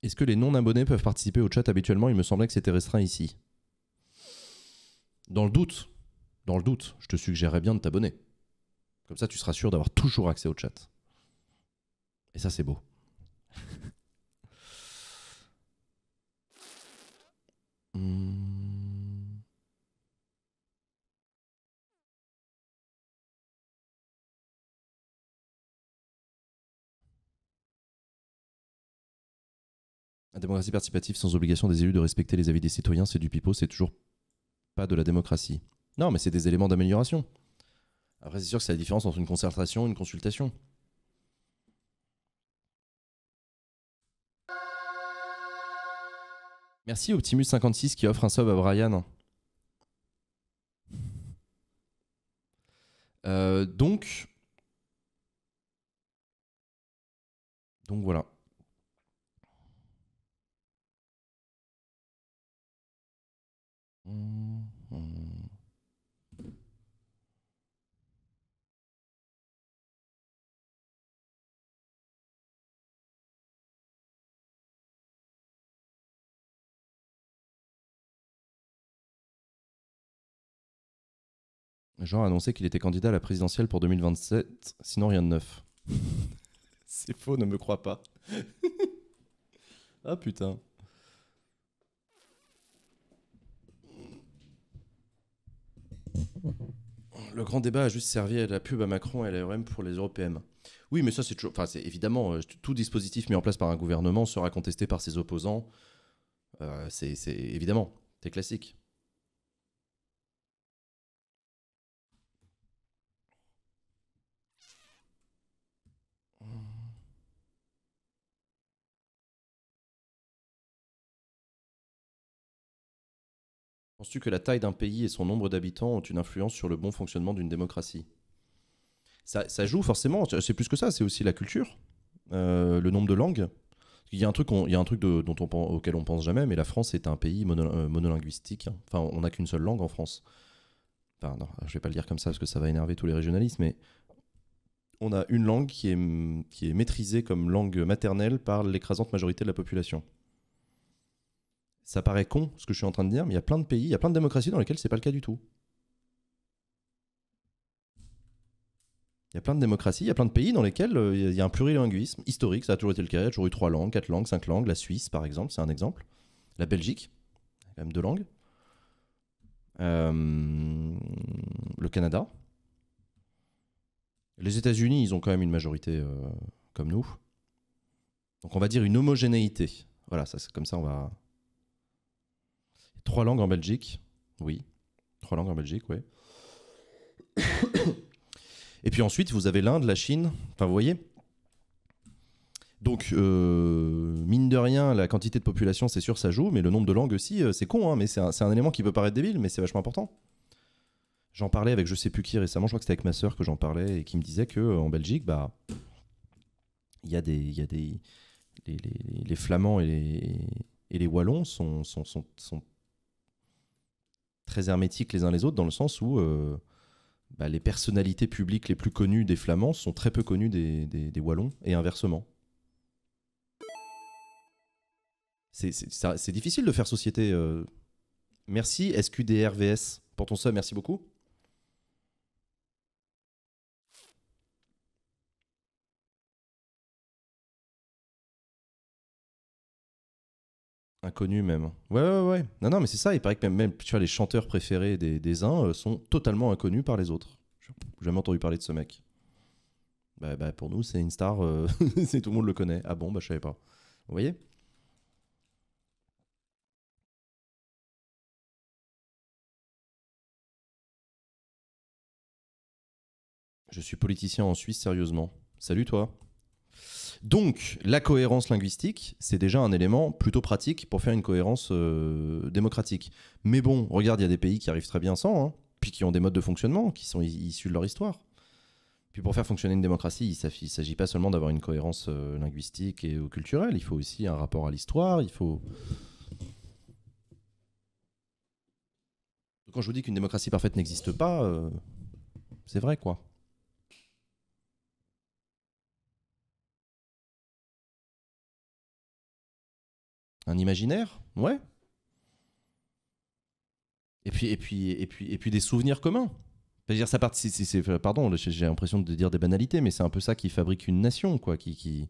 Est-ce que les non-abonnés peuvent participer au chat habituellement Il me semblait que c'était restreint ici. Dans le doute, dans le doute, je te suggérerais bien de t'abonner. Comme ça, tu seras sûr d'avoir toujours accès au chat. Et ça, c'est beau. La démocratie participative sans obligation des élus de respecter les avis des citoyens, c'est du pipeau, c'est toujours pas de la démocratie. Non, mais c'est des éléments d'amélioration. Après, c'est sûr que c'est la différence entre une concertation et une consultation. Merci Optimus56 qui offre un sub à Brian. Euh, donc. Donc voilà. Hum. Jean a annoncé qu'il était candidat à la présidentielle pour 2027, sinon rien de neuf. C'est faux, ne me crois pas. ah putain. Le grand débat a juste servi à la pub à Macron et à l'ARM pour les européennes. Oui, mais ça, c'est toujours. Enfin, c'est évidemment, euh, tout dispositif mis en place par un gouvernement sera contesté par ses opposants. Euh, c'est évidemment, c'est classique. Penses-tu que la taille d'un pays et son nombre d'habitants ont une influence sur le bon fonctionnement d'une démocratie ça, joue forcément, c'est plus que ça, c'est aussi la culture, euh, le nombre de langues. Il y a un truc, on, il un truc dont on, auquel on pense jamais, mais la France est un pays euh, monolinguistique. Enfin, on n'a qu'une seule langue en France. Enfin, non, je vais pas le dire comme ça parce que ça va énerver tous les régionalistes, mais on a une langue qui est, qui est maîtrisée comme langue maternelle par l'écrasante majorité de la population ça paraît con ce que je suis en train de dire, mais il y a plein de pays, il y a plein de démocraties dans lesquelles c'est pas le cas du tout. Il y a plein de démocraties, il y a plein de pays dans lesquels euh, il y a un plurilinguisme historique, ça a toujours été le cas, il y a toujours eu trois langues, quatre langues, cinq langues, la Suisse par exemple, c'est un exemple, la Belgique, quand même deux langues, euh, le Canada, les États-Unis, ils ont quand même une majorité euh, comme nous, donc on va dire une homogénéité, voilà, ça c'est comme ça on va Trois langues en Belgique, oui. Trois langues en Belgique, oui. Et puis ensuite, vous avez l'Inde, la Chine, enfin vous voyez. Donc, euh, mine de rien, la quantité de population, c'est sûr, ça joue, mais le nombre de langues aussi, euh, c'est con, hein, mais c'est un, élément qui peut paraître débile, mais c'est vachement important. J'en parlais avec je sais plus qui récemment, je crois que c'était avec ma sœur que j'en parlais, et qui me disait que euh, en Belgique, bah, il y a des. Y des les, Flamands et les, Wallons sont très hermétiques les uns les autres, dans le sens où euh, bah, les personnalités publiques les plus connues des Flamands sont très peu connues des, Wallons, et inversement. C'est difficile de faire société. Euh. Merci SQDRVS pour ton sub, merci beaucoup. Inconnu même. Ouais, ouais, ouais. Non, non, mais c'est ça. Il paraît que même, tu vois, les chanteurs préférés des, uns euh, sont totalement inconnus par les autres. J'ai jamais entendu parler de ce mec. Bah, bah pour nous, c'est une star. Euh, c'est tout le monde le connaît. Ah bon, bah, je savais pas. Vous voyez Je suis politicien en Suisse, sérieusement. Salut toi donc, la cohérence linguistique, c'est déjà un élément plutôt pratique pour faire une cohérence euh, démocratique. Mais bon, regarde, il y a des pays qui arrivent très bien sans, hein, puis qui ont des modes de fonctionnement qui sont issus de leur histoire. Puis pour faire fonctionner une démocratie, il ne s'agit pas seulement d'avoir une cohérence euh, linguistique et culturelle, il faut aussi un rapport à l'histoire, il faut... Quand je vous dis qu'une démocratie parfaite n'existe pas, euh, c'est vrai quoi. Un imaginaire Ouais. Et puis, et puis, et puis, et puis des souvenirs communs. Dire, ça part, euh, pardon, j'ai l'impression de dire des banalités, mais c'est un peu ça qui fabrique une nation, quoi. Qui,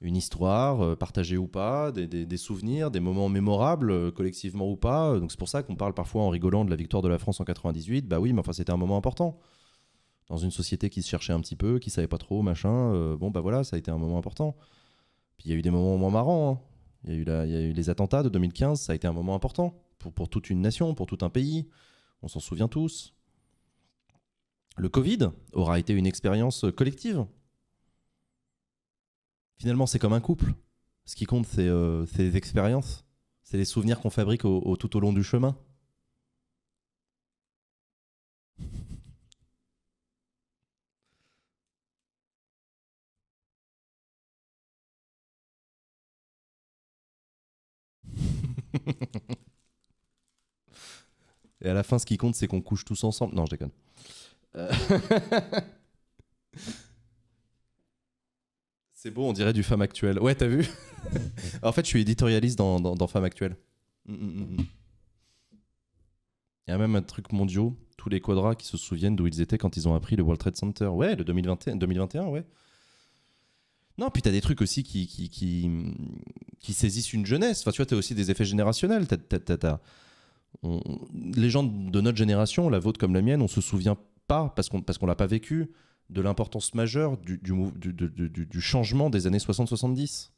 Une histoire, euh, partagée ou pas, des, souvenirs, des moments mémorables, euh, collectivement ou pas. Donc c'est pour ça qu'on parle parfois en rigolant de la victoire de la France en 98. Bah oui, mais enfin, c'était un moment important. Dans une société qui se cherchait un petit peu, qui savait pas trop, machin. bon, bah voilà, ça a été un moment important. Puis il y a eu des moments moins marrants. Hein. Il y, a eu les attentats de 2015, ça a été un moment important pour, toute une nation, pour tout un pays. On s'en souvient tous. Le Covid aura été une expérience collective. Finalement, c'est comme un couple. Ce qui compte, c'est euh, les expériences, c'est les souvenirs qu'on fabrique au, tout au long du chemin. Et à la fin, ce qui compte, c'est qu'on couche tous ensemble. Non, je déconne. Euh. c'est beau, on dirait du Femme Actuel. Ouais, t'as vu En fait, je suis éditorialiste dans, dans, dans Femme Actuelle. Mm, mm, mm, Il y a même un truc mondial, tous les quadras qui se souviennent d'où ils étaient quand ils ont appris le World Trade Center. Ouais, le 2021, ouais. Non, puis as des trucs aussi qui, qui, qui, saisissent une jeunesse. Enfin, tu vois, as aussi des effets générationnels. les gens de notre génération, la vôtre comme la mienne, on se souvient pas parce qu'on parce qu'on l'a pas vécu de l'importance majeure du, du, changement des années 60-70.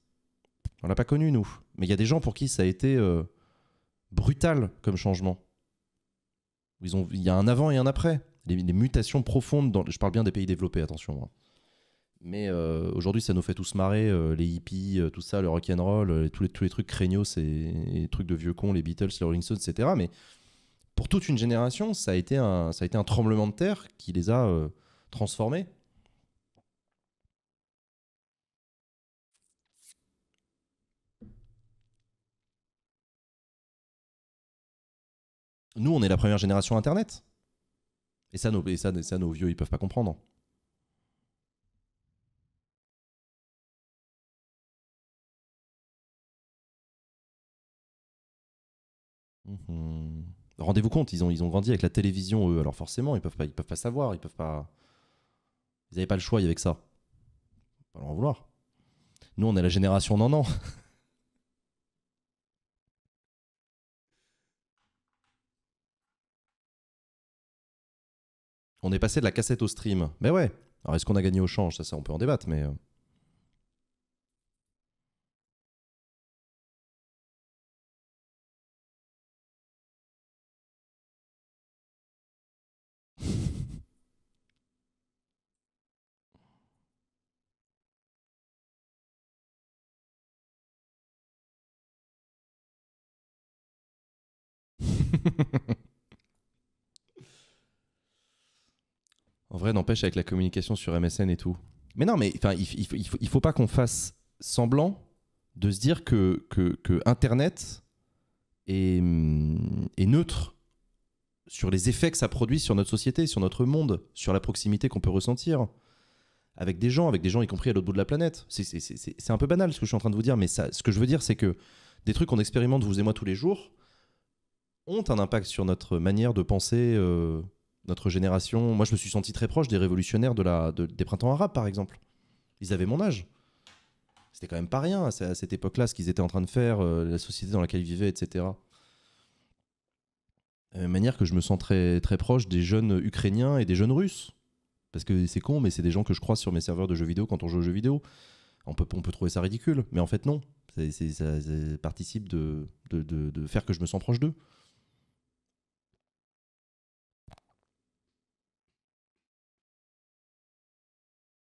On l'a pas connu, nous. Mais il y a des gens pour qui ça a été euh, brutal comme changement. Il y a un avant et un après. Les, mutations profondes, dans, je parle bien des pays développés, attention. moi. Hein. Mais euh, aujourd'hui, ça nous fait tous marrer, euh, les hippies, euh, tout ça, le rock'n'roll, tous, les, tous les trucs craignos et, les trucs de vieux cons, les Beatles, les Rolling Stones, etc. Mais pour toute une génération, ça a été un, ça a été un tremblement de terre qui les a transformés. Nous, on est la première génération Internet. Et ça, nos, ça, ça nos vieux, ils peuvent pas comprendre. Mhm. Rendez-vous compte, ils ont, ils ont grandi avec la télévision, eux. Alors forcément, ils peuvent pas, ils peuvent pas savoir, ils peuvent pas. Ils n'avaient pas le choix, avec y ça. Pas leur en vouloir. Nous, on est la génération non non. on est passé de la cassette au stream. Mais ouais. Alors est-ce qu'on a gagné au change Ça, ça, on peut en débattre, mais. Euh. en vrai, n'empêche, avec la communication sur MSN et tout. Mais non, mais il, il, faut, pas qu'on fasse semblant de se dire que, que, Internet hum, est, neutre sur les effets que ça produit sur notre société, sur notre monde, sur la proximité qu'on peut ressentir avec des gens, avec des gens y compris à l'autre bout de la planète. C'est un peu banal ce que je suis en train de vous dire, mais ça, ce que je veux dire, c'est que des trucs qu'on expérimente, vous et moi, tous les jours, ont un impact sur notre manière de penser, euh, notre génération. Moi, je me suis senti très proche des révolutionnaires des printemps arabes, par exemple. Ils avaient mon âge. C'était quand même pas rien à cette époque-là, ce qu'ils étaient en train de faire, euh, la société dans laquelle ils vivaient, etc. De la même manière que je me sens très, proche des jeunes Ukrainiens et des jeunes Russes. Parce que c'est con, mais c'est des gens que je croise sur mes serveurs de jeux vidéo quand on joue aux jeux vidéo. On peut, trouver ça ridicule, mais en fait non. ça, participe de faire que je me sens proche d'eux.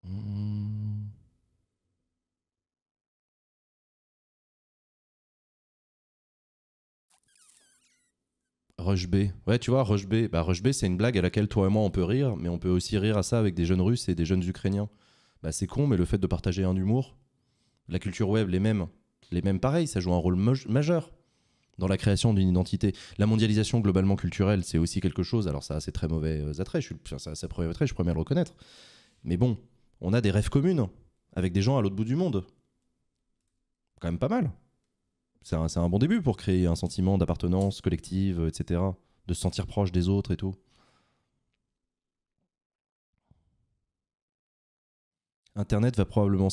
Hmm. Rush B. Ouais, tu vois, Rush B. Bah, c'est une blague à laquelle toi et moi on peut rire, mais on peut aussi rire à ça avec des jeunes Russes et des jeunes Ukrainiens. Bah, c'est con, mais le fait de partager un humour, la culture web, les mêmes, les mêmes pareil, ça joue un rôle majeur dans la création d'une identité. La mondialisation globalement culturelle, c'est aussi quelque chose. Alors ça, c'est très mauvais euh, attraits. Je suis, ça, très je suis premier le reconnaître. Mais bon, on a des rêves communes avec des gens à l'autre bout du monde. Quand même pas mal. C'est un, bon début pour créer un sentiment d'appartenance collective, etc. De se sentir proche des autres et tout. Internet va probablement,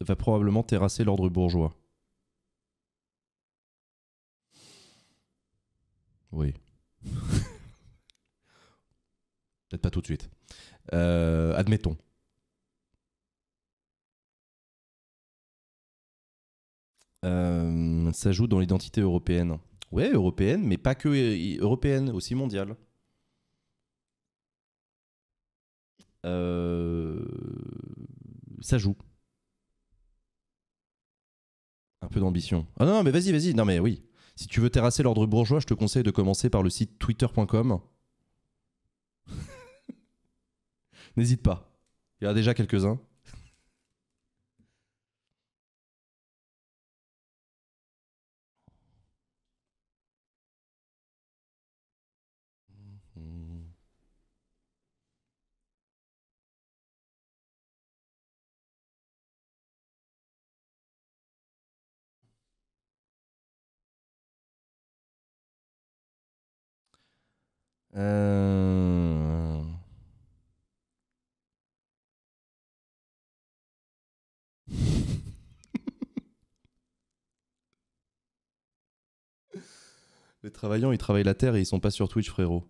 va probablement terrasser l'ordre bourgeois. Oui. Peut-être pas tout de suite. Euh, admettons. Euh, ça joue dans l'identité européenne. Ouais, européenne, mais pas que euh, européenne, aussi mondiale. Euh, ça joue. Un peu d'ambition. Ah non, mais vas-y, vas-y. Non, mais oui. Si tu veux terrasser l'ordre bourgeois, je te conseille de commencer par le site twitter.com. N'hésite pas. Il y a déjà quelques-uns. Euh. Les travaillants, ils travaillent la terre et ils sont pas sur Twitch, frérot.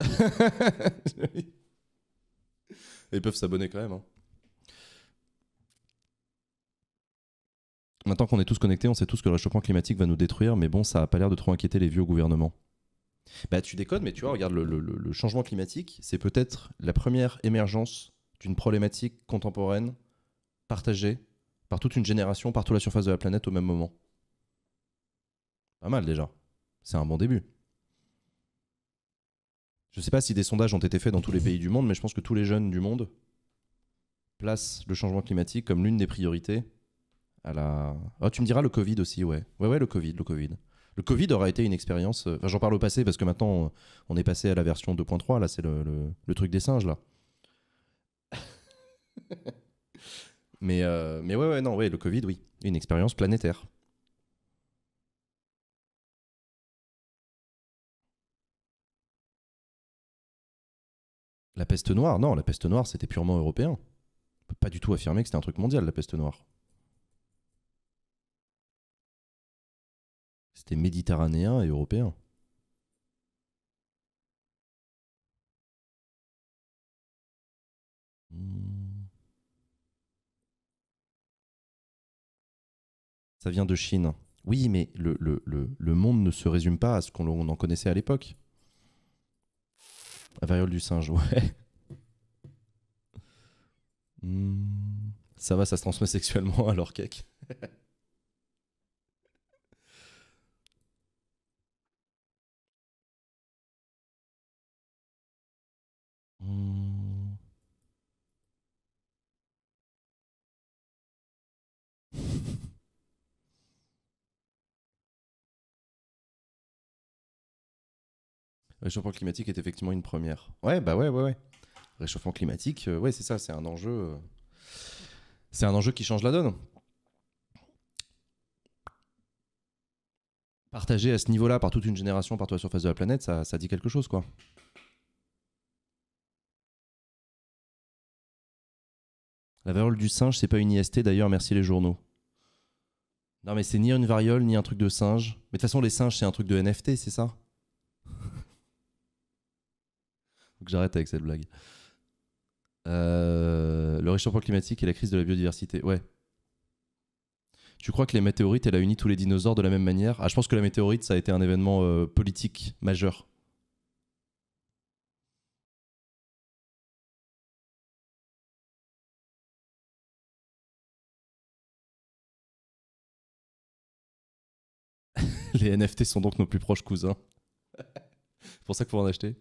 ils peuvent s'abonner quand même. Hein. Maintenant qu'on est tous connectés, on sait tous que le réchauffement climatique va nous détruire, mais bon, ça a pas l'air de trop inquiéter les vieux gouvernements. Bah, tu déconnes, mais tu vois, regarde, le, changement climatique, c'est peut-être la première émergence d'une problématique contemporaine partagée par toute une génération, par toute la surface de la planète au même moment. Pas mal déjà. C'est un bon début. Je ne sais pas si des sondages ont été faits dans tous les pays du monde, mais je pense que tous les jeunes du monde placent le changement climatique comme l'une des priorités à la... Oh, tu me diras le Covid aussi, ouais. Ouais, ouais, le Covid, le Covid. Le Covid aura été une expérience. Euh, enfin, j'en parle au passé parce que maintenant, on est passé à la version 2.3. Là, c'est le, truc des singes, là. mais, euh, mais ouais, ouais, non, le Covid, oui. Une expérience planétaire. La peste noire, non, la peste noire, c'était purement européen. On peut pas du tout affirmer que c'était un truc mondial, la peste noire. C'était méditerranéen et européen. Hmm. Ça vient de Chine. Oui, mais le, le, le, monde ne se résume pas à ce qu'on en connaissait à l'époque. La variole du singe, ouais. Hmm. Ça va, ça se transmet sexuellement alors cake. Réchauffement hmm. climatique est effectivement une première. Ouais, bah ouais, ouais, ouais. Réchauffement climatique, euh, ouais, c'est ça, c'est un enjeu. Euh, c'est un enjeu qui change la donne. Partagé à ce niveau-là par toute une génération par toute la surface de la planète, ça dit quelque chose, quoi. La variole du singe, c'est pas une IST d'ailleurs, merci les journaux. Non, mais c'est ni une variole, ni un truc de singe. Mais de toute façon, les singes, c'est un truc de NFT, c'est ça Donc j'arrête avec cette blague. Euh, le réchauffement climatique et la crise de la biodiversité. Ouais. Tu crois que les météorites, elle a uni tous les dinosaures de la même manière Ah, je pense que la météorite, ça a été un événement euh, politique majeur. les NFT sont donc nos plus proches cousins. c'est pour ça qu'il faut en acheter.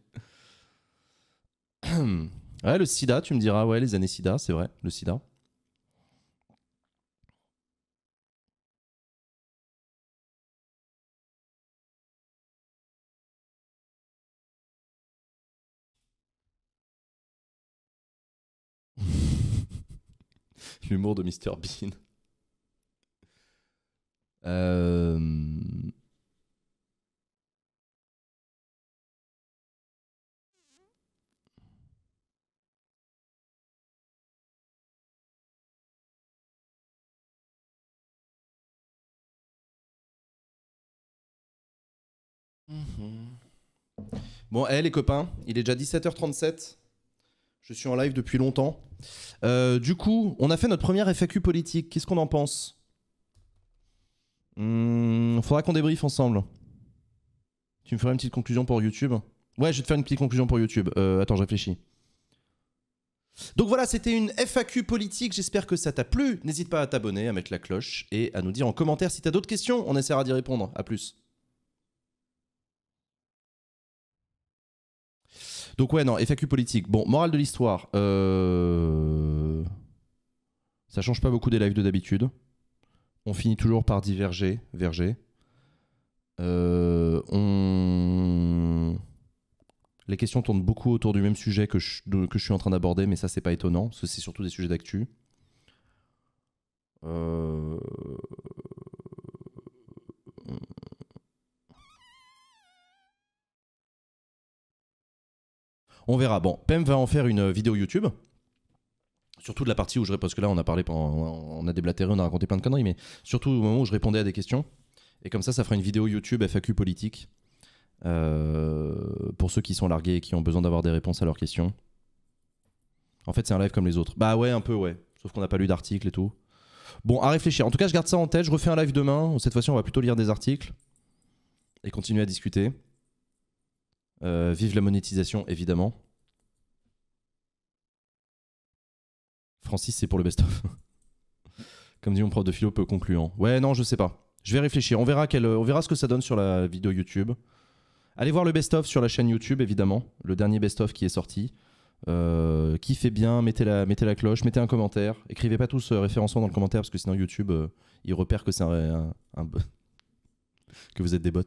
ouais, le sida, tu me diras, ouais, les années sida, c'est vrai, le sida. L'humour de Mr. Bean. Euh... Mhm. Bon, hé eh, les copains, il est déjà 17h37. Je suis en live depuis longtemps. Euh, du coup, on a fait notre première FAQ politique. Qu'est-ce qu'on en pense hmm, Faudra qu'on débriefe ensemble. Tu me feras une petite conclusion pour YouTube Ouais, je vais te faire une petite conclusion pour YouTube. Euh, attends, je réfléchis. Donc voilà, c'était une FAQ politique. J'espère que ça t'a plu. N'hésite pas à t'abonner, à mettre la cloche et à nous dire en commentaire si t'as d'autres questions. On essaiera d'y répondre. À plus. Donc ouais, non, FAQ politique. Bon, morale de l'histoire. Euh... Ça change pas beaucoup des lives de d'habitude. On finit toujours par diverger, verger. Euh, on... Les questions tournent beaucoup autour du même sujet que je, que je suis en train d'aborder, mais ça c'est pas étonnant, parce que c'est surtout des sujets d'actu. Euh... On verra. Bon, Pem va en faire une vidéo YouTube. Surtout de la partie où je parce que là on a parlé on a déblatéré, on a raconté plein de conneries, mais surtout au moment où je répondais à des questions. Et comme ça, ça fera une vidéo YouTube FAQ politique euh, pour ceux qui sont largués et qui ont besoin d'avoir des réponses à leurs questions. En fait, c'est un live comme les autres. Bah ouais, un peu ouais. Sauf qu'on n'a pas lu d'articles et tout. Bon, à réfléchir. En tout cas, je garde ça en tête. Je refais un live demain. Cette fois-ci, on va plutôt lire des articles et continuer à discuter. Euh, vive la monétisation, évidemment. Francis, c'est pour le best-of. Comme dit mon prof de philo, peu concluant. Ouais, non, je sais pas. Je vais réfléchir. On verra, quel, on verra ce que ça donne sur la vidéo YouTube. Allez voir le best-of sur la chaîne YouTube, évidemment. Le dernier best-of qui est sorti. Euh, qui fait bien, mettez la, mettez la cloche, mettez un commentaire. Écrivez pas tous euh, référençant dans le commentaire parce que sinon YouTube, euh, il repère que c'est un que vous êtes des bots.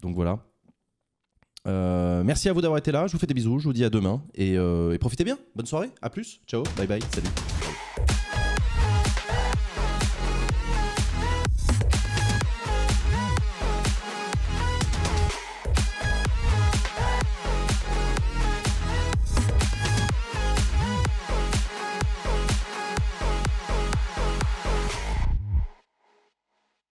Donc voilà. Euh, merci à vous d'avoir été là. Je vous fais des bisous. Je vous dis à demain. Et, euh, et profitez bien. Bonne soirée. À plus. Ciao. Bye bye. Salut.